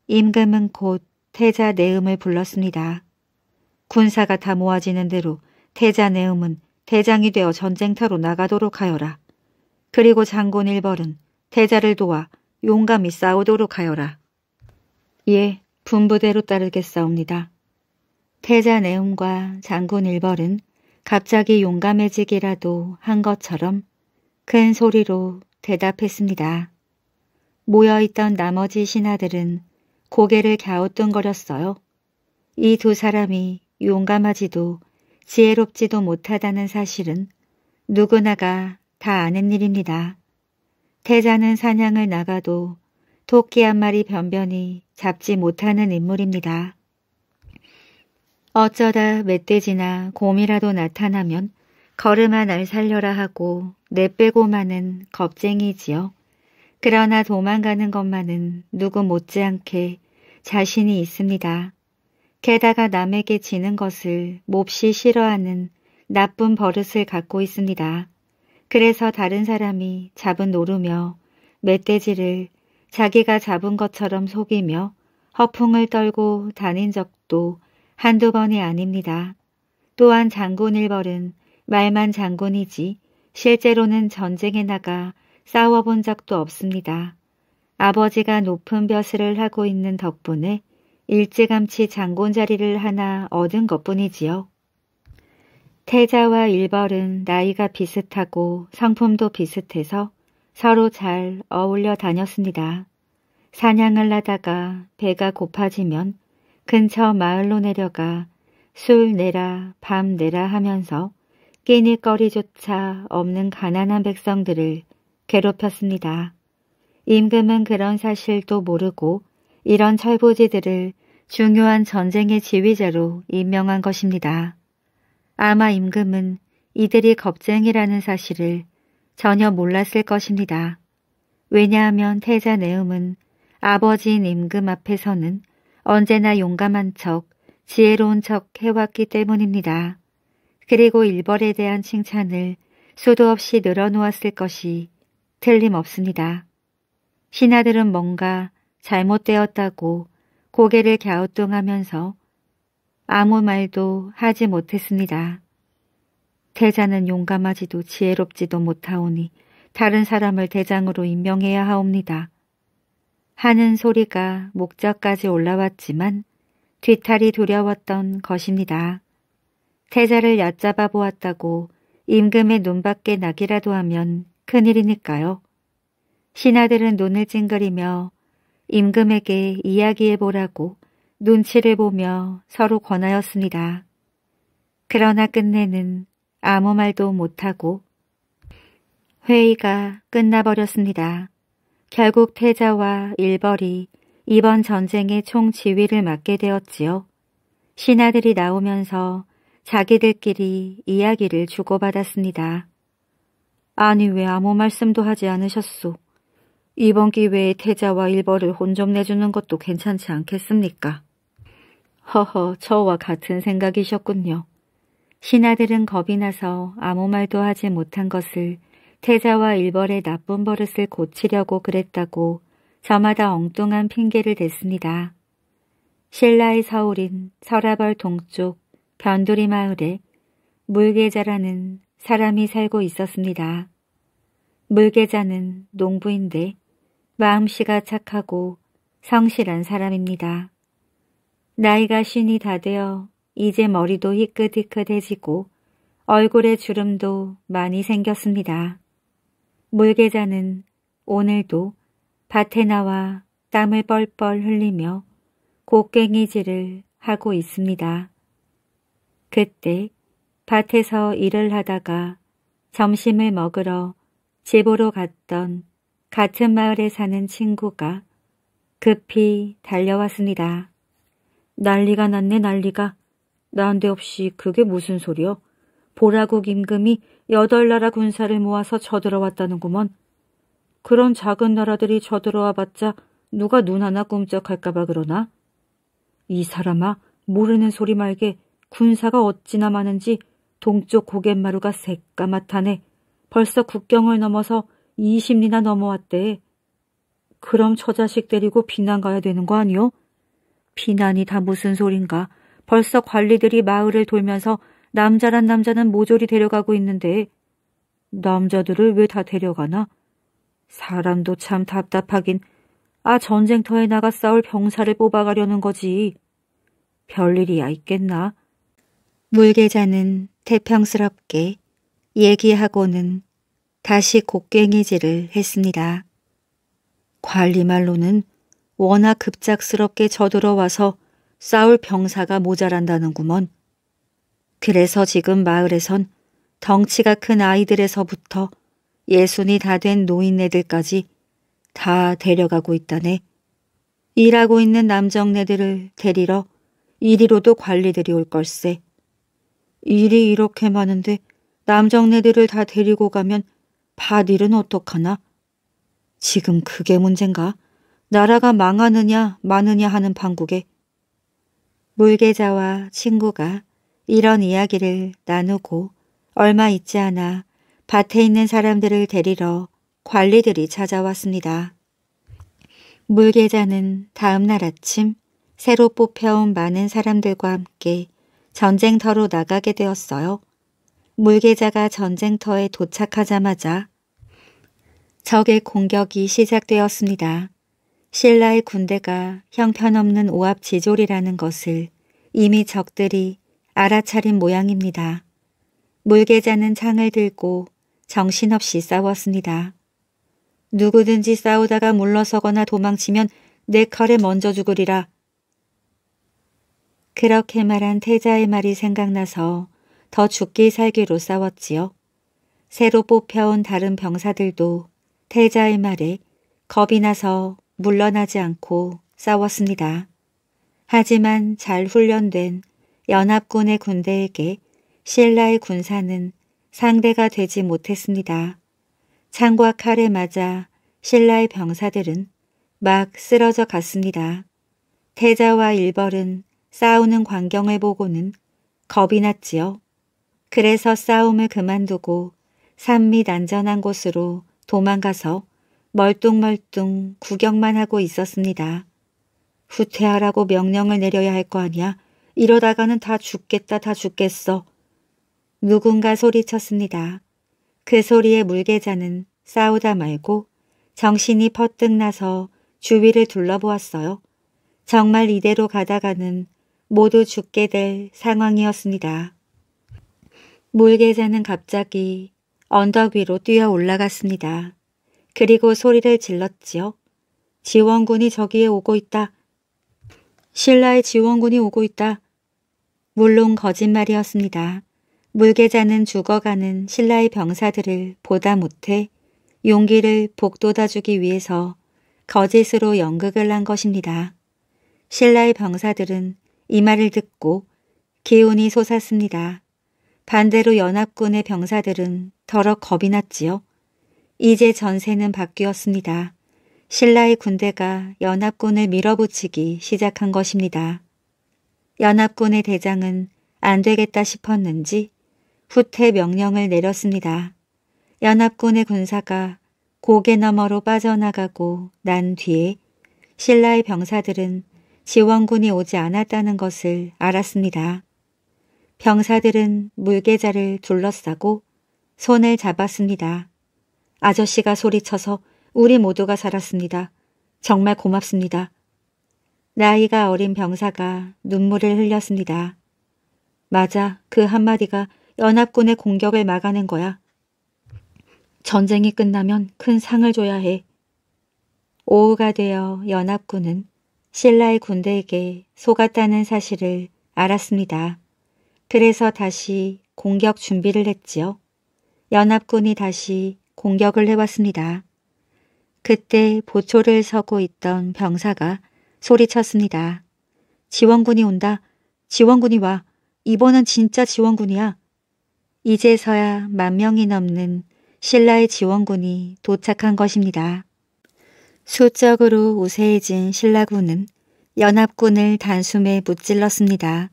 [SPEAKER 1] 임금은 곧 태자 내음을 불렀습니다. 군사가 다 모아지는 대로 태자 내음은 대장이 되어 전쟁터로 나가도록 하여라. 그리고 장군 일벌은 태자를 도와 용감히 싸우도록 하여라. 예, 분부대로 따르겠사옵니다. 태자 내음과 장군 일벌은 갑자기 용감해지기라도 한 것처럼 큰 소리로 대답했습니다. 모여있던 나머지 신하들은 고개를 갸우뚱거렸어요. 이 두 사람이 용감하지도 지혜롭지도 못하다는 사실은 누구나가 다 아는 일입니다. 태자는 사냥을 나가도 토끼 한 마리 변변히 잡지 못하는 인물입니다. 어쩌다 멧돼지나 곰이라도 나타나면 걸음아 날 살려라 하고 내 빼고만은 겁쟁이지요. 그러나 도망가는 것만은 누구 못지않게 자신이 있습니다. 게다가 남에게 지는 것을 몹시 싫어하는 나쁜 버릇을 갖고 있습니다. 그래서 다른 사람이 잡은 노르며 멧돼지를 자기가 잡은 것처럼 속이며 허풍을 떨고 다닌 적도 한두 번이 아닙니다. 또한 장군일벌은 말만 장군이지 실제로는 전쟁에 나가 싸워본 적도 없습니다. 아버지가 높은 벼슬을 하고 있는 덕분에 일찌감치 장군 자리를 하나 얻은 것뿐이지요. 태자와 일벌은 나이가 비슷하고 성품도 비슷해서 서로 잘 어울려 다녔습니다. 사냥을 하다가 배가 고파지면 근처 마을로 내려가 술 내라 밤 내라 하면서 끼니 거리조차 없는 가난한 백성들을 괴롭혔습니다. 임금은 그런 사실도 모르고 이런 철부지들을 중요한 전쟁의 지휘자로 임명한 것입니다. 아마 임금은 이들이 겁쟁이라는 사실을 전혀 몰랐을 것입니다. 왜냐하면 태자 내음은 아버지인 임금 앞에서는 언제나 용감한 척, 지혜로운 척 해왔기 때문입니다. 그리고 일벌에 대한 칭찬을 수도 없이 늘어놓았을 것이 틀림없습니다. 신하들은 뭔가 잘못되었다고 고개를 갸우뚱하면서 아무 말도 하지 못했습니다. 태자는 용감하지도 지혜롭지도 못하오니 다른 사람을 대장으로 임명해야 하옵니다. 하는 소리가 목자까지 올라왔지만 뒤탈이 두려웠던 것입니다. 태자를 얕잡아 보았다고 임금의 눈밖에 나기라도 하면 큰일이니까요. 신하들은 눈을 찡그리며 임금에게 이야기해보라고 눈치를 보며 서로 권하였습니다. 그러나 끝내는 아무 말도 못하고 회의가 끝나버렸습니다. 결국 태자와 일벌이 이번 전쟁의 총 지휘를 맡게 되었지요. 신하들이 나오면서 자기들끼리 이야기를 주고받았습니다. 아니 왜 아무 말씀도 하지 않으셨소? 이번 기회에 태자와 일벌을 혼좀 내주는 것도 괜찮지 않겠습니까? 허허 저와 같은 생각이셨군요. 신하들은 겁이 나서 아무 말도 하지 못한 것을 태자와 일벌의 나쁜 버릇을 고치려고 그랬다고 저마다 엉뚱한 핑계를 댔습니다. 신라의 서울인 서라벌 동쪽 변두리 마을에 물계자라는 사람이 살고 있었습니다. 물계자는 농부인데 마음씨가 착하고 성실한 사람입니다. 나이가 쉰이 다 되어 이제 머리도 희끗희끗해지고 얼굴에 주름도 많이 생겼습니다. 물개자는 오늘도 밭에 나와 땀을 뻘뻘 흘리며 곡괭이질을 하고 있습니다. 그때 밭에서 일을 하다가 점심을 먹으러 집으로 갔던 같은 마을에 사는 친구가 급히 달려왔습니다. 난리가 났네 난리가. 나한테 없이 그게 무슨 소리요? 보라국 임금이 여덟 나라 군사를 모아서 저들어왔다는구먼. 그런 작은 나라들이 저들어와 봤자 누가 눈 하나 꿈쩍할까봐 그러나? 이 사람아, 모르는 소리 말게 군사가 어찌나 많은지 동쪽 고갯마루가 새까맣다네. 벌써 국경을 넘어서 20리나 넘어왔대. 그럼 처자식 데리고 비난 가야 되는 거 아니요? 비난이 다 무슨 소린가. 벌써 관리들이 마을을 돌면서 남자란 남자는 모조리 데려가고 있는데 남자들을 왜 다 데려가나? 사람도 참 답답하긴 아 전쟁터에 나가 싸울 병사를 뽑아가려는 거지. 별일이야 있겠나? 물개자는 태평스럽게 얘기하고는 다시 곡괭이질을 했습니다. 관리 말로는 워낙 급작스럽게 저들어와서 싸울 병사가 모자란다는구먼. 그래서 지금 마을에선 덩치가 큰 아이들에서부터 예순이 다 된 노인네들까지 다 데려가고 있다네. 일하고 있는 남정네들을 데리러 이리로도 관리들이 올 걸세. 일이 이렇게 많은데 남정네들을 다 데리고 가면 밭일은 어떡하나? 지금 그게 문젠가? 나라가 망하느냐 마느냐 하는 판국에 물개자와 친구가 이런 이야기를 나누고 얼마 있지 않아 밭에 있는 사람들을 데리러 관리들이 찾아왔습니다. 물계자는 다음날 아침 새로 뽑혀온 많은 사람들과 함께 전쟁터로 나가게 되었어요. 물계자가 전쟁터에 도착하자마자 적의 공격이 시작되었습니다. 신라의 군대가 형편없는 오합지졸이라는 것을 이미 적들이 알아차린 모양입니다. 물개자는 창을 들고 정신없이 싸웠습니다. 누구든지 싸우다가 물러서거나 도망치면 내 칼에 먼저 죽으리라. 그렇게 말한 태자의 말이 생각나서 더 죽기 살기로 싸웠지요. 새로 뽑혀온 다른 병사들도 태자의 말에 겁이 나서 물러나지 않고 싸웠습니다. 하지만 잘 훈련된 연합군의 군대에게 신라의 군사는 상대가 되지 못했습니다. 창과 칼에 맞아 신라의 병사들은 막 쓰러져 갔습니다. 태자와 일벌은 싸우는 광경을 보고는 겁이 났지요. 그래서 싸움을 그만두고 산밑 안전한 곳으로 도망가서 멀뚱멀뚱 구경만 하고 있었습니다. 후퇴하라고 명령을 내려야 할 거 아니야. 이러다가는 다 죽겠다 다 죽겠어. 누군가 소리쳤습니다. 그 소리에 물개자는 싸우다 말고 정신이 퍼뜩 나서 주위를 둘러보았어요. 정말 이대로 가다가는 모두 죽게 될 상황이었습니다. 물개자는 갑자기 언덕 위로 뛰어 올라갔습니다. 그리고 소리를 질렀지요. 지원군이 저기에 오고 있다. 신라의 지원군이 오고 있다. 물론 거짓말이었습니다. 물개자는 죽어가는 신라의 병사들을 보다 못해 용기를 복돋아주기 위해서 거짓으로 연극을 한 것입니다. 신라의 병사들은 이 말을 듣고 기운이 솟았습니다. 반대로 연합군의 병사들은 더러 겁이 났지요. 이제 전세는 바뀌었습니다. 신라의 군대가 연합군을 밀어붙이기 시작한 것입니다. 연합군의 대장은 안 되겠다 싶었는지 후퇴 명령을 내렸습니다. 연합군의 군사가 고개 너머로 빠져나가고 난 뒤에 신라의 병사들은 지원군이 오지 않았다는 것을 알았습니다. 병사들은 물개자를 둘러싸고 손을 잡았습니다. 아저씨가 소리쳐서 우리 모두가 살았습니다. 정말 고맙습니다. 나이가 어린 병사가 눈물을 흘렸습니다. 맞아, 그 한마디가 연합군의 공격을 막아낸 거야. 전쟁이 끝나면 큰 상을 줘야 해. 오후가 되어 연합군은 신라의 군대에게 속았다는 사실을 알았습니다. 그래서 다시 공격 준비를 했지요. 연합군이 다시 공격을 해왔습니다. 그때 보초를 서고 있던 병사가 소리쳤습니다. 지원군이 온다. 지원군이 와. 이번은 진짜 지원군이야. 이제서야 만 명이 넘는 신라의 지원군이 도착한 것입니다. 수적으로 우세해진 신라군은 연합군을 단숨에 무찔렀습니다.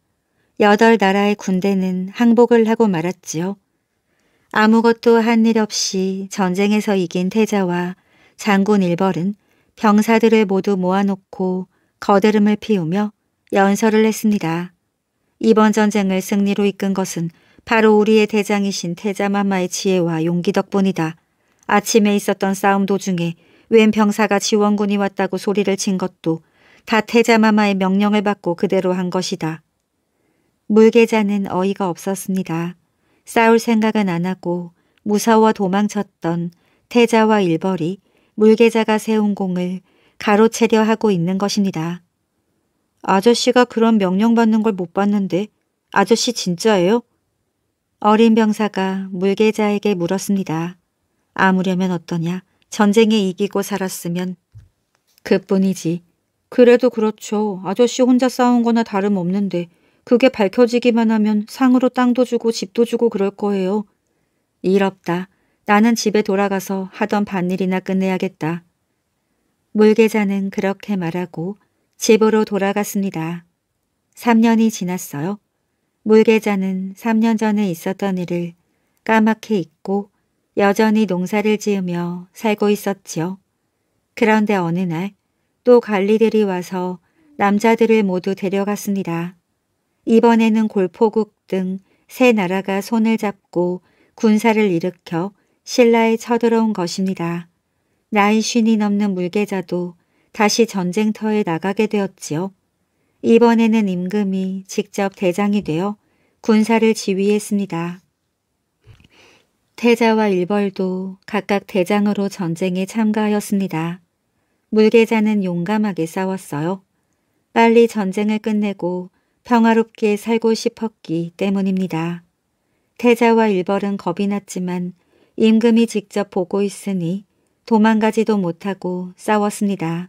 [SPEAKER 1] 여덟 나라의 군대는 항복을 하고 말았지요. 아무것도 한 일 없이 전쟁에서 이긴 태자와 장군 일벌은 병사들을 모두 모아놓고 거대름을 피우며 연설을 했습니다. 이번 전쟁을 승리로 이끈 것은 바로 우리의 대장이신 태자마마의 지혜와 용기 덕분이다. 아침에 있었던 싸움 도중에 웬 병사가 지원군이 왔다고 소리를 친 것도 다 태자마마의 명령을 받고 그대로 한 것이다. 물개자는 어이가 없었습니다. 싸울 생각은 안 하고 무서워 도망쳤던 태자와 일벌이 물개자가 세운 공을 가로채려 하고 있는 것입니다. 아저씨가 그런 명령받는 걸 못 봤는데 아저씨 진짜예요? 어린 병사가 물계자에게 물었습니다. 아무려면 어떠냐? 전쟁에 이기고 살았으면 그뿐이지. 그래도 그렇죠. 아저씨 혼자 싸운 거나 다름없는데 그게 밝혀지기만 하면 상으로 땅도 주고 집도 주고 그럴 거예요. 일 없다. 나는 집에 돌아가서 하던 반일이나 끝내야겠다. 물개자는 그렇게 말하고 집으로 돌아갔습니다. 3년이 지났어요. 물개자는 3년 전에 있었던 일을 까맣게 잊고 여전히 농사를 지으며 살고 있었지요. 그런데 어느 날 또 관리들이 와서 남자들을 모두 데려갔습니다. 이번에는 골포국 등 세 나라가 손을 잡고 군사를 일으켜 신라에 쳐들어온 것입니다. 나이 쉰이 넘는 물계자도 다시 전쟁터에 나가게 되었지요. 이번에는 임금이 직접 대장이 되어 군사를 지휘했습니다. 태자와 일벌도 각각 대장으로 전쟁에 참가하였습니다. 물계자는 용감하게 싸웠어요. 빨리 전쟁을 끝내고 평화롭게 살고 싶었기 때문입니다. 태자와 일벌은 겁이 났지만 임금이 직접 보고 있으니 도망가지도 못하고 싸웠습니다.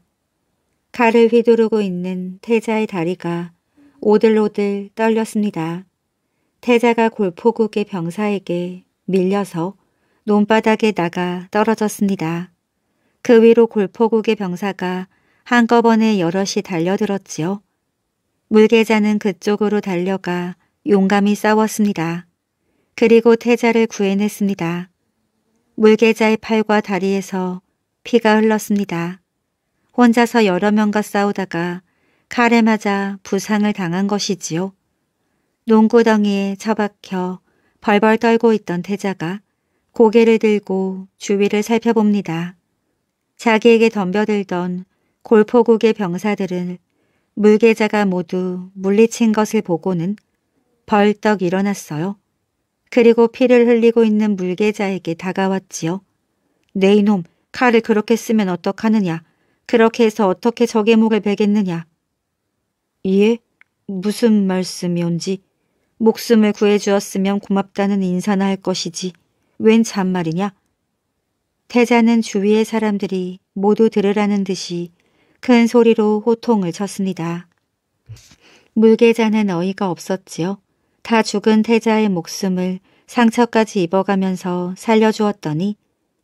[SPEAKER 1] 칼을 휘두르고 있는 태자의 다리가 오들오들 떨렸습니다. 태자가 골포국의 병사에게 밀려서 논바닥에 나가 떨어졌습니다. 그 위로 골포국의 병사가 한꺼번에 여럿이 달려들었지요. 물개자는 그쪽으로 달려가 용감히 싸웠습니다. 그리고 태자를 구해냈습니다. 물개자의 팔과 다리에서 피가 흘렀습니다. 혼자서 여러 명과 싸우다가 칼에 맞아 부상을 당한 것이지요. 농구덩이에 처박혀 벌벌 떨고 있던 태자가 고개를 들고 주위를 살펴봅니다. 자기에게 덤벼들던 골포국의 병사들은 물개자가 모두 물리친 것을 보고는 벌떡 일어났어요. 그리고 피를 흘리고 있는 물개자에게 다가왔지요. 네 이놈, 칼을 그렇게 쓰면 어떡하느냐. 그렇게 해서 어떻게 적의 목을 베겠느냐. 예? 무슨 말씀이온지. 목숨을 구해주었으면 고맙다는 인사나 할 것이지. 웬 잔말이냐? 태자는 주위의 사람들이 모두 들으라는 듯이 큰 소리로 호통을 쳤습니다. 물개자는 어이가 없었지요. 다 죽은 태자의 목숨을 상처까지 입어가면서 살려주었더니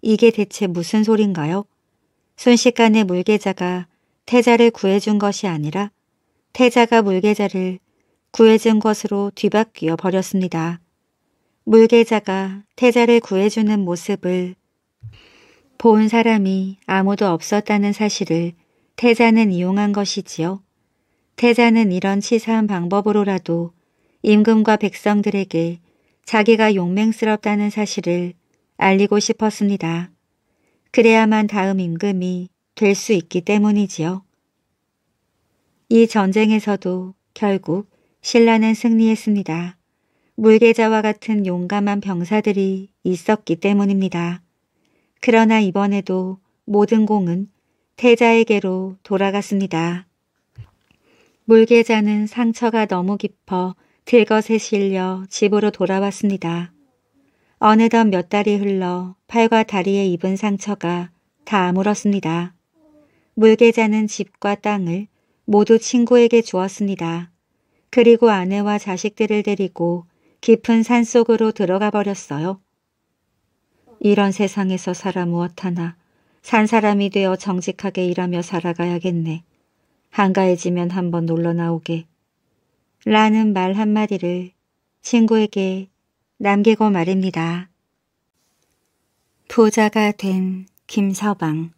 [SPEAKER 1] 이게 대체 무슨 소린가요? 순식간에 물개자가 태자를 구해준 것이 아니라 태자가 물개자를 구해준 것으로 뒤바뀌어 버렸습니다. 물개자가 태자를 구해주는 모습을 본 사람이 아무도 없었다는 사실을 태자는 이용한 것이지요. 태자는 이런 치사한 방법으로라도 임금과 백성들에게 자기가 용맹스럽다는 사실을 알리고 싶었습니다. 그래야만 다음 임금이 될 수 있기 때문이지요. 이 전쟁에서도 결국 신라는 승리했습니다. 물계자와 같은 용감한 병사들이 있었기 때문입니다. 그러나 이번에도 모든 공은 태자에게로 돌아갔습니다. 물계자는 상처가 너무 깊어 들것에 실려 집으로 돌아왔습니다. 어느덧 몇 달이 흘러 팔과 다리에 입은 상처가 다 아물었습니다. 물개자는 집과 땅을 모두 친구에게 주었습니다. 그리고 아내와 자식들을 데리고 깊은 산속으로 들어가 버렸어요. 이런 세상에서 살아 무엇 하나 산 사람이 되어 정직하게 일하며 살아가야겠네. 한가해지면 한번 놀러 나오게. 라는 말 한마디를 친구에게 남기고 말입니다. 부자가 된 김서방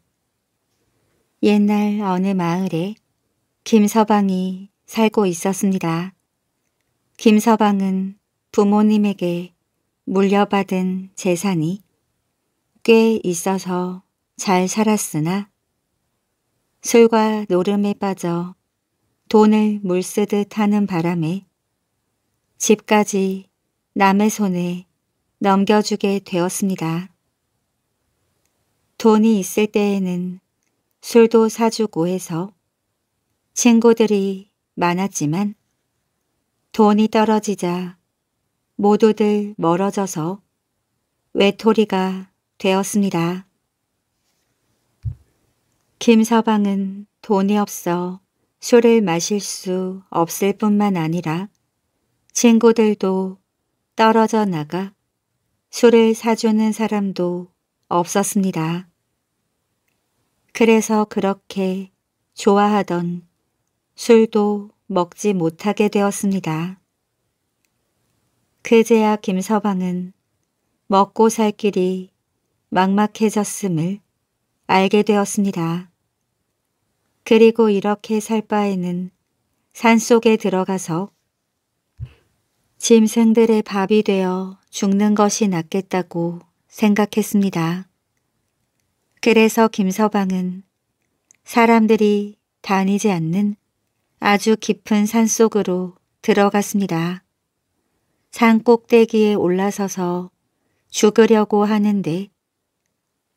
[SPEAKER 1] 옛날 어느 마을에 김서방이 살고 있었습니다. 김서방은 부모님에게 물려받은 재산이 꽤 있어서 잘 살았으나 술과 노름에 빠져 돈을 물쓰듯 하는 바람에 집까지 남의 손에 넘겨주게 되었습니다. 돈이 있을 때에는 술도 사주고 해서 친구들이 많았지만 돈이 떨어지자 모두들 멀어져서 외톨이가 되었습니다. 김서방은 돈이 없어 술을 마실 수 없을 뿐만 아니라 친구들도 떨어져 나가 술을 사주는 사람도 없었습니다. 그래서 그렇게 좋아하던 술도 먹지 못하게 되었습니다. 그제야 김서방은 먹고 살 길이 막막해졌음을 알게 되었습니다. 그리고 이렇게 살 바에는 산속에 들어가서 짐승들의 밥이 되어 죽는 것이 낫겠다고 생각했습니다. 그래서 김서방은 사람들이 다니지 않는 아주 깊은 산속으로 들어갔습니다. 산 꼭대기에 올라서서 죽으려고 하는데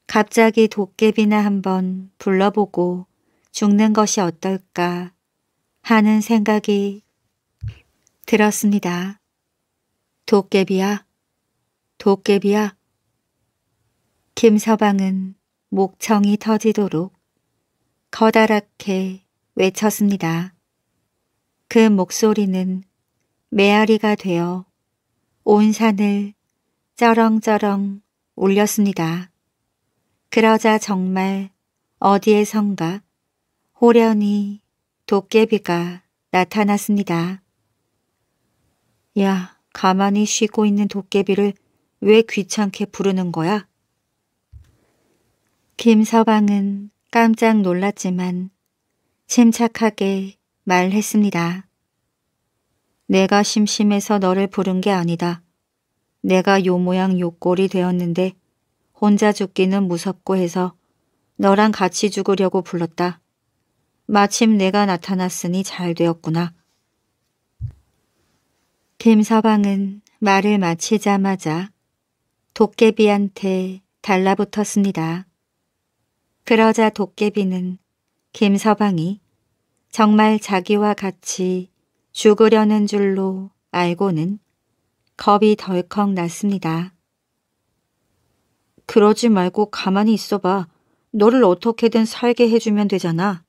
[SPEAKER 1] 갑자기 도깨비나 한번 불러보고 죽는 것이 어떨까 하는 생각이 들었습니다. 도깨비야, 도깨비야. 김서방은 목청이 터지도록 커다랗게 외쳤습니다. 그 목소리는 메아리가 되어 온 산을 쩌렁쩌렁 울렸습니다. 그러자 정말 어디에선가 호련히 도깨비가 나타났습니다. 야, 가만히 쉬고 있는 도깨비를 왜 귀찮게 부르는 거야? 김서방은 깜짝 놀랐지만 침착하게 말했습니다. 내가 심심해서 너를 부른 게 아니다. 내가 요 모양 요 꼴이 되었는데 혼자 죽기는 무섭고 해서 너랑 같이 죽으려고 불렀다. 마침 내가 나타났으니 잘 되었구나. 김서방은 말을 마치자마자 도깨비한테 달라붙었습니다. 그러자 도깨비는 김서방이 정말 자기와 같이 죽으려는 줄로 알고는 겁이 덜컥 났습니다. 그러지 말고 가만히 있어봐. 너를 어떻게든 살게 해주면 되잖아.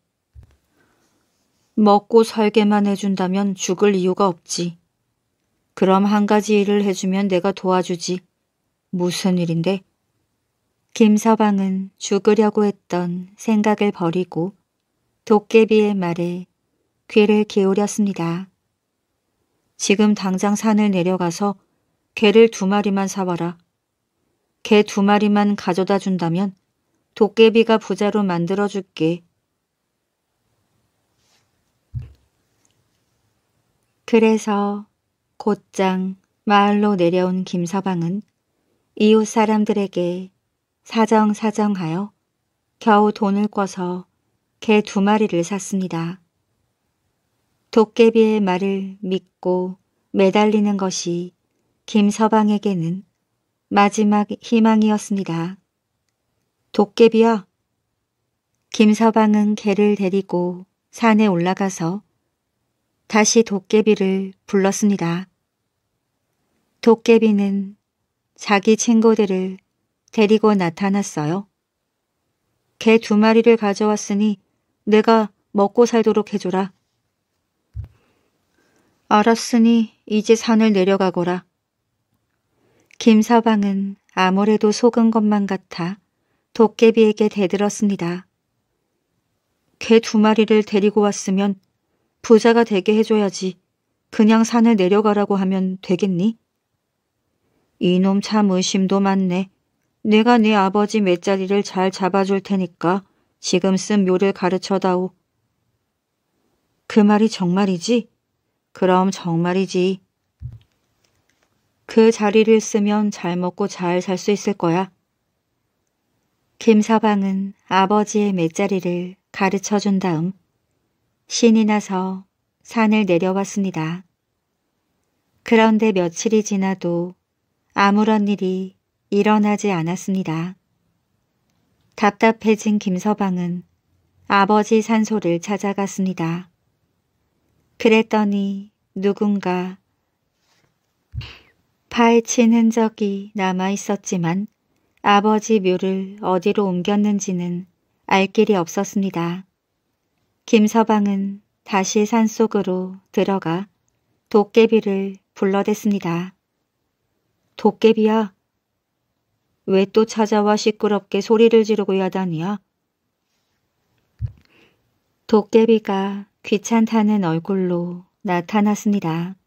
[SPEAKER 1] 먹고 살게만 해준다면 죽을 이유가 없지. 그럼 한 가지 일을 해주면 내가 도와주지. 무슨 일인데? 김서방은 죽으려고 했던 생각을 버리고 도깨비의 말에 괴를 기울였습니다. 지금 당장 산을 내려가서 개를 두 마리만 사와라. 개 두 마리만 가져다 준다면 도깨비가 부자로 만들어줄게. 그래서 곧장 마을로 내려온 김서방은 이웃 사람들에게 사정사정하여 겨우 돈을 꿔서 개 두 마리를 샀습니다. 도깨비의 말을 믿고 매달리는 것이 김서방에게는 마지막 희망이었습니다. 도깨비야! 김서방은 개를 데리고 산에 올라가서 다시 도깨비를 불렀습니다. 도깨비는 자기 친구들을 데리고 나타났어요. 개 두 마리를 가져왔으니 내가 먹고 살도록 해줘라. 알았으니 이제 산을 내려가거라. 김서방은 아무래도 속은 것만 같아 도깨비에게 대들었습니다. 개 두 마리를 데리고 왔으면 부자가 되게 해줘야지. 그냥 산을 내려가라고 하면 되겠니? 이놈 참 의심도 많네. 내가 네 아버지 맷자리를 잘 잡아줄 테니까 지금 쓴 묘를 가르쳐다오. 그 말이 정말이지? 그럼 정말이지. 그 자리를 쓰면 잘 먹고 잘 살 수 있을 거야. 김서방은 아버지의 맷자리를 가르쳐준 다음 신이 나서 산을 내려왔습니다. 그런데 며칠이 지나도 아무런 일이 일어나지 않았습니다. 답답해진 김서방은 아버지 산소를 찾아갔습니다. 그랬더니 누군가 파헤친 흔적이 남아있었지만 아버지 묘를 어디로 옮겼는지는 알 길이 없었습니다. 김서방은 다시 산속으로 들어가 도깨비를 불러댔습니다. 도깨비야, 왜 또 찾아와 시끄럽게 소리를 지르고 야단이야? 도깨비가 귀찮다는 얼굴로 나타났습니다.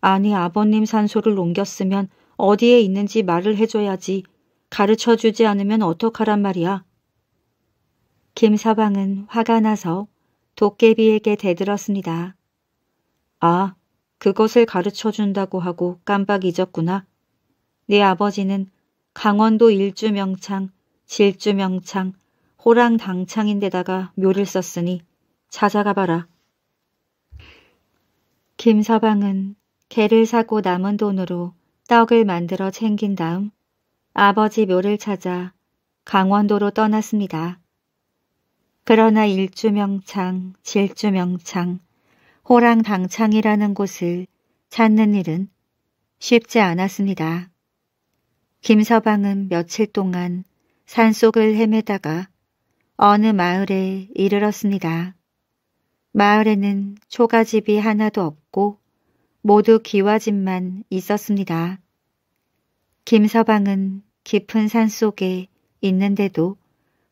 [SPEAKER 1] 아니 아버님 산소를 옮겼으면 어디에 있는지 말을 해줘야지. 가르쳐주지 않으면 어떡하란 말이야. 김서방은 화가 나서 도깨비에게 대들었습니다. 아, 그것을 가르쳐준다고 하고 깜빡 잊었구나. 네 아버지는 강원도 일주명창, 질주명창, 호랑당창인데다가 묘를 썼으니 찾아가봐라. 김서방은 개를 사고 남은 돈으로 떡을 만들어 챙긴 다음 아버지 묘를 찾아 강원도로 떠났습니다. 그러나 일주명창, 질주명창, 호랑당창이라는 곳을 찾는 일은 쉽지 않았습니다. 김서방은 며칠 동안 산속을 헤매다가 어느 마을에 이르렀습니다. 마을에는 초가집이 하나도 없고 모두 기와집만 있었습니다. 김서방은 깊은 산속에 있는데도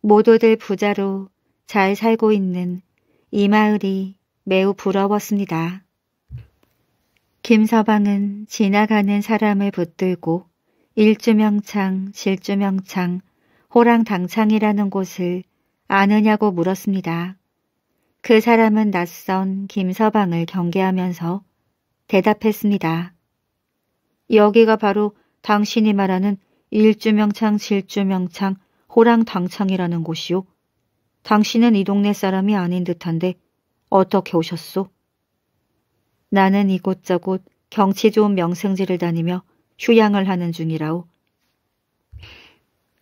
[SPEAKER 1] 모두들 부자로 잘 살고 있는 이 마을이 매우 부러웠습니다. 김서방은 지나가는 사람을 붙들고 일주명창, 실주명창, 호랑당창이라는 곳을 아느냐고 물었습니다. 그 사람은 낯선 김서방을 경계하면서 대답했습니다. 여기가 바로 당신이 말하는 일주명창, 실주명창, 호랑당창이라는 곳이요. 당신은 이 동네 사람이 아닌 듯한데 어떻게 오셨소? 나는 이곳저곳 경치 좋은 명승지를 다니며 휴양을 하는 중이라오.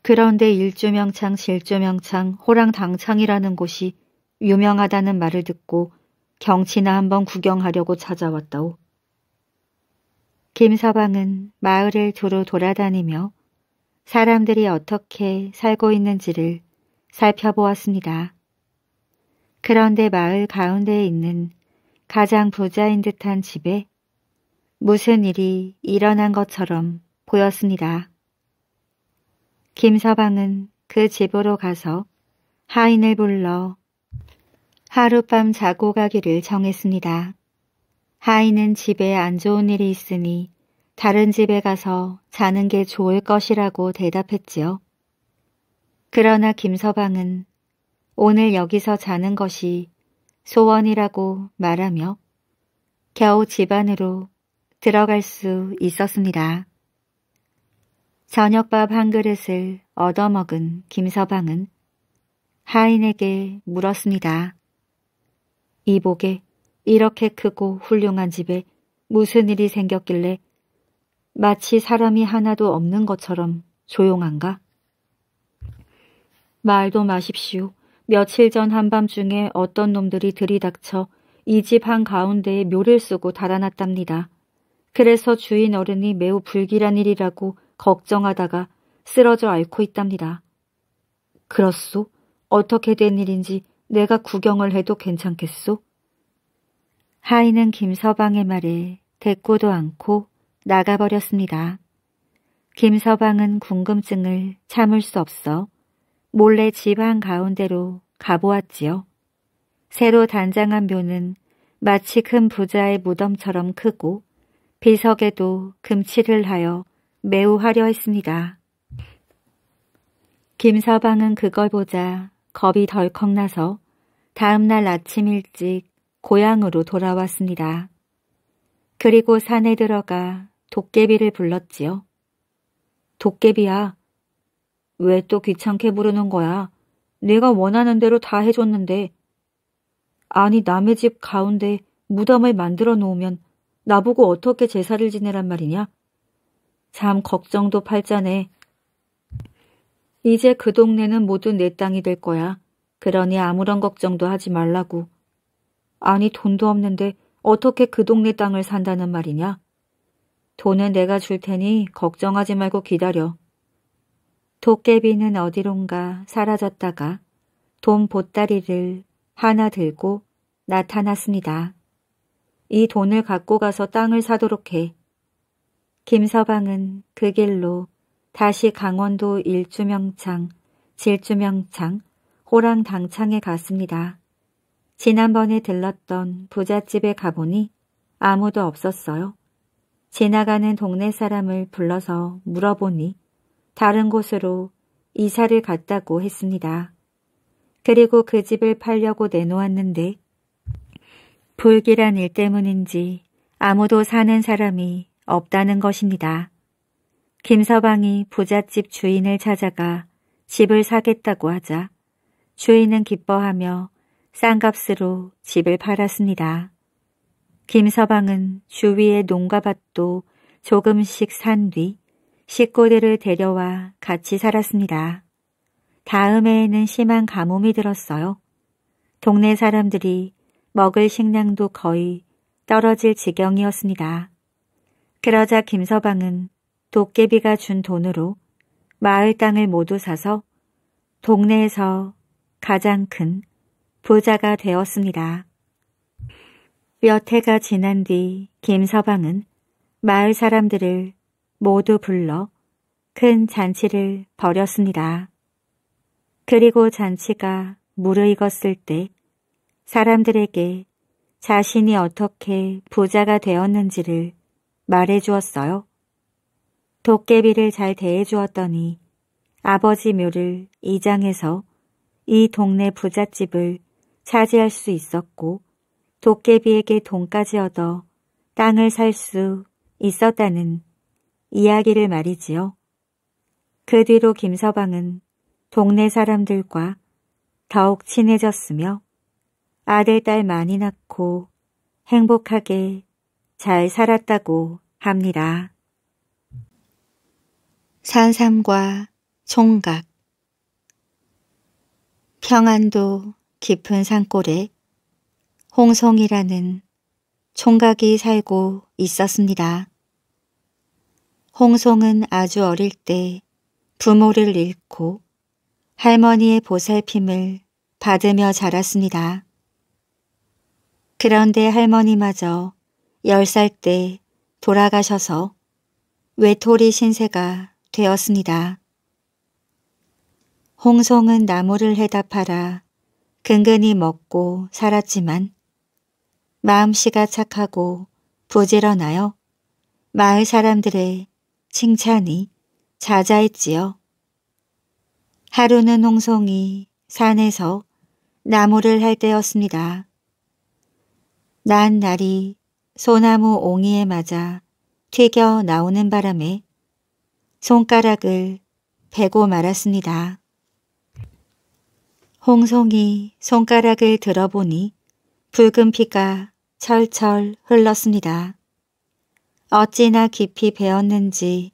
[SPEAKER 1] 그런데 일주명창, 실주명창, 호랑당창이라는 곳이 유명하다는 말을 듣고 경치나 한번 구경하려고 찾아왔다오. 김서방은 마을을 두루 돌아다니며 사람들이 어떻게 살고 있는지를 살펴보았습니다. 그런데 마을 가운데에 있는 가장 부자인 듯한 집에 무슨 일이 일어난 것처럼 보였습니다. 김서방은 그 집으로 가서 하인을 불러 하룻밤 자고 가기를 정했습니다. 하인은 집에 안 좋은 일이 있으니 다른 집에 가서 자는 게 좋을 것이라고 대답했지요. 그러나 김서방은 오늘 여기서 자는 것이 소원이라고 말하며 겨우 집 안으로 들어갈 수 있었습니다. 저녁밥 한 그릇을 얻어먹은 김서방은 하인에게 물었습니다. 이복에 이렇게 크고 훌륭한 집에 무슨 일이 생겼길래 마치 사람이 하나도 없는 것처럼 조용한가? 말도 마십시오. 며칠 전 한밤중에 어떤 놈들이 들이닥쳐 이 집 한가운데에 묘를 쓰고 달아났답니다. 그래서 주인 어른이 매우 불길한 일이라고 걱정하다가 쓰러져 앓고 있답니다. 그렇소? 어떻게 된 일인지 내가 구경을 해도 괜찮겠소? 하인은 김서방의 말에 대꾸도 않고 나가버렸습니다. 김서방은 궁금증을 참을 수 없어 몰래 지방 가운데로 가보았지요. 새로 단장한 묘는 마치 큰 부자의 무덤처럼 크고 비석에도 금칠을 하여 매우 화려했습니다. 김서방은 그걸 보자 겁이 덜컥 나서 다음날 아침 일찍 고향으로 돌아왔습니다. 그리고 산에 들어가 도깨비를 불렀지요. 도깨비야, 왜또 귀찮게 부르는 거야? 내가 원하는 대로 다 해줬는데. 아니 남의 집 가운데 무덤을 만들어 놓으면 나보고 어떻게 제사를 지내란 말이냐? 참 걱정도 팔자네. 이제 그 동네는 모두 내 땅이 될 거야. 그러니 아무런 걱정도 하지 말라고. 아니 돈도 없는데 어떻게 그 동네 땅을 산다는 말이냐? 돈은 내가 줄 테니 걱정하지 말고 기다려. 도깨비는 어디론가 사라졌다가 돈 보따리를 하나 들고 나타났습니다. 이 돈을 갖고 가서 땅을 사도록 해. 김서방은 그 길로 다시 강원도 일주명창, 질주명창, 호랑당창에 갔습니다. 지난번에 들렀던 부잣집에 가보니 아무도 없었어요. 지나가는 동네 사람을 불러서 물어보니 다른 곳으로 이사를 갔다고 했습니다. 그리고 그 집을 팔려고 내놓았는데 불길한 일 때문인지 아무도 사는 사람이 없다는 것입니다. 김서방이 부잣집 주인을 찾아가 집을 사겠다고 하자 주인은 기뻐하며 싼값으로 집을 팔았습니다. 김서방은 주위의 농가밭도 조금씩 산뒤 식구들을 데려와 같이 살았습니다. 다음해에는 심한 가뭄이 들었어요. 동네 사람들이 먹을 식량도 거의 떨어질 지경이었습니다. 그러자 김서방은 도깨비가 준 돈으로 마을 땅을 모두 사서 동네에서 가장 큰 부자가 되었습니다. 몇 해가 지난 뒤 김서방은 마을 사람들을 모두 불러 큰 잔치를 벌였습니다. 그리고 잔치가 무르익었을 때 사람들에게 자신이 어떻게 부자가 되었는지를 말해 주었어요. 도깨비를 잘 대해 주었더니 아버지 묘를 이장해서 이 동네 부잣집을 차지할 수 있었고 도깨비에게 돈까지 얻어 땅을 살 수 있었다는 이야기를 말이지요. 그 뒤로 김서방은 동네 사람들과 더욱 친해졌으며 아들, 딸 많이 낳고 행복하게 잘 살았다고 합니다. 산삼과 총각 평안도 깊은 산골에 홍성이라는 총각이 살고 있었습니다. 홍송은 아주 어릴 때 부모를 잃고 할머니의 보살핌을 받으며 자랐습니다. 그런데 할머니마저 10살 때 돌아가셔서 외톨이 신세가 되었습니다. 홍성은 나무를 해다 팔아 근근히 먹고 살았지만 마음씨가 착하고 부지런하여 마을 사람들의 칭찬이 자자했지요. 하루는 홍송이 산에서 나무를 할 때였습니다. 난 날이 소나무 옹이에 맞아 튀겨 나오는 바람에 손가락을 베고 말았습니다. 홍송이 손가락을 들어보니 붉은 피가 철철 흘렀습니다. 어찌나 깊이 베었는지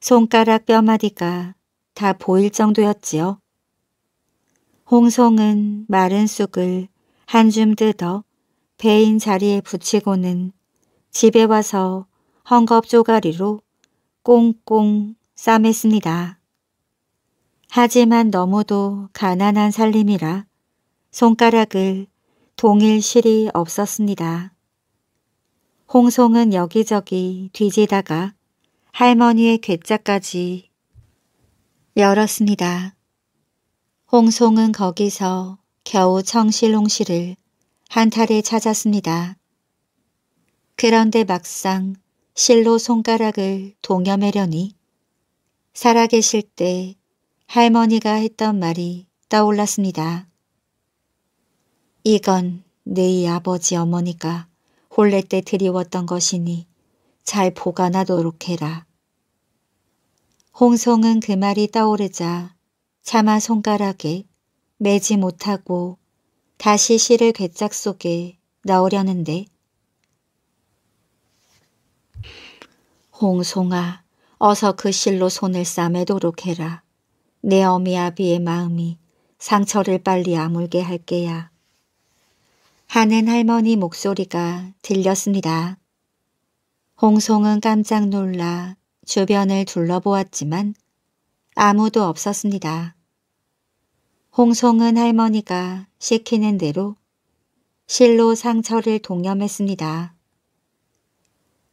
[SPEAKER 1] 손가락 뼈마디가 다 보일 정도였지요. 홍성은 마른 쑥을 한 줌 뜯어 배인 자리에 붙이고는 집에 와서 헝겊 조가리로 꽁꽁 싸맸습니다. 하지만 너무도 가난한 살림이라 손가락을 동일 실이 없었습니다. 홍송은 여기저기 뒤지다가 할머니의 괴짜까지 열었습니다. 홍송은 거기서 겨우 청실홍 실을 한탈에 찾았습니다. 그런데 막상 실로 손가락을 동여매려니 살아계실 때 할머니가 했던 말이 떠올랐습니다. 이건 네 아버지 어머니가 홀레때 드리웠던 것이니 잘 보관하도록 해라. 홍성은 그 말이 떠오르자 차마 손가락에 매지 못하고 다시 실을 괴짝 속에 넣으려는데 홍송아 어서 그 실로 손을 싸매도록 해라. 내 어미 아비의 마음이 상처를 빨리 아물게 할게야. 하는 할머니 목소리가 들렸습니다. 홍송은 깜짝 놀라 주변을 둘러보았지만 아무도 없었습니다. 홍송은 할머니가 시키는 대로 실로 상처를 동염했습니다.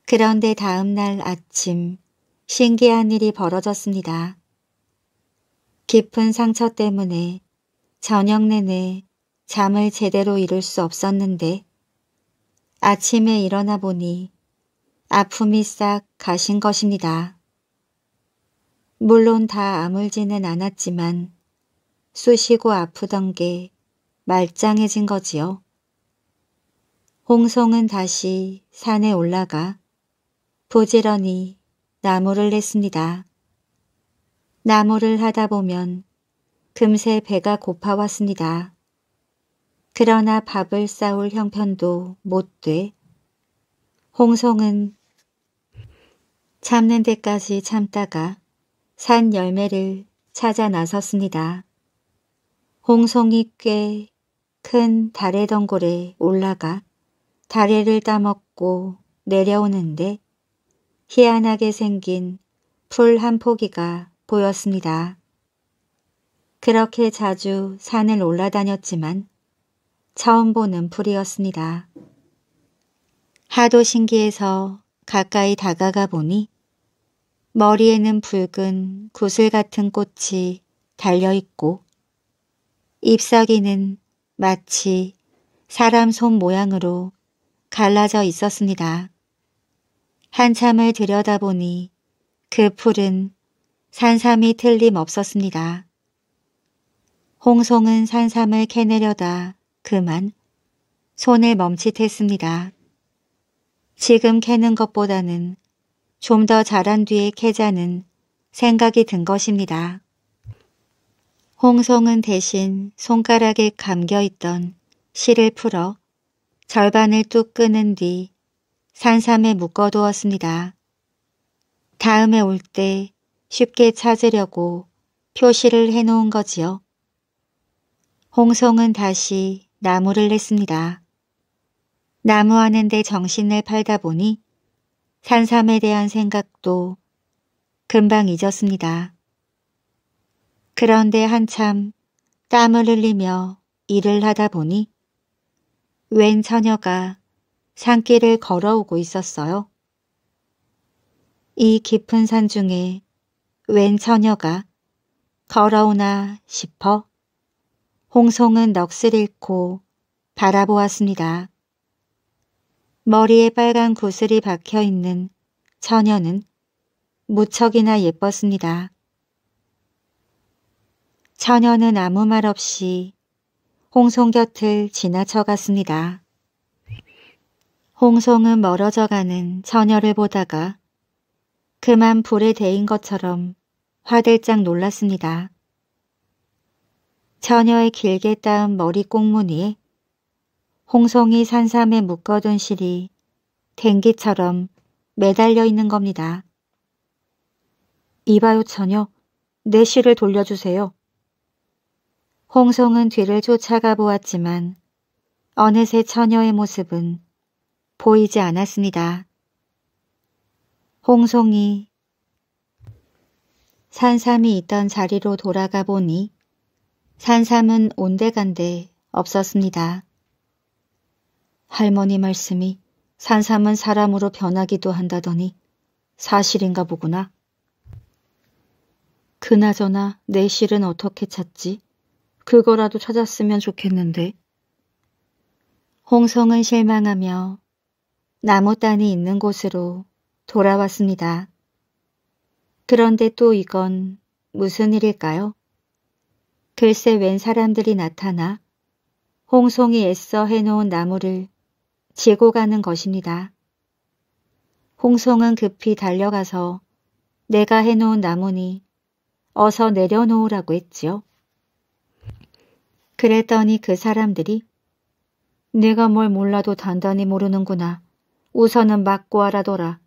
[SPEAKER 1] 그런데 다음 날 아침 신기한 일이 벌어졌습니다. 깊은 상처 때문에 저녁 내내 잠을 제대로 이룰 수 없었는데 아침에 일어나 보니 아픔이 싹 가신 것입니다. 물론 다 아물지는 않았지만 쑤시고 아프던 게 말짱해진 거지요. 홍성은 다시 산에 올라가 부지런히 나무를 냈습니다. 나무를 하다 보면 금세 배가 고파왔습니다. 그러나 밥을 싸울 형편도 못 돼. 홍성은 참는 데까지 참다가 산 열매를 찾아 나섰습니다. 홍성이 꽤 큰 다래 덩굴에 올라가 다래를 따먹고 내려오는데 희한하게 생긴 풀 한 포기가 보였습니다. 그렇게 자주 산을 올라다녔지만 처음 보는 풀이었습니다. 하도 신기해서 가까이 다가가 보니 머리에는 붉은 구슬 같은 꽃이 달려있고 잎사귀는 마치 사람 손 모양으로 갈라져 있었습니다. 한참을 들여다보니 그 풀은 산삼이 틀림없었습니다. 홍송은 산삼을 캐내려다 그만 손을 멈칫했습니다. 지금 캐는 것보다는 좀 더 자란 뒤에 캐자는 생각이 든 것입니다. 홍성은 대신 손가락에 감겨있던 실을 풀어 절반을 뚝 끊은 뒤 산삼에 묶어두었습니다. 다음에 올 때 쉽게 찾으려고 표시를 해놓은 거지요. 홍성은 다시 나무를 냈습니다. 나무하는데 정신을 팔다 보니 산삼에 대한 생각도 금방 잊었습니다. 그런데 한참 땀을 흘리며 일을 하다 보니 웬 처녀가 산길을 걸어오고 있었어요. 이 깊은 산 중에 웬 처녀가 걸어오나 싶어 홍송은 넋을 잃고 바라보았습니다. 머리에 빨간 구슬이 박혀있는 처녀는 무척이나 예뻤습니다. 처녀는 아무 말 없이 홍송 곁을 지나쳐 갔습니다. 홍송은 멀어져가는 처녀를 보다가 그만 불에 데인 것처럼 화들짝 놀랐습니다. 처녀의 길게 따은 머리 꽁무니에 홍성이 산삼에 묶어둔 실이 댕기처럼 매달려 있는 겁니다. 이봐요 처녀, 내 실을 돌려주세요. 홍성은 뒤를 쫓아가 보았지만 어느새 처녀의 모습은 보이지 않았습니다. 홍성이 산삼이 있던 자리로 돌아가 보니 산삼은 온데간데 없었습니다. 할머니 말씀이 산삼은 사람으로 변하기도 한다더니 사실인가 보구나. 그나저나 내 실은 어떻게 찾지? 그거라도 찾았으면 좋겠는데. 홍성은 실망하며 나무단이 있는 곳으로 돌아왔습니다. 그런데 또 이건 무슨 일일까요? 글쎄 웬 사람들이 나타나 홍송이 애써 해놓은 나무를 지고 가는 것입니다. 홍송은 급히 달려가서 내가 해놓은 나무니 어서 내려놓으라고 했지요. 그랬더니 그 사람들이 내가 뭘 몰라도 단단히 모르는구나. 우선은 맞고하라더라이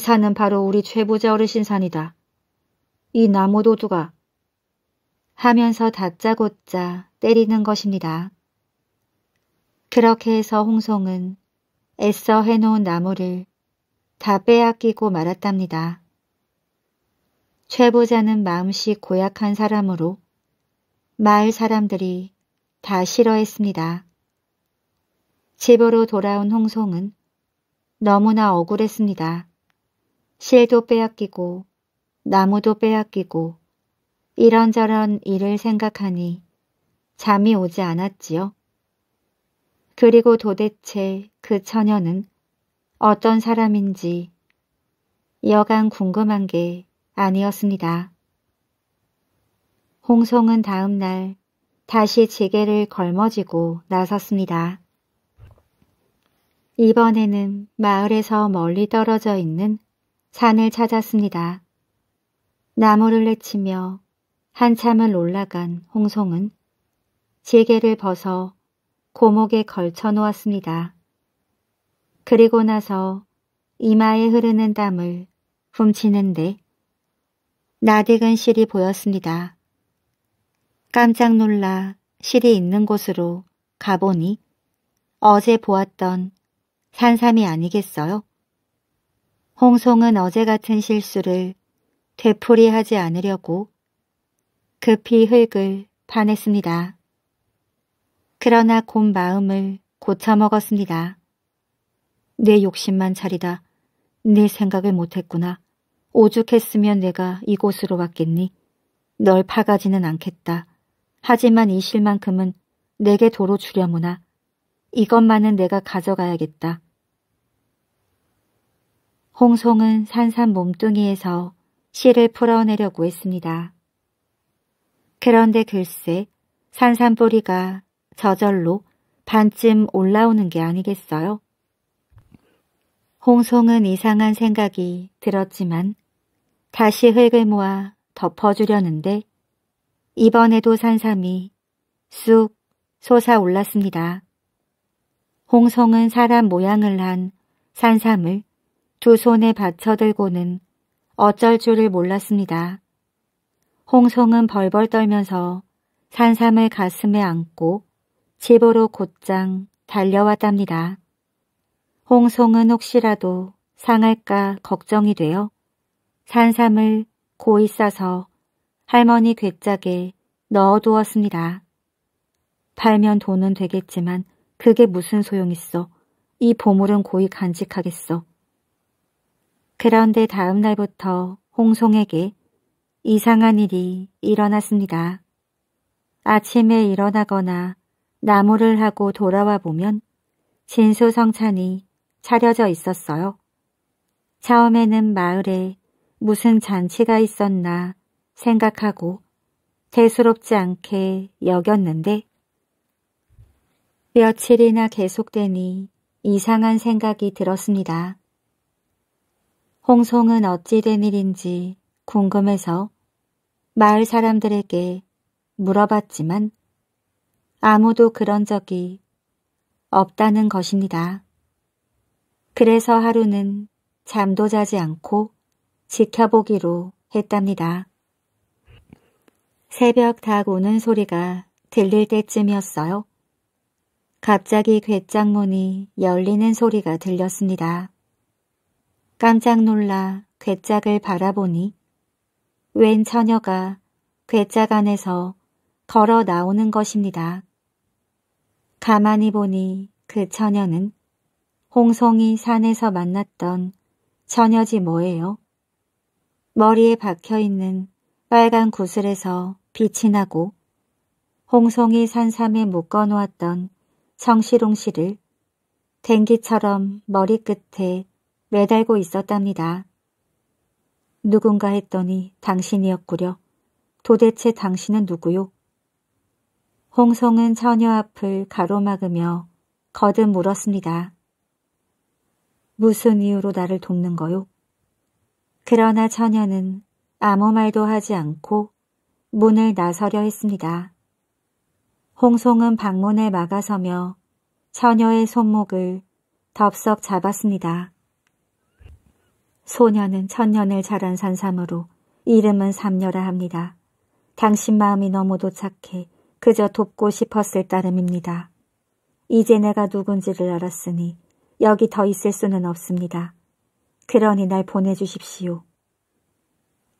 [SPEAKER 1] 산은 바로 우리 최부자 어르신 산이다. 이 나무 도두가 하면서 다짜고짜 때리는 것입니다. 그렇게 해서 홍송은 애써 해놓은 나무를 다 빼앗기고 말았답니다. 최부자는 마음씨 고약한 사람으로 마을 사람들이 다 싫어했습니다. 집으로 돌아온 홍송은 너무나 억울했습니다. 실도 빼앗기고 나무도 빼앗기고 이런저런 일을 생각하니 잠이 오지 않았지요. 그리고 도대체 그 처녀는 어떤 사람인지 여간 궁금한 게 아니었습니다. 홍성은 다음 날 다시 지게를 걸머지고 나섰습니다. 이번에는 마을에서 멀리 떨어져 있는 산을 찾았습니다. 나무를 내치며 한참을 올라간 홍성은 지게를 벗어 고목에 걸쳐 놓았습니다. 그리고 나서 이마에 흐르는 땀을 훔치는데 나득은 실이 보였습니다. 깜짝 놀라 실이 있는 곳으로 가보니 어제 보았던 산삼이 아니겠어요? 홍송은 어제 같은 실수를 되풀이하지 않으려고 급히 그 흙을 파냈습니다. 그러나 곧 마음을 고쳐먹었습니다. 내 욕심만 차리다. 내 생각을 못했구나. 오죽했으면 내가 이곳으로 왔겠니? 널 파가지는 않겠다. 하지만 이 실만큼은 내게 도로 주려무나. 이것만은 내가 가져가야겠다. 홍송은 산산 몸뚱이에서 실을 풀어내려고 했습니다. 그런데 글쎄 산삼뿌리가 저절로 반쯤 올라오는 게 아니겠어요? 홍송은 이상한 생각이 들었지만 다시 흙을 모아 덮어주려는데 이번에도 산삼이 쑥 솟아올랐습니다. 홍성은 사람 모양을 한 산삼을 두 손에 받쳐들고는 어쩔 줄을 몰랐습니다. 홍성은 벌벌 떨면서 산삼을 가슴에 안고 집으로 곧장 달려왔답니다. 홍성은 혹시라도 상할까 걱정이 되어 산삼을 고이 싸서 할머니 괴짝에 넣어두었습니다. 팔면 돈은 되겠지만 그게 무슨 소용있어. 이 보물은 고이 간직하겠어. 그런데 다음 날부터 홍송에게 이상한 일이 일어났습니다. 아침에 일어나거나 나무를 하고 돌아와 보면 진수성찬이 차려져 있었어요. 처음에는 마을에 무슨 잔치가 있었나 생각하고 대수롭지 않게 여겼는데 며칠이나 계속되니 이상한 생각이 들었습니다. 홍송은 어찌 된 일인지 궁금해서 마을 사람들에게 물어봤지만 아무도 그런 적이 없다는 것입니다. 그래서 하루는 잠도 자지 않고 지켜보기로 했답니다. 새벽 닭 우는 소리가 들릴 때쯤이었어요. 갑자기 괴짝문이 열리는 소리가 들렸습니다. 깜짝 놀라 괴짝을 바라보니 웬 처녀가 괴짜간에서 걸어 나오는 것입니다. 가만히 보니 그 처녀는 홍송이 산에서 만났던 처녀지 뭐예요? 머리에 박혀있는 빨간 구슬에서 빛이 나고 홍송이 산삼에 묶어놓았던 청시롱 씨를 댕기처럼 머리끝에 매달고 있었답니다. 누군가 했더니 당신이었구려. 도대체 당신은 누구요? 홍성은 처녀 앞을 가로막으며 거듭 물었습니다. 무슨 이유로 나를 돕는 거요? 그러나 처녀는 아무 말도 하지 않고 문을 나서려 했습니다. 홍송은 방문에 막아서며 처녀의 손목을 덥석 잡았습니다. 소녀는 천년을 자란 산삼으로 이름은 삼녀라 합니다. 당신 마음이 너무도 착해 그저 돕고 싶었을 따름입니다. 이제 내가 누군지를 알았으니 여기 더 있을 수는 없습니다. 그러니 날 보내주십시오.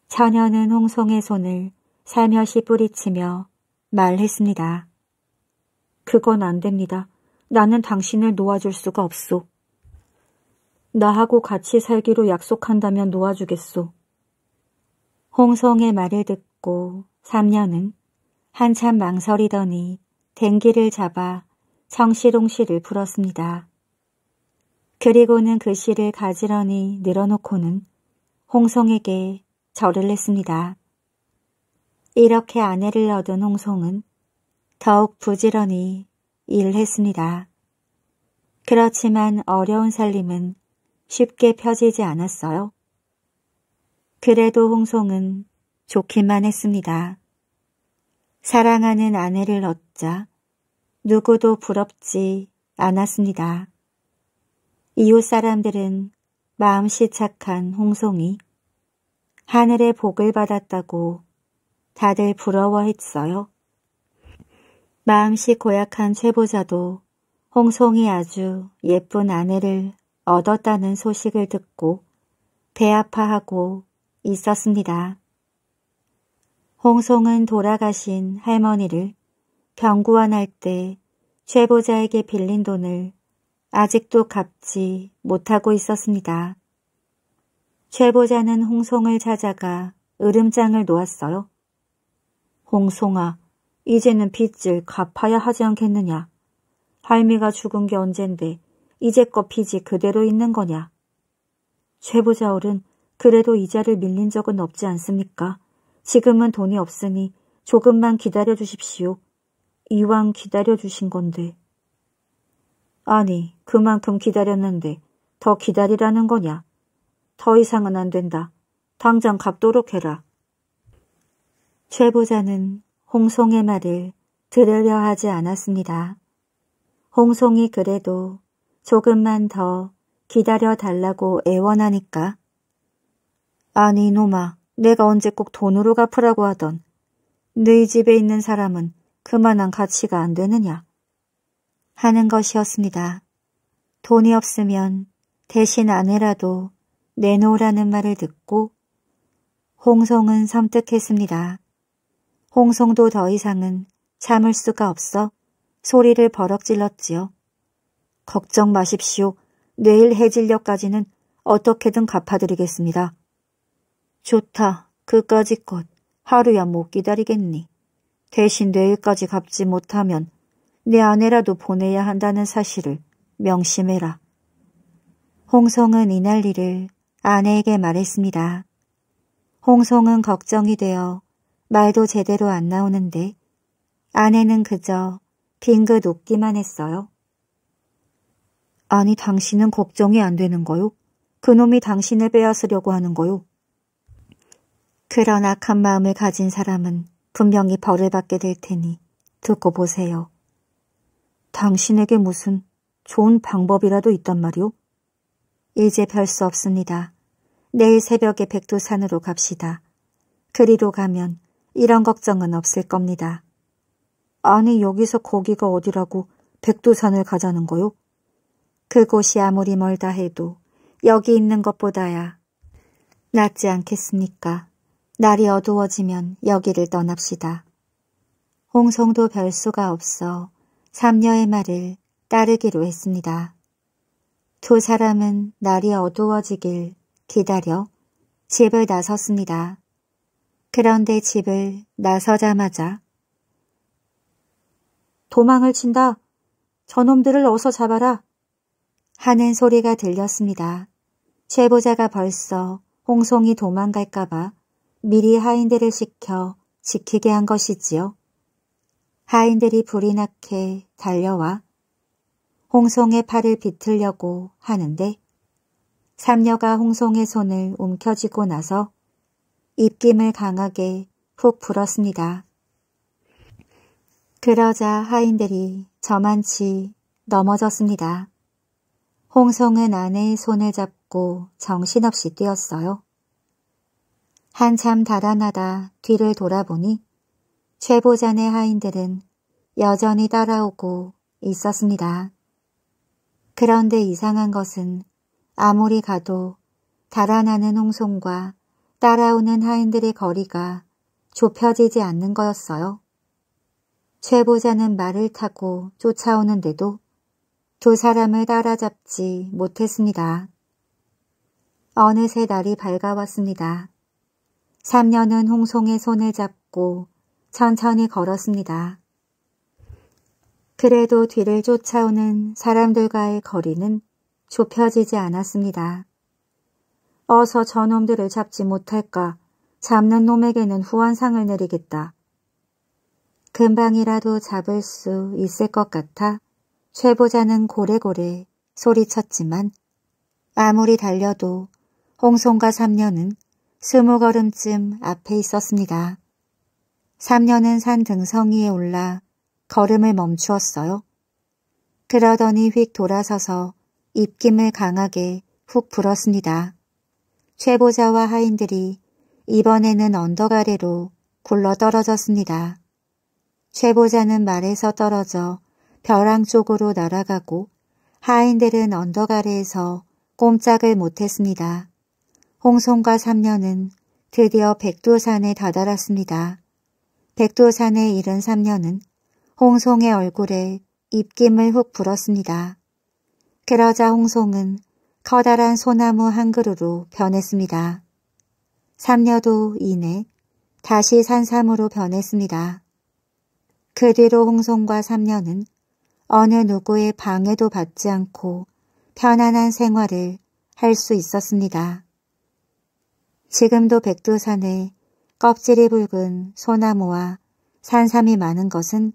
[SPEAKER 1] 처녀는 홍성의 손을 살며시 뿌리치며 말했습니다. 그건 안 됩니다. 나는 당신을 놓아줄 수가 없소. 나하고 같이 살기로 약속한다면 놓아주겠소. 홍성의 말을 듣고 3년은 한참 망설이더니 댕기를 잡아 청시롱시를 풀었습니다. 그리고는 그시를 가지런히 늘어놓고는 홍성에게 절을 했습니다. 이렇게 아내를 얻은 홍성은 더욱 부지런히 일 했습니다. 그렇지만 어려운 살림은 쉽게 펴지지 않았어요. 그래도 홍송은 좋기만 했습니다. 사랑하는 아내를 얻자 누구도 부럽지 않았습니다. 이웃 사람들은 마음씨 착한 홍송이 하늘의 복을 받았다고 다들 부러워했어요. 마음씨 고약한 최보자도 홍송이 아주 예쁜 아내를 얻었다는 소식을 듣고 배 아파하고 있었습니다. 홍송은 돌아가신 할머니를 경구원할때 최보자에게 빌린 돈을 아직도 갚지 못하고 있었습니다. 최보자는 홍송을 찾아가 으름장을 놓았어요. 홍송아, 이제는 빚을 갚아야 하지 않겠느냐. 할미가 죽은 게 언젠데 이제껏 피지 그대로 있는 거냐. 최부자얼은 그래도 이자를 밀린 적은 없지 않습니까? 지금은 돈이 없으니 조금만 기다려 주십시오. 이왕 기다려 주신 건데. 아니, 그만큼 기다렸는데 더 기다리라는 거냐. 더 이상은 안 된다. 당장 갚도록 해라. 최부자는 홍송의 말을 들으려 하지 않았습니다. 홍송이 그래도 조금만 더 기다려 달라고 애원하니까. 아니 이놈아, 내가 언제 꼭 돈으로 갚으라고 하던 너희 네 집에 있는 사람은 그만한 가치가 안 되느냐 하는 것이었습니다. 돈이 없으면 대신 아내라도 내놓으라는 말을 듣고 홍성은 섬뜩했습니다. 홍성도 더 이상은 참을 수가 없어 소리를 버럭 질렀지요. 걱정 마십시오. 내일 해질녘까지는 어떻게든 갚아드리겠습니다. 좋다. 그까지 것. 하루야 못 기다리겠니. 대신 내일까지 갚지 못하면 내 아내라도 보내야 한다는 사실을 명심해라. 홍성은 이날 일을 아내에게 말했습니다. 홍성은 걱정이 되어 말도 제대로 안 나오는데 아내는 그저 빙긋 웃기만 했어요. 아니 당신은 걱정이 안 되는 거요? 그놈이 당신을 빼앗으려고 하는 거요? 그런 악한 마음을 가진 사람은 분명히 벌을 받게 될 테니 듣고 보세요. 당신에게 무슨 좋은 방법이라도 있단 말이오? 이제 별 수 없습니다. 내일 새벽에 백두산으로 갑시다. 그리로 가면 이런 걱정은 없을 겁니다. 아니 여기서 거기가 어디라고 백두산을 가자는 거요? 그곳이 아무리 멀다 해도 여기 있는 것보다야 낫지 않겠습니까? 날이 어두워지면 여기를 떠납시다. 홍성도 별수가 없어 삼녀의 말을 따르기로 했습니다. 두 사람은 날이 어두워지길 기다려 집을 나섰습니다. 그런데 집을 나서자마자 도망을 친다. 저놈들을 어서 잡아라. 하는 소리가 들렸습니다. 최보자가 벌써 홍송이 도망갈까봐 미리 하인들을 시켜 지키게 한 것이지요. 하인들이 불이 나게 달려와 홍송의 팔을 비틀려고 하는데 삼녀가 홍송의 손을 움켜쥐고 나서 입김을 강하게 훅 불었습니다. 그러자 하인들이 저만치 넘어졌습니다. 홍성은 아내의 손을 잡고 정신없이 뛰었어요. 한참 달아나다 뒤를 돌아보니 최보잔의 하인들은 여전히 따라오고 있었습니다. 그런데 이상한 것은 아무리 가도 달아나는 홍성과 따라오는 하인들의 거리가 좁혀지지 않는 거였어요. 최보자는 말을 타고 쫓아오는데도 두 사람을 따라잡지 못했습니다. 어느새 날이 밝아왔습니다. 3년은 홍송의 손을 잡고 천천히 걸었습니다. 그래도 뒤를 쫓아오는 사람들과의 거리는 좁혀지지 않았습니다. 어서 저놈들을 잡지 못할까 잡는 놈에게는 후원상을 내리겠다. 금방이라도 잡을 수 있을 것 같아 최보자는 고래고래 소리쳤지만 아무리 달려도 홍성과 삼녀는 스무 걸음쯤 앞에 있었습니다. 삼녀는 산 등성이에 올라 걸음을 멈추었어요. 그러더니 휙 돌아서서 입김을 강하게 훅 불었습니다. 최보자와 하인들이 이번에는 언덕 아래로 굴러 떨어졌습니다. 최보자는 말에서 떨어져 벼랑 쪽으로 날아가고 하인들은 언덕 아래에서 꼼짝을 못했습니다. 홍성과 3년은 드디어 백두산에 다다랐습니다. 백두산에 이른 3년은 홍송의 얼굴에 입김을 훅 불었습니다. 그러자 홍송은 커다란 소나무 한 그루로 변했습니다. 3녀도 이내 다시 산삼으로 변했습니다. 그 뒤로 홍송과 3년은 어느 누구의 방해도 받지 않고 편안한 생활을 할 수 있었습니다. 지금도 백두산에 껍질이 붉은 소나무와 산삼이 많은 것은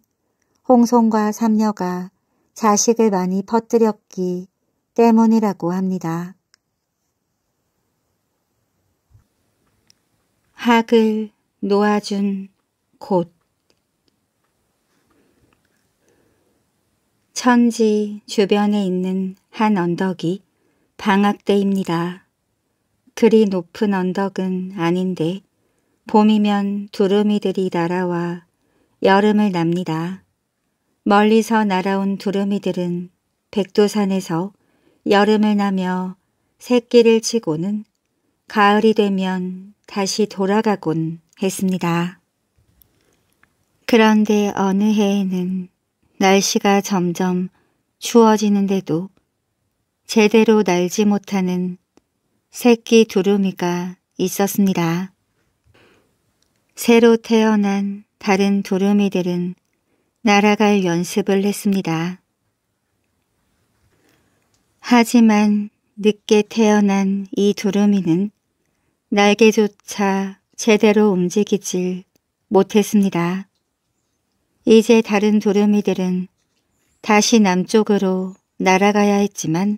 [SPEAKER 1] 홍송과 삼녀가 자식을 많이 퍼뜨렸기 때문이라고 합니다. 학을 놓아준 곳 천지 주변에 있는 한 언덕이 방학 때입니다. 그리 높은 언덕은 아닌데 봄이면 두루미들이 날아와 여름을 납니다. 멀리서 날아온 두루미들은 백두산에서 여름을 나며 새끼를 치고는 가을이 되면 다시 돌아가곤 했습니다. 그런데 어느 해에는 날씨가 점점 추워지는데도 제대로 날지 못하는 새끼 두루미가 있었습니다. 새로 태어난 다른 두루미들은 날아갈 연습을 했습니다. 하지만 늦게 태어난 이 두루미는 날개조차 제대로 움직이질 못했습니다. 이제 다른 도루미들은 다시 남쪽으로 날아가야 했지만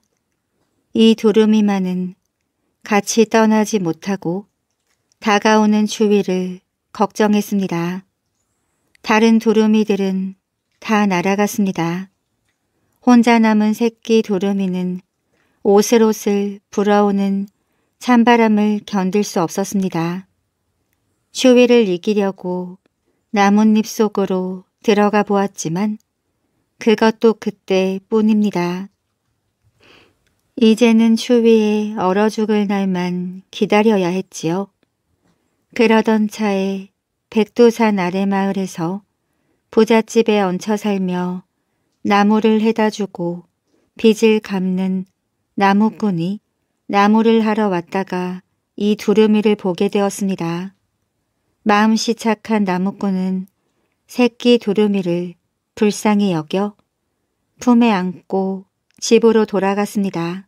[SPEAKER 1] 이도루미만은 같이 떠나지 못하고 다가오는 추위를 걱정했습니다. 다른 도루미들은다 날아갔습니다. 혼자 남은 새끼 도루미는 오슬오슬 불어오는 찬바람을 견딜 수 없었습니다. 추위를 이기려고 나뭇잎 속으로 들어가 보았지만 그것도 그때 뿐입니다. 이제는 추위에 얼어 죽을 날만 기다려야 했지요. 그러던 차에 백두산 아래 마을에서 부잣집에 얹혀 살며 나무를 해다 주고 빚을 갚는 나무꾼이 나무를 하러 왔다가 이 두루미를 보게 되었습니다. 마음씨 착한 나무꾼은 새끼 두루미를 불쌍히 여겨 품에 안고 집으로 돌아갔습니다.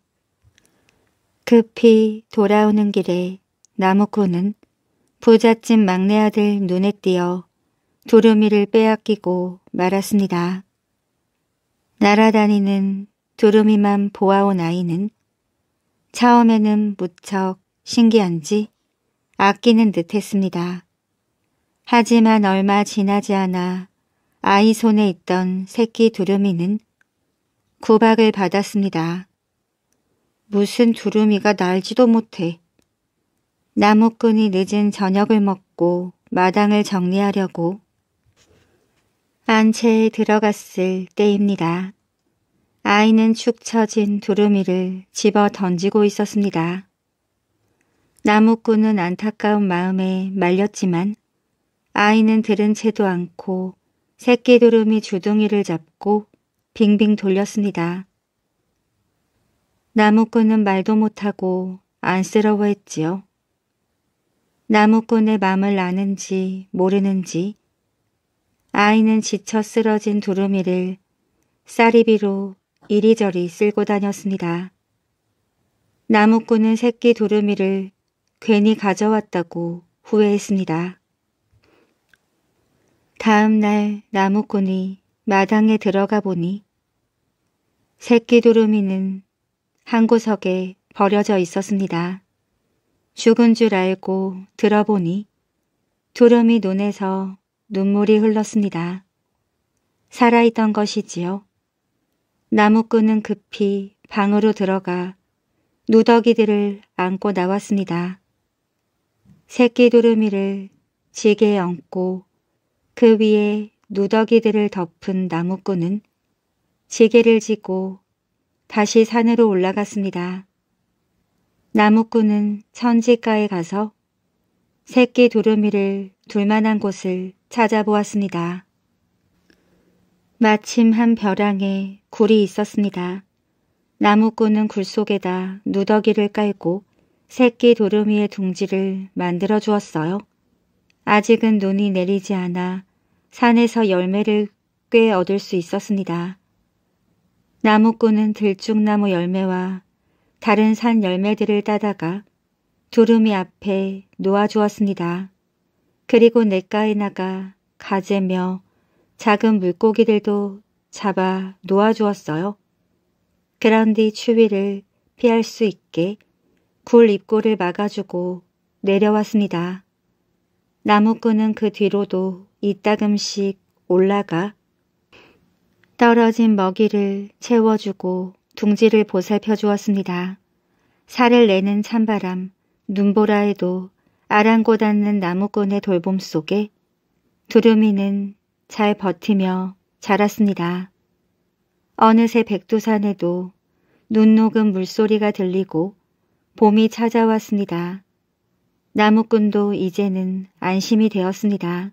[SPEAKER 1] 급히 돌아오는 길에 나무꾼은 부잣집 막내 아들 눈에 띄어 두루미를 빼앗기고 말았습니다. 날아다니는 두루미만 보아온 아이는 처음에는 무척 신기한지 아끼는 듯 했습니다. 하지만 얼마 지나지 않아 아이 손에 있던 새끼 두루미는 구박을 받았습니다. 무슨 두루미가 날지도 못해. 나무꾼이 늦은 저녁을 먹고 마당을 정리하려고 안채에 들어갔을 때입니다. 아이는 축 처진 두루미를 집어 던지고 있었습니다. 나무꾼은 안타까운 마음에 말렸지만 아이는 들은 채도 않고 새끼 도름이 주둥이를 잡고 빙빙 돌렸습니다. 나무꾼은 말도 못하고 안쓰러워했지요. 나무꾼의 맘을 아는지 모르는지 아이는 지쳐 쓰러진 두루미를 쌀이비로 이리저리 쓸고 다녔습니다. 나무꾼은 새끼 두루미를 괜히 가져왔다고 후회했습니다. 다음 날 나무꾼이 마당에 들어가 보니 새끼 두루미는 한 구석에 버려져 있었습니다. 죽은 줄 알고 들어보니 두루미 눈에서 눈물이 흘렀습니다. 살아있던 것이지요. 나무꾼은 급히 방으로 들어가 누더기들을 안고 나왔습니다. 새끼 두루미를 지게에 얹고 그 위에 누더기들을 덮은 나무꾼은 지게를 지고 다시 산으로 올라갔습니다. 나무꾼은 천지가에 가서 새끼 두루미를 둘만한 곳을 찾아보았습니다. 마침 한 벼랑에 굴이 있었습니다. 나무꾼은 굴 속에다 누더기를 깔고 새끼 도루미의 둥지를 만들어 주었어요. 아직은 눈이 내리지 않아 산에서 열매를 꽤 얻을 수 있었습니다. 나무꾼은 들쭉나무 열매와 다른 산 열매들을 따다가 두루미 앞에 놓아주었습니다. 그리고 냇가에 나가 가재며 작은 물고기들도 잡아 놓아주었어요. 그런 뒤 추위를 피할 수 있게 굴 입구를 막아주고 내려왔습니다. 나무꾼은 그 뒤로도 이따금씩 올라가 떨어진 먹이를 채워주고 둥지를 보살펴 주었습니다. 살을 내는 찬바람, 눈보라에도 아랑곳 않는 나무꾼의 돌봄 속에 두루미는 잘 버티며 자랐습니다. 어느새 백두산에도 눈 녹은 물소리가 들리고 봄이 찾아왔습니다. 나무꾼도 이제는 안심이 되었습니다.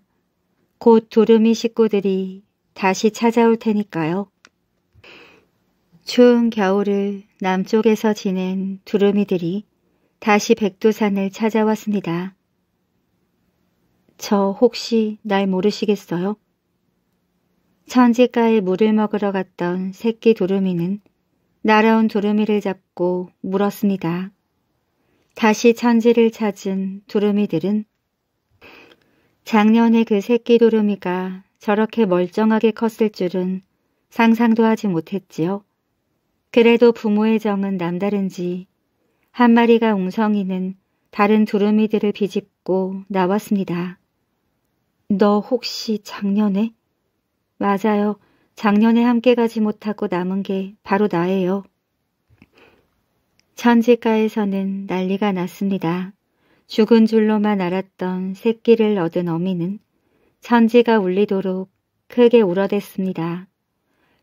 [SPEAKER 1] 곧 두루미 식구들이 다시 찾아올 테니까요. 추운 겨울을 남쪽에서 지낸 두루미들이 다시 백두산을 찾아왔습니다. 저 혹시 날 모르시겠어요? 천지가에 물을 먹으러 갔던 새끼 두루미는 날아온 두루미를 잡고 물었습니다. 다시 천지를 찾은 두루미들은 작년에 그 새끼 도르미가 저렇게 멀쩡하게 컸을 줄은 상상도 하지 못했지요. 그래도 부모의 정은 남다른지 한 마리가 웅성이는 다른 두루미들을 비집고 나왔습니다. 너 혹시 작년에? 맞아요. 작년에 함께 가지 못하고 남은 게 바로 나예요. 천지가에서는 난리가 났습니다. 죽은 줄로만 알았던 새끼를 얻은 어미는 천지가 울리도록 크게 울어댔습니다.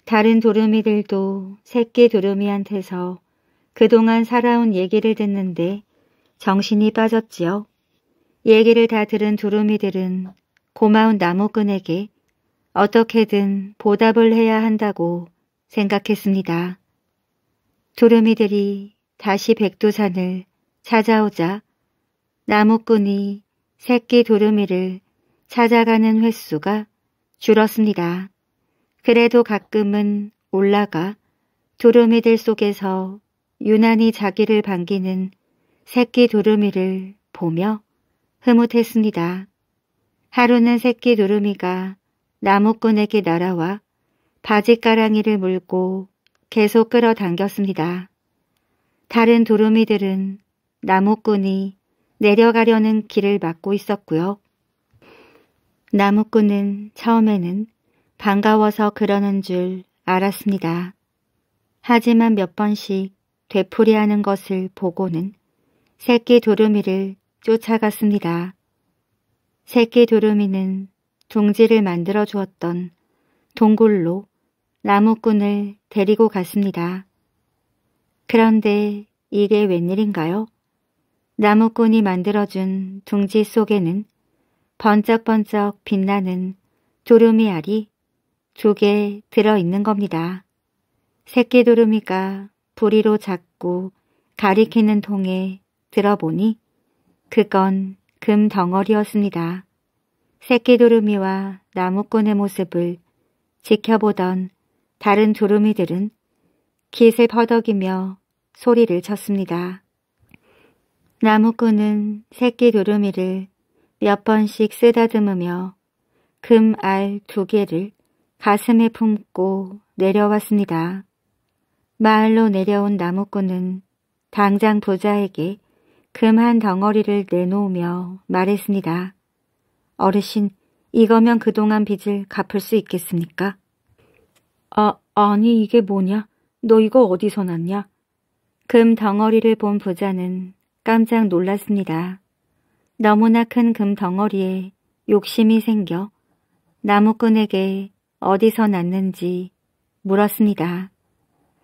[SPEAKER 1] 다른 도루미들도 새끼 도루미한테서 그동안 살아온 얘기를 듣는데 정신이 빠졌지요. 얘기를 다 들은 두루미들은 고마운 나무꾼에게 어떻게든 보답을 해야 한다고 생각했습니다. 두루미들이 다시 백두산을 찾아오자 나무꾼이 새끼 도르미를 찾아가는 횟수가 줄었습니다. 그래도 가끔은 올라가 도르미들 속에서 유난히 자기를 반기는 새끼 도르미를 보며 흐뭇했습니다. 하루는 새끼 도르미가 나무꾼에게 날아와 바지가랑이를 물고 계속 끌어당겼습니다. 다른 도르미들은 나무꾼이 내려가려는 길을 막고 있었고요. 나무꾼은 처음에는 반가워서 그러는 줄 알았습니다. 하지만 몇 번씩 되풀이하는 것을 보고는 새끼 도루미를 쫓아갔습니다. 새끼 도루미는 둥지를 만들어 주었던 동굴로 나무꾼을 데리고 갔습니다. 그런데 이게 웬일인가요? 나무꾼이 만들어준 둥지 속에는 번쩍번쩍 빛나는 도루미 알이 두 개 들어있는 겁니다. 새끼 도루미가 부리로 잡고 가리키는 통에 들어보니 그건 금 덩어리였습니다. 새끼 도루미와 나무꾼의 모습을 지켜보던 다른 두루미들은 깃을 퍼덕이며 소리를 쳤습니다. 나무꾼은 새끼 도루미를몇 번씩 쓰다듬으며 금 알 두 개를 가슴에 품고 내려왔습니다. 마을로 내려온 나무꾼은 당장 부자에게 금 한 덩어리를 내놓으며 말했습니다. 어르신, 이거면 그동안 빚을 갚을 수 있겠습니까? 아, 아니 이게 뭐냐? 너 이거 어디서 났냐? 금 덩어리를 본 부자는 깜짝 놀랐습니다. 너무나 큰 금 덩어리에 욕심이 생겨 나무꾼에게 어디서 났는지 물었습니다.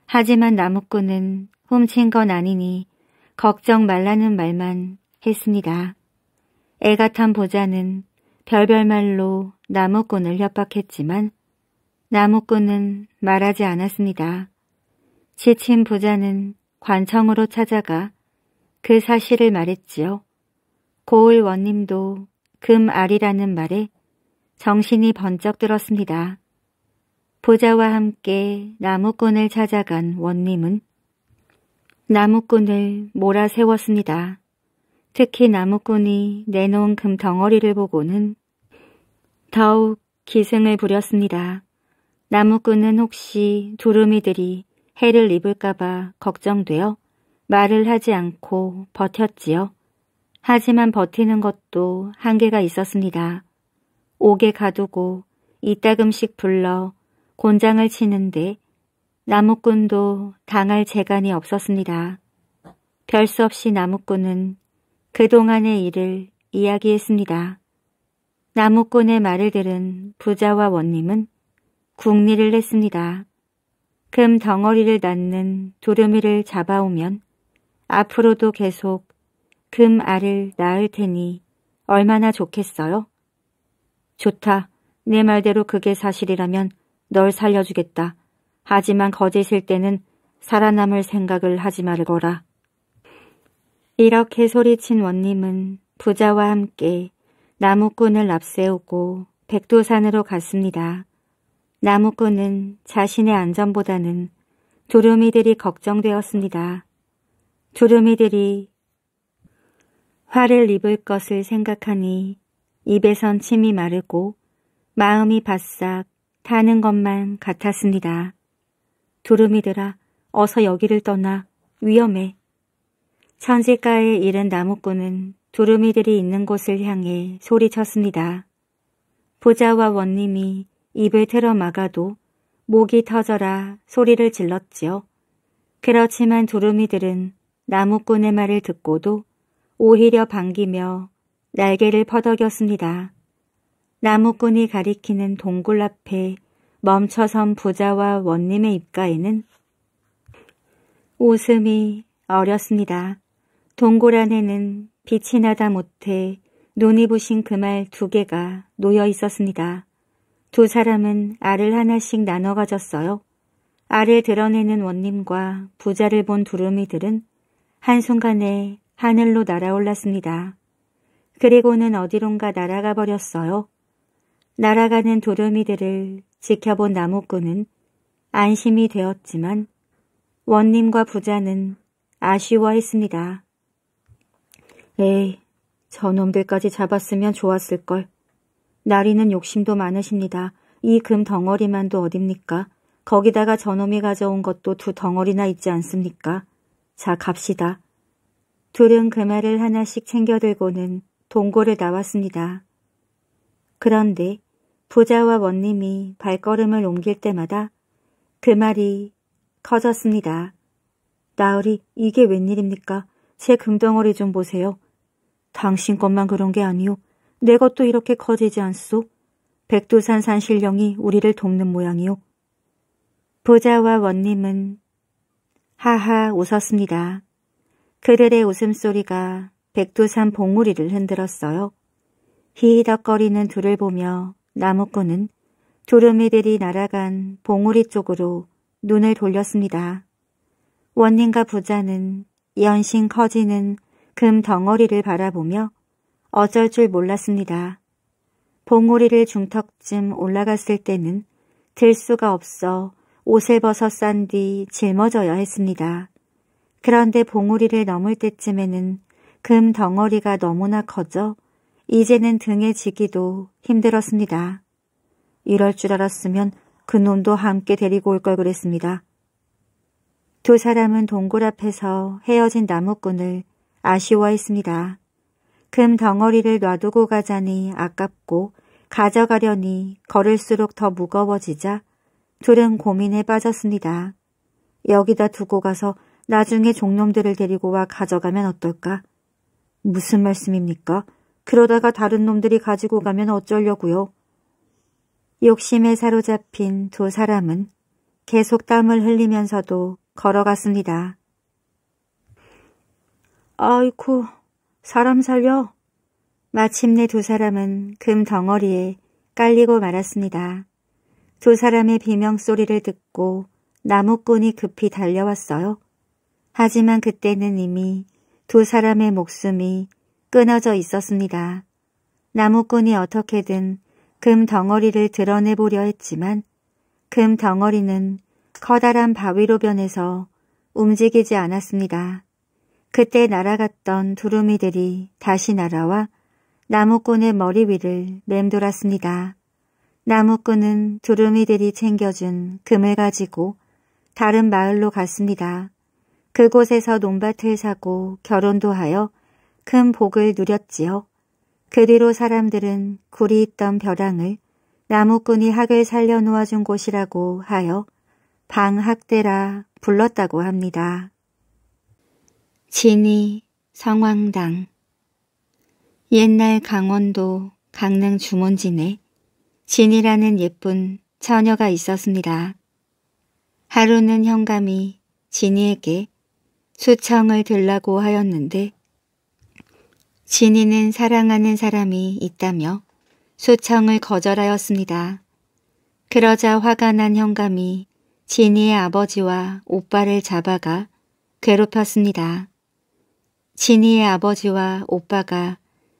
[SPEAKER 1] 하지만 나무꾼은 훔친 건 아니니 걱정 말라는 말만 했습니다. 애가탄 보자는 별별 말로 나무꾼을 협박했지만 나무꾼은 말하지 않았습니다. 지친 부자는 관청으로 찾아가 그 사실을 말했지요. 고을 원님도 금알이라는 말에 정신이 번쩍 들었습니다. 보자와 함께 나무꾼을 찾아간 원님은 나무꾼을 몰아 세웠습니다. 특히 나무꾼이 내놓은 금 덩어리를 보고는 더욱 기승을 부렸습니다. 나무꾼은 혹시 두루미들이 해를 입을까봐 걱정되어 말을 하지 않고 버텼지요. 하지만 버티는 것도 한계가 있었습니다. 옥에 가두고 이따금씩 불러 곤장을 치는데 나무꾼도 당할 재간이 없었습니다. 별수 없이 나무꾼은 그동안의 일을 이야기했습니다. 나무꾼의 말을 들은 부자와 원님은 궁리를 했습니다. 금 덩어리를 낳는 두루미를 잡아오면 앞으로도 계속 금 알을 낳을 테니 얼마나 좋겠어요? 좋다. 내 말대로 그게 사실이라면 널 살려주겠다. 하지만 거짓일 때는 살아남을 생각을 하지 말거라. 이렇게 소리친 원님은 부자와 함께 나무꾼을 앞세우고 백두산으로 갔습니다. 나무꾼은 자신의 안전보다는 두루미들이 걱정되었습니다. 조르미들이 화를 입을 것을 생각하니 입에선 침이 마르고 마음이 바싹 타는 것만 같았습니다. 두루미들아 어서 여기를 떠나 위험해. 천지가에 이른 나무꾼은 두루미들이 있는 곳을 향해 소리쳤습니다. 부자와 원님이 입을 틀어 막아도 목이 터져라 소리를 질렀지요. 그렇지만 두루미들은 나무꾼의 말을 듣고도 오히려 반기며 날개를 퍼덕였습니다. 나무꾼이 가리키는 동굴 앞에 멈춰선 부자와 원님의 입가에는 웃음이 어렸습니다. 동굴 안에는 빛이 나다 못해 눈이 부신 그 말 두 개가 놓여 있었습니다. 두 사람은 알을 하나씩 나눠 가졌어요. 알을 드러내는 원님과 부자를 본 두루미들은 한순간에 하늘로 날아올랐습니다. 그리고는 어디론가 날아가 버렸어요. 날아가는 도르미들을 지켜본 나무꾼은 안심이 되었지만 원님과 부자는 아쉬워했습니다. 에이, 저놈들까지 잡았으면 좋았을걸. 나리는 욕심도 많으십니다. 이 금 덩어리만도 어딥니까? 거기다가 저놈이 가져온 것도 두 덩어리나 있지 않습니까? 자, 갑시다. 둘은 금알을 그 하나씩 챙겨들고는 동고를 나왔습니다. 그런데 부자와 원님이 발걸음을 옮길 때마다 금알이 그 커졌습니다. 나으리 이게 웬일입니까? 제 금덩어리 좀 보세요. 당신 것만 그런 게 아니오. 내 것도 이렇게 커지지 않소. 백두산 산신령이 우리를 돕는 모양이오. 부자와 원님은 하하 웃었습니다. 그들의 웃음소리가 백두산 봉우리를 흔들었어요. 히덕거리는 둘을 보며 나무꾼은 두루미들이 날아간 봉우리 쪽으로 눈을 돌렸습니다. 원님과 부자는 연신 커지는 금 덩어리를 바라보며 어쩔 줄 몰랐습니다. 봉우리를 중턱쯤 올라갔을 때는 들 수가 없어 옷을 벗어 싼 뒤 짊어져야 했습니다. 그런데 봉우리를 넘을 때쯤에는 금 덩어리가 너무나 커져 이제는 등에 지기도 힘들었습니다. 이럴 줄 알았으면 그놈도 함께 데리고 올 걸 그랬습니다. 두 사람은 동굴 앞에서 헤어진 나무꾼을 아쉬워했습니다. 금 덩어리를 놔두고 가자니 아깝고 가져가려니 걸을수록 더 무거워지자 둘은 고민에 빠졌습니다. 여기다 두고 가서 나중에 종놈들을 데리고 와 가져가면 어떨까? 무슨 말씀입니까? 그러다가 다른 놈들이 가지고 가면 어쩌려고요? 욕심에 사로잡힌 두 사람은 계속 땀을 흘리면서도 걸어갔습니다. 아이쿠, 사람 살려. 마침내 두 사람은 금 덩어리에 깔리고 말았습니다. 두 사람의 비명소리를 듣고 나무꾼이 급히 달려왔어요. 하지만 그때는 이미 두 사람의 목숨이 끊어져 있었습니다. 나무꾼이 어떻게든 금 덩어리를 드러내보려 했지만 금 덩어리는 커다란 바위로 변해서 움직이지 않았습니다. 그때 날아갔던 두루미들이 다시 날아와 나무꾼의 머리 위를 맴돌았습니다. 나무꾼은 두루미들이 챙겨준 금을 가지고 다른 마을로 갔습니다. 그곳에서 논밭을 사고 결혼도 하여 큰 복을 누렸지요. 그 뒤로 사람들은 굴이 있던 벼랑을 나무꾼이 학을 살려놓아준 곳이라고 하여 방학대라 불렀다고 합니다. 진이 성황당 옛날 강원도 강릉 주문진에 진이라는 예쁜 처녀가 있었습니다. 하루는 형감이 진이에게 수청을 들라고 하였는데 진이는 사랑하는 사람이 있다며 수청을 거절하였습니다. 그러자 화가 난형감이 진이의 아버지와 오빠를 잡아가 괴롭혔습니다. 진이의 아버지와 오빠가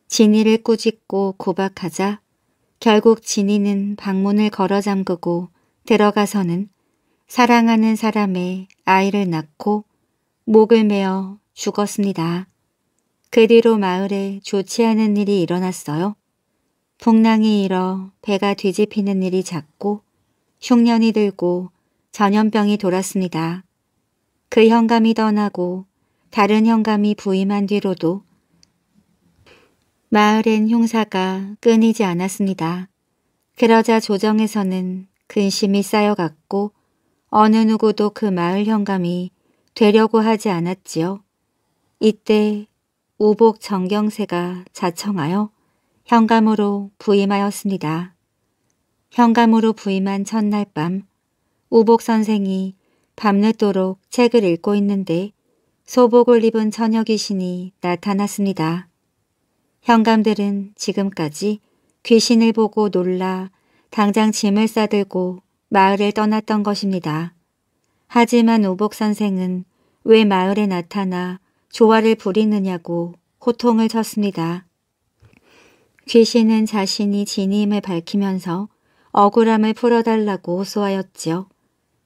[SPEAKER 1] 진이를 꾸짖고 고박하자 결국 진이는 방문을 걸어 잠그고 들어가서는 사랑하는 사람의 아이를 낳고 목을 메어 죽었습니다. 그 뒤로 마을에 좋지 않은 일이 일어났어요. 풍랑이 일어 배가 뒤집히는 일이 잦고 흉년이 들고 전염병이 돌았습니다. 그 현감이 떠나고 다른 현감이 부임한 뒤로도 마을엔 형사가 끊이지 않았습니다. 그러자 조정에서는 근심이 쌓여갔고 어느 누구도 그 마을 현감이 되려고 하지 않았지요. 이때 우복 정경세가 자청하여 현감으로 부임하였습니다. 현감으로 부임한 첫날 밤우복 선생이 밤늦도록 책을 읽고 있는데 소복을 입은 처녀 귀신이 나타났습니다. 형감들은 지금까지 귀신을 보고 놀라 당장 짐을 싸들고 마을을 떠났던 것입니다. 하지만 우복 선생은 왜 마을에 나타나 조화를 부리느냐고 호통을 쳤습니다. 귀신은 자신이 진임을 밝히면서 억울함을 풀어달라고 호소하였지요.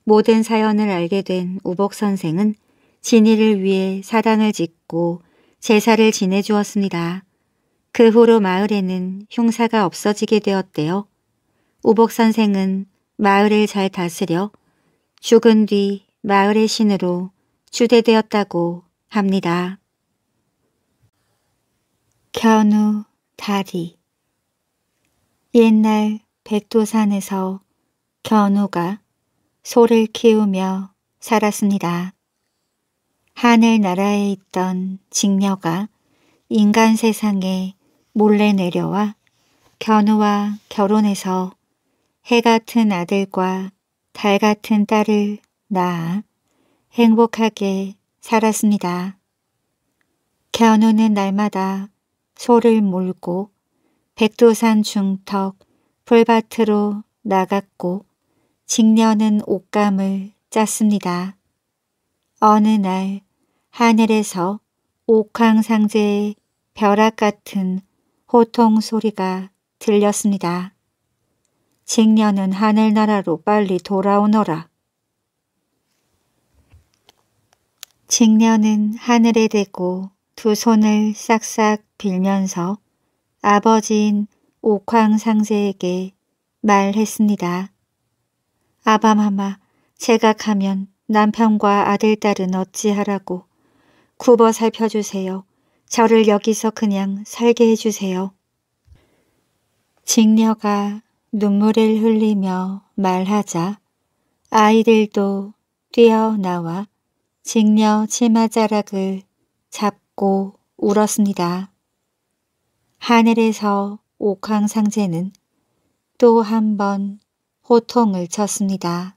[SPEAKER 1] 모든 사연을 알게 된 우복 선생은 진이를 위해 사당을 짓고 제사를 지내주었습니다. 그 후로 마을에는 흉사가 없어지게 되었대요. 우복 선생은 마을을 잘 다스려 죽은 뒤 마을의 신으로 주대되었다고 합니다. 견우 다리 옛날 백두산에서 견우가 소를 키우며 살았습니다. 하늘나라에 있던 직녀가 인간 세상에 몰래 내려와 견우와 결혼해서 해 같은 아들과 달 같은 딸을 낳아 행복하게 살았습니다. 견우는 날마다 소를 몰고 백두산 중턱 풀밭으로 나갔고 직녀는 옷감을 짰습니다. 어느 날 하늘에서 옥황상제의 벼락 같은 호통 소리가 들렸습니다. 직녀는 하늘나라로 빨리 돌아오너라. 직녀는 하늘에 대고 두 손을 싹싹 빌면서 아버지인 옥황상제에게 말했습니다. 아바마마, 제가 가면 남편과 아들딸은 어찌하라고 굽어 살펴주세요. 저를 여기서 그냥 살게 해주세요. 직녀가 눈물을 흘리며 말하자 아이들도 뛰어나와 직녀 치마자락을 잡고 울었습니다. 하늘에서 옥황상제는 또 한 번 호통을 쳤습니다.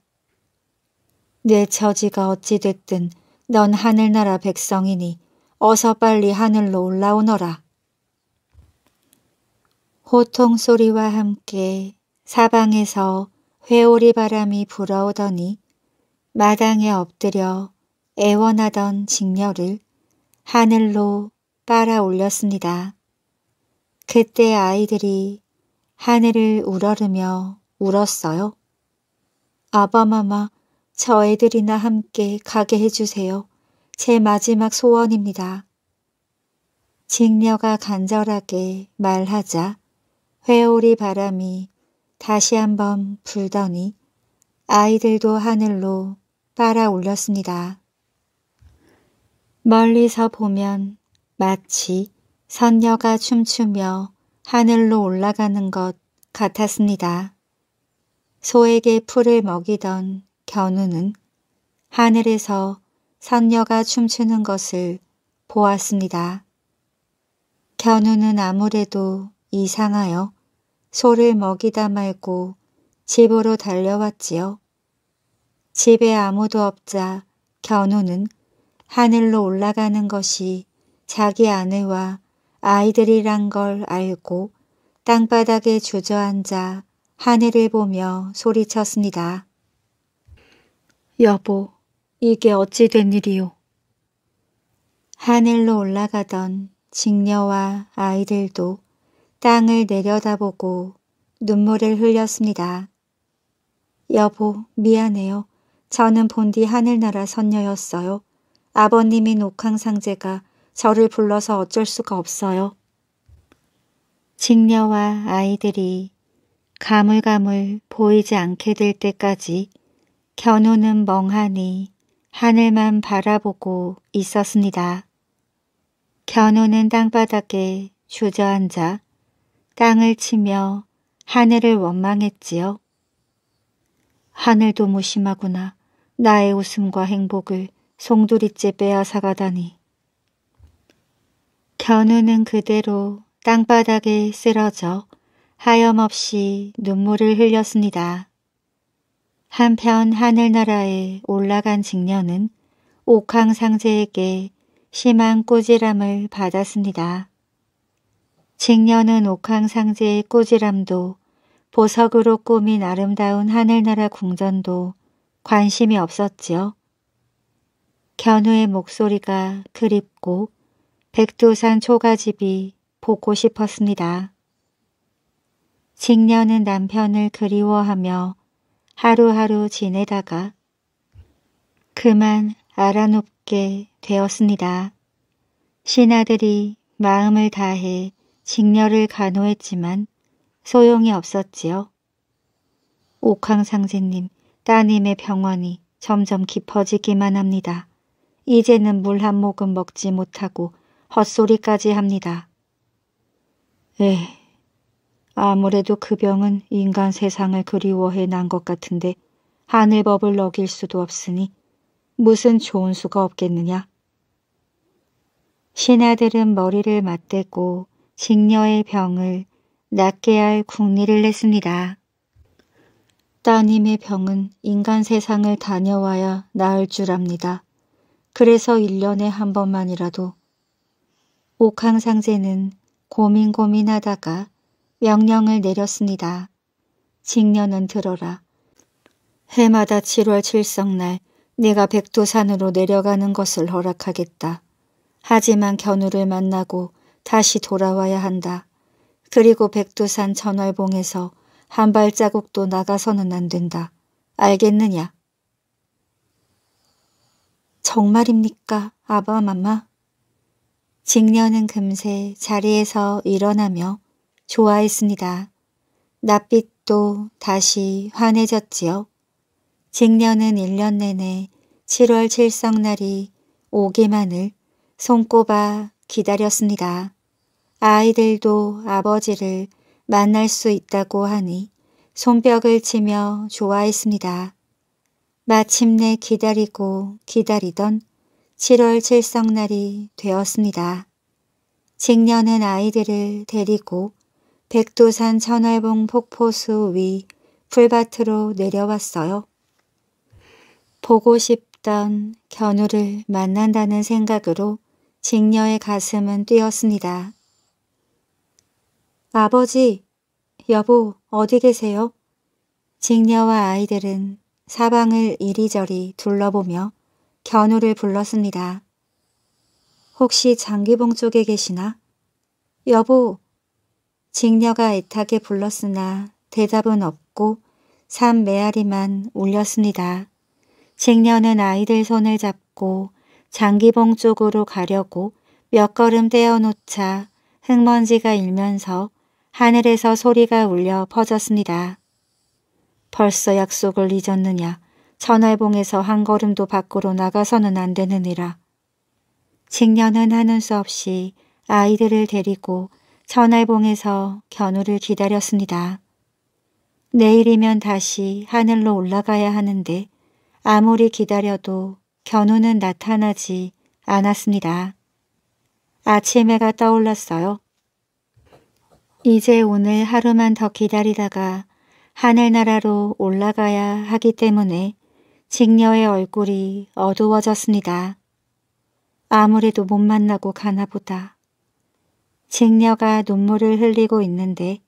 [SPEAKER 1] 내 처지가 어찌됐든 넌 하늘나라 백성이니 어서 빨리 하늘로 올라오너라. 호통 소리와 함께 사방에서 회오리 바람이 불어오더니 마당에 엎드려 애원하던 직녀를 하늘로 빨아 올렸습니다. 그때 아이들이 하늘을 우러르며 울었어요. 아바마마, 저 애들이나 함께 가게 해주세요. 제 마지막 소원입니다. 직녀가 간절하게 말하자 회오리 바람이 다시 한번 불더니 아이들도 하늘로 빨아올렸습니다. 멀리서 보면 마치 선녀가 춤추며 하늘로 올라가는 것 같았습니다. 소에게 풀을 먹이던 견우는 하늘에서 선녀가 춤추는 것을 보았습니다. 견우는 아무래도 이상하여 소를 먹이다 말고 집으로 달려왔지요. 집에 아무도 없자 견우는 하늘로 올라가는 것이 자기 아내와 아이들이란 걸 알고 땅바닥에 주저앉아 하늘을 보며 소리쳤습니다. 여보, 이게 어찌 된 일이오? 하늘로 올라가던 직녀와 아이들도 땅을 내려다보고 눈물을 흘렸습니다. 여보, 미안해요. 저는 본디 하늘나라 선녀였어요. 아버님인 옥황상제가 저를 불러서 어쩔 수가 없어요. 직녀와 아이들이 가물가물 보이지 않게 될 때까지 견우는 멍하니 하늘만 바라보고 있었습니다. 견우는 땅바닥에 주저앉아 땅을 치며 하늘을 원망했지요. 하늘도 무심하구나. 나의 웃음과 행복을 송두리째 빼앗아 가다니. 견우는 그대로 땅바닥에 쓰러져 하염없이 눈물을 흘렸습니다. 한편 하늘나라에 올라간 직녀는 옥황상제에게 심한 꼬지람을 받았습니다. 직녀는 옥황상제의 꼬지람도 보석으로 꾸민 아름다운 하늘나라 궁전도 관심이 없었지요. 견우의 목소리가 그립고 백두산 초가집이 보고 싶었습니다. 직녀는 남편을 그리워하며 하루하루 지내다가 그만 알아눕게 되었습니다. 신하들이 마음을 다해 직녀를 간호했지만 소용이 없었지요. 옥황상제님, 따님의 병원이 점점 깊어지기만 합니다. 이제는 물 한 모금 먹지 못하고 헛소리까지 합니다. 에 아무래도 그 병은 인간 세상을 그리워해 난 것 같은데 하늘법을 어길 수도 없으니 무슨 좋은 수가 없겠느냐. 신하들은 머리를 맞대고 직녀의 병을 낫게 할 궁리를 냈습니다. 따님의 병은 인간 세상을 다녀와야 나을 줄 압니다. 그래서 1년에 한 번만이라도 옥황상제는 고민고민하다가 명령을 내렸습니다. 직년은 들어라. 해마다 7월 7성날 내가 백두산으로 내려가는 것을 허락하겠다. 하지만 견우를 만나고 다시 돌아와야 한다. 그리고 백두산 전월봉에서 한 발자국도 나가서는 안 된다. 알겠느냐? 정말입니까, 아바마마? 직녀는 금세 자리에서 일어나며 좋아했습니다. 낯빛도 다시 환해졌지요. 직년은 1년 내내 7월 칠성날이 오기만을 손꼽아 기다렸습니다. 아이들도 아버지를 만날 수 있다고 하니 손뼉을 치며 좋아했습니다. 마침내 기다리고 기다리던 7월 칠성날이 되었습니다. 직년은 아이들을 데리고 백두산 천활봉 폭포수 위 풀밭으로 내려왔어요. 보고 싶던 견우를 만난다는 생각으로 직녀의 가슴은 뛰었습니다. 아버지, 여보 어디 계세요? 직녀와 아이들은 사방을 이리저리 둘러보며 견우를 불렀습니다. 혹시 장기봉 쪽에 계시나? 여보, 직녀가 애타게 불렀으나 대답은 없고 산 메아리만 울렸습니다. 직녀는 아이들 손을 잡고 장기봉 쪽으로 가려고 몇 걸음 떼어놓자 흙먼지가 일면서 하늘에서 소리가 울려 퍼졌습니다. 벌써 약속을 잊었느냐 천활봉에서 한 걸음도 밖으로 나가서는 안 되느니라. 직녀는 하는 수 없이 아이들을 데리고 천알봉에서 견우를 기다렸습니다. 내일이면 다시 하늘로 올라가야 하는데 아무리 기다려도 견우는 나타나지 않았습니다. 아침 해가 떠올랐어요. 이제 오늘 하루만 더 기다리다가 하늘나라로 올라가야 하기 때문에 직녀의 얼굴이 어두워졌습니다. 아무래도 못 만나고 가나 보다. 직녀가 눈물을 흘리고 있는데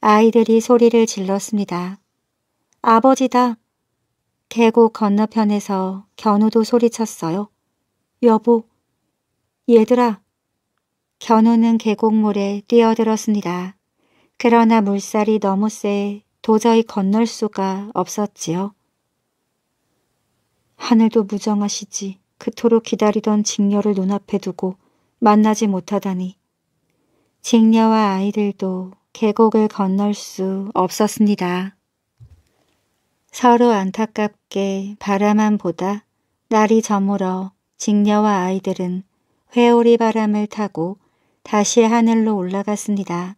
[SPEAKER 1] 아이들이 소리를 질렀습니다. 아버지다. 계곡 건너편에서 견우도 소리쳤어요. 여보. 얘들아. 견우는 계곡물에 뛰어들었습니다. 그러나 물살이 너무 세 도저히 건널 수가 없었지요. 하늘도 무정하시지 그토록 기다리던 직녀를 눈앞에 두고 만나지 못하다니 직녀와 아이들도 계곡을 건널 수 없었습니다. 서로 안타깝게 바라만 보다 날이 저물어 직녀와 아이들은 회오리 바람을 타고 다시 하늘로 올라갔습니다.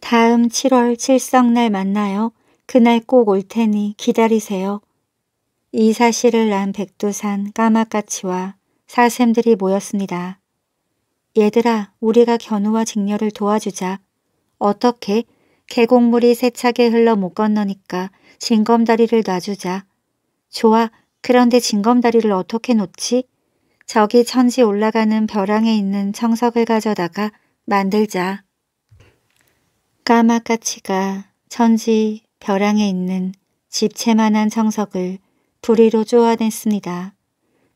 [SPEAKER 1] 다음 7월 칠성날 만나요. 그날 꼭 올 테니 기다리세요. 이 사실을 난 백두산 까마까치와 사슴들이 모였습니다. 얘들아 우리가 견우와 직녀를 도와주자. 어떻게? 계곡물이 세차게 흘러 못 건너니까 징검다리를 놔주자. 좋아. 그런데 징검다리를 어떻게 놓지? 저기 천지 올라가는 벼랑에 있는 청석을 가져다가 만들자. 까마까치가 천지 벼랑에 있는 집채만한 청석을 부리로 쪼아냈습니다.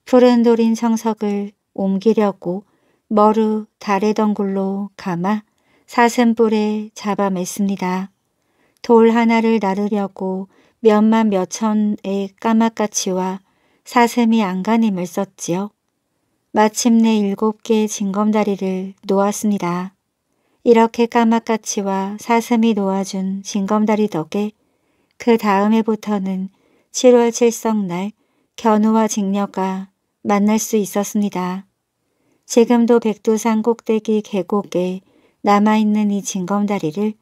[SPEAKER 1] 푸른 돌인 청석을 옮기려고 머루 다래던굴로 감아 사슴뿔에 잡아맸습니다. 돌 하나를 나르려고 몇만 몇천의 까마까치와 사슴이 안간힘을 썼지요. 마침내 일곱 개의 징검다리를 놓았습니다. 이렇게 까마까치와 사슴이 놓아준 징검다리 덕에 그 다음 해부터는 7월 7성날 견우와 직녀가 만날 수 있었습니다. 지금도 백두산 꼭대기 계곡에 남아있는 이 징검다리를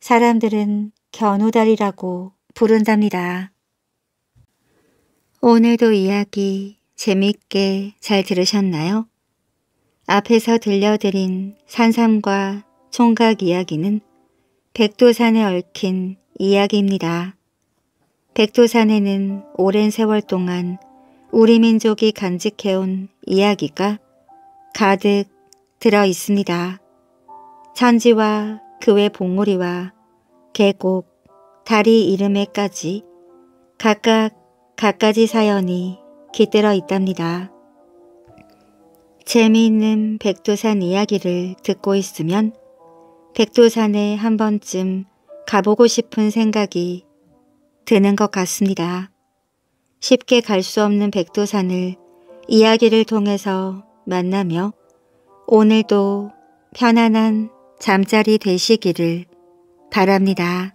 [SPEAKER 1] 사람들은 견우다리라고 부른답니다. 오늘도 이야기 재밌게 잘 들으셨나요? 앞에서 들려드린 산삼과 총각 이야기는 백두산에 얽힌 이야기입니다. 백두산에는 오랜 세월 동안 우리 민족이 간직해온 이야기가 가득 들어 있습니다. 천지와 그 외 봉우리와 계곡, 다리 이름에까지 각각 각가지 사연이 깃들어 있답니다. 재미있는 백두산 이야기를 듣고 있으면 백두산에 한 번쯤 가보고 싶은 생각이 드는 것 같습니다. 쉽게 갈 수 없는 백두산을 이야기를 통해서 만나며 오늘도 편안한 잠자리 되시기를 바랍니다.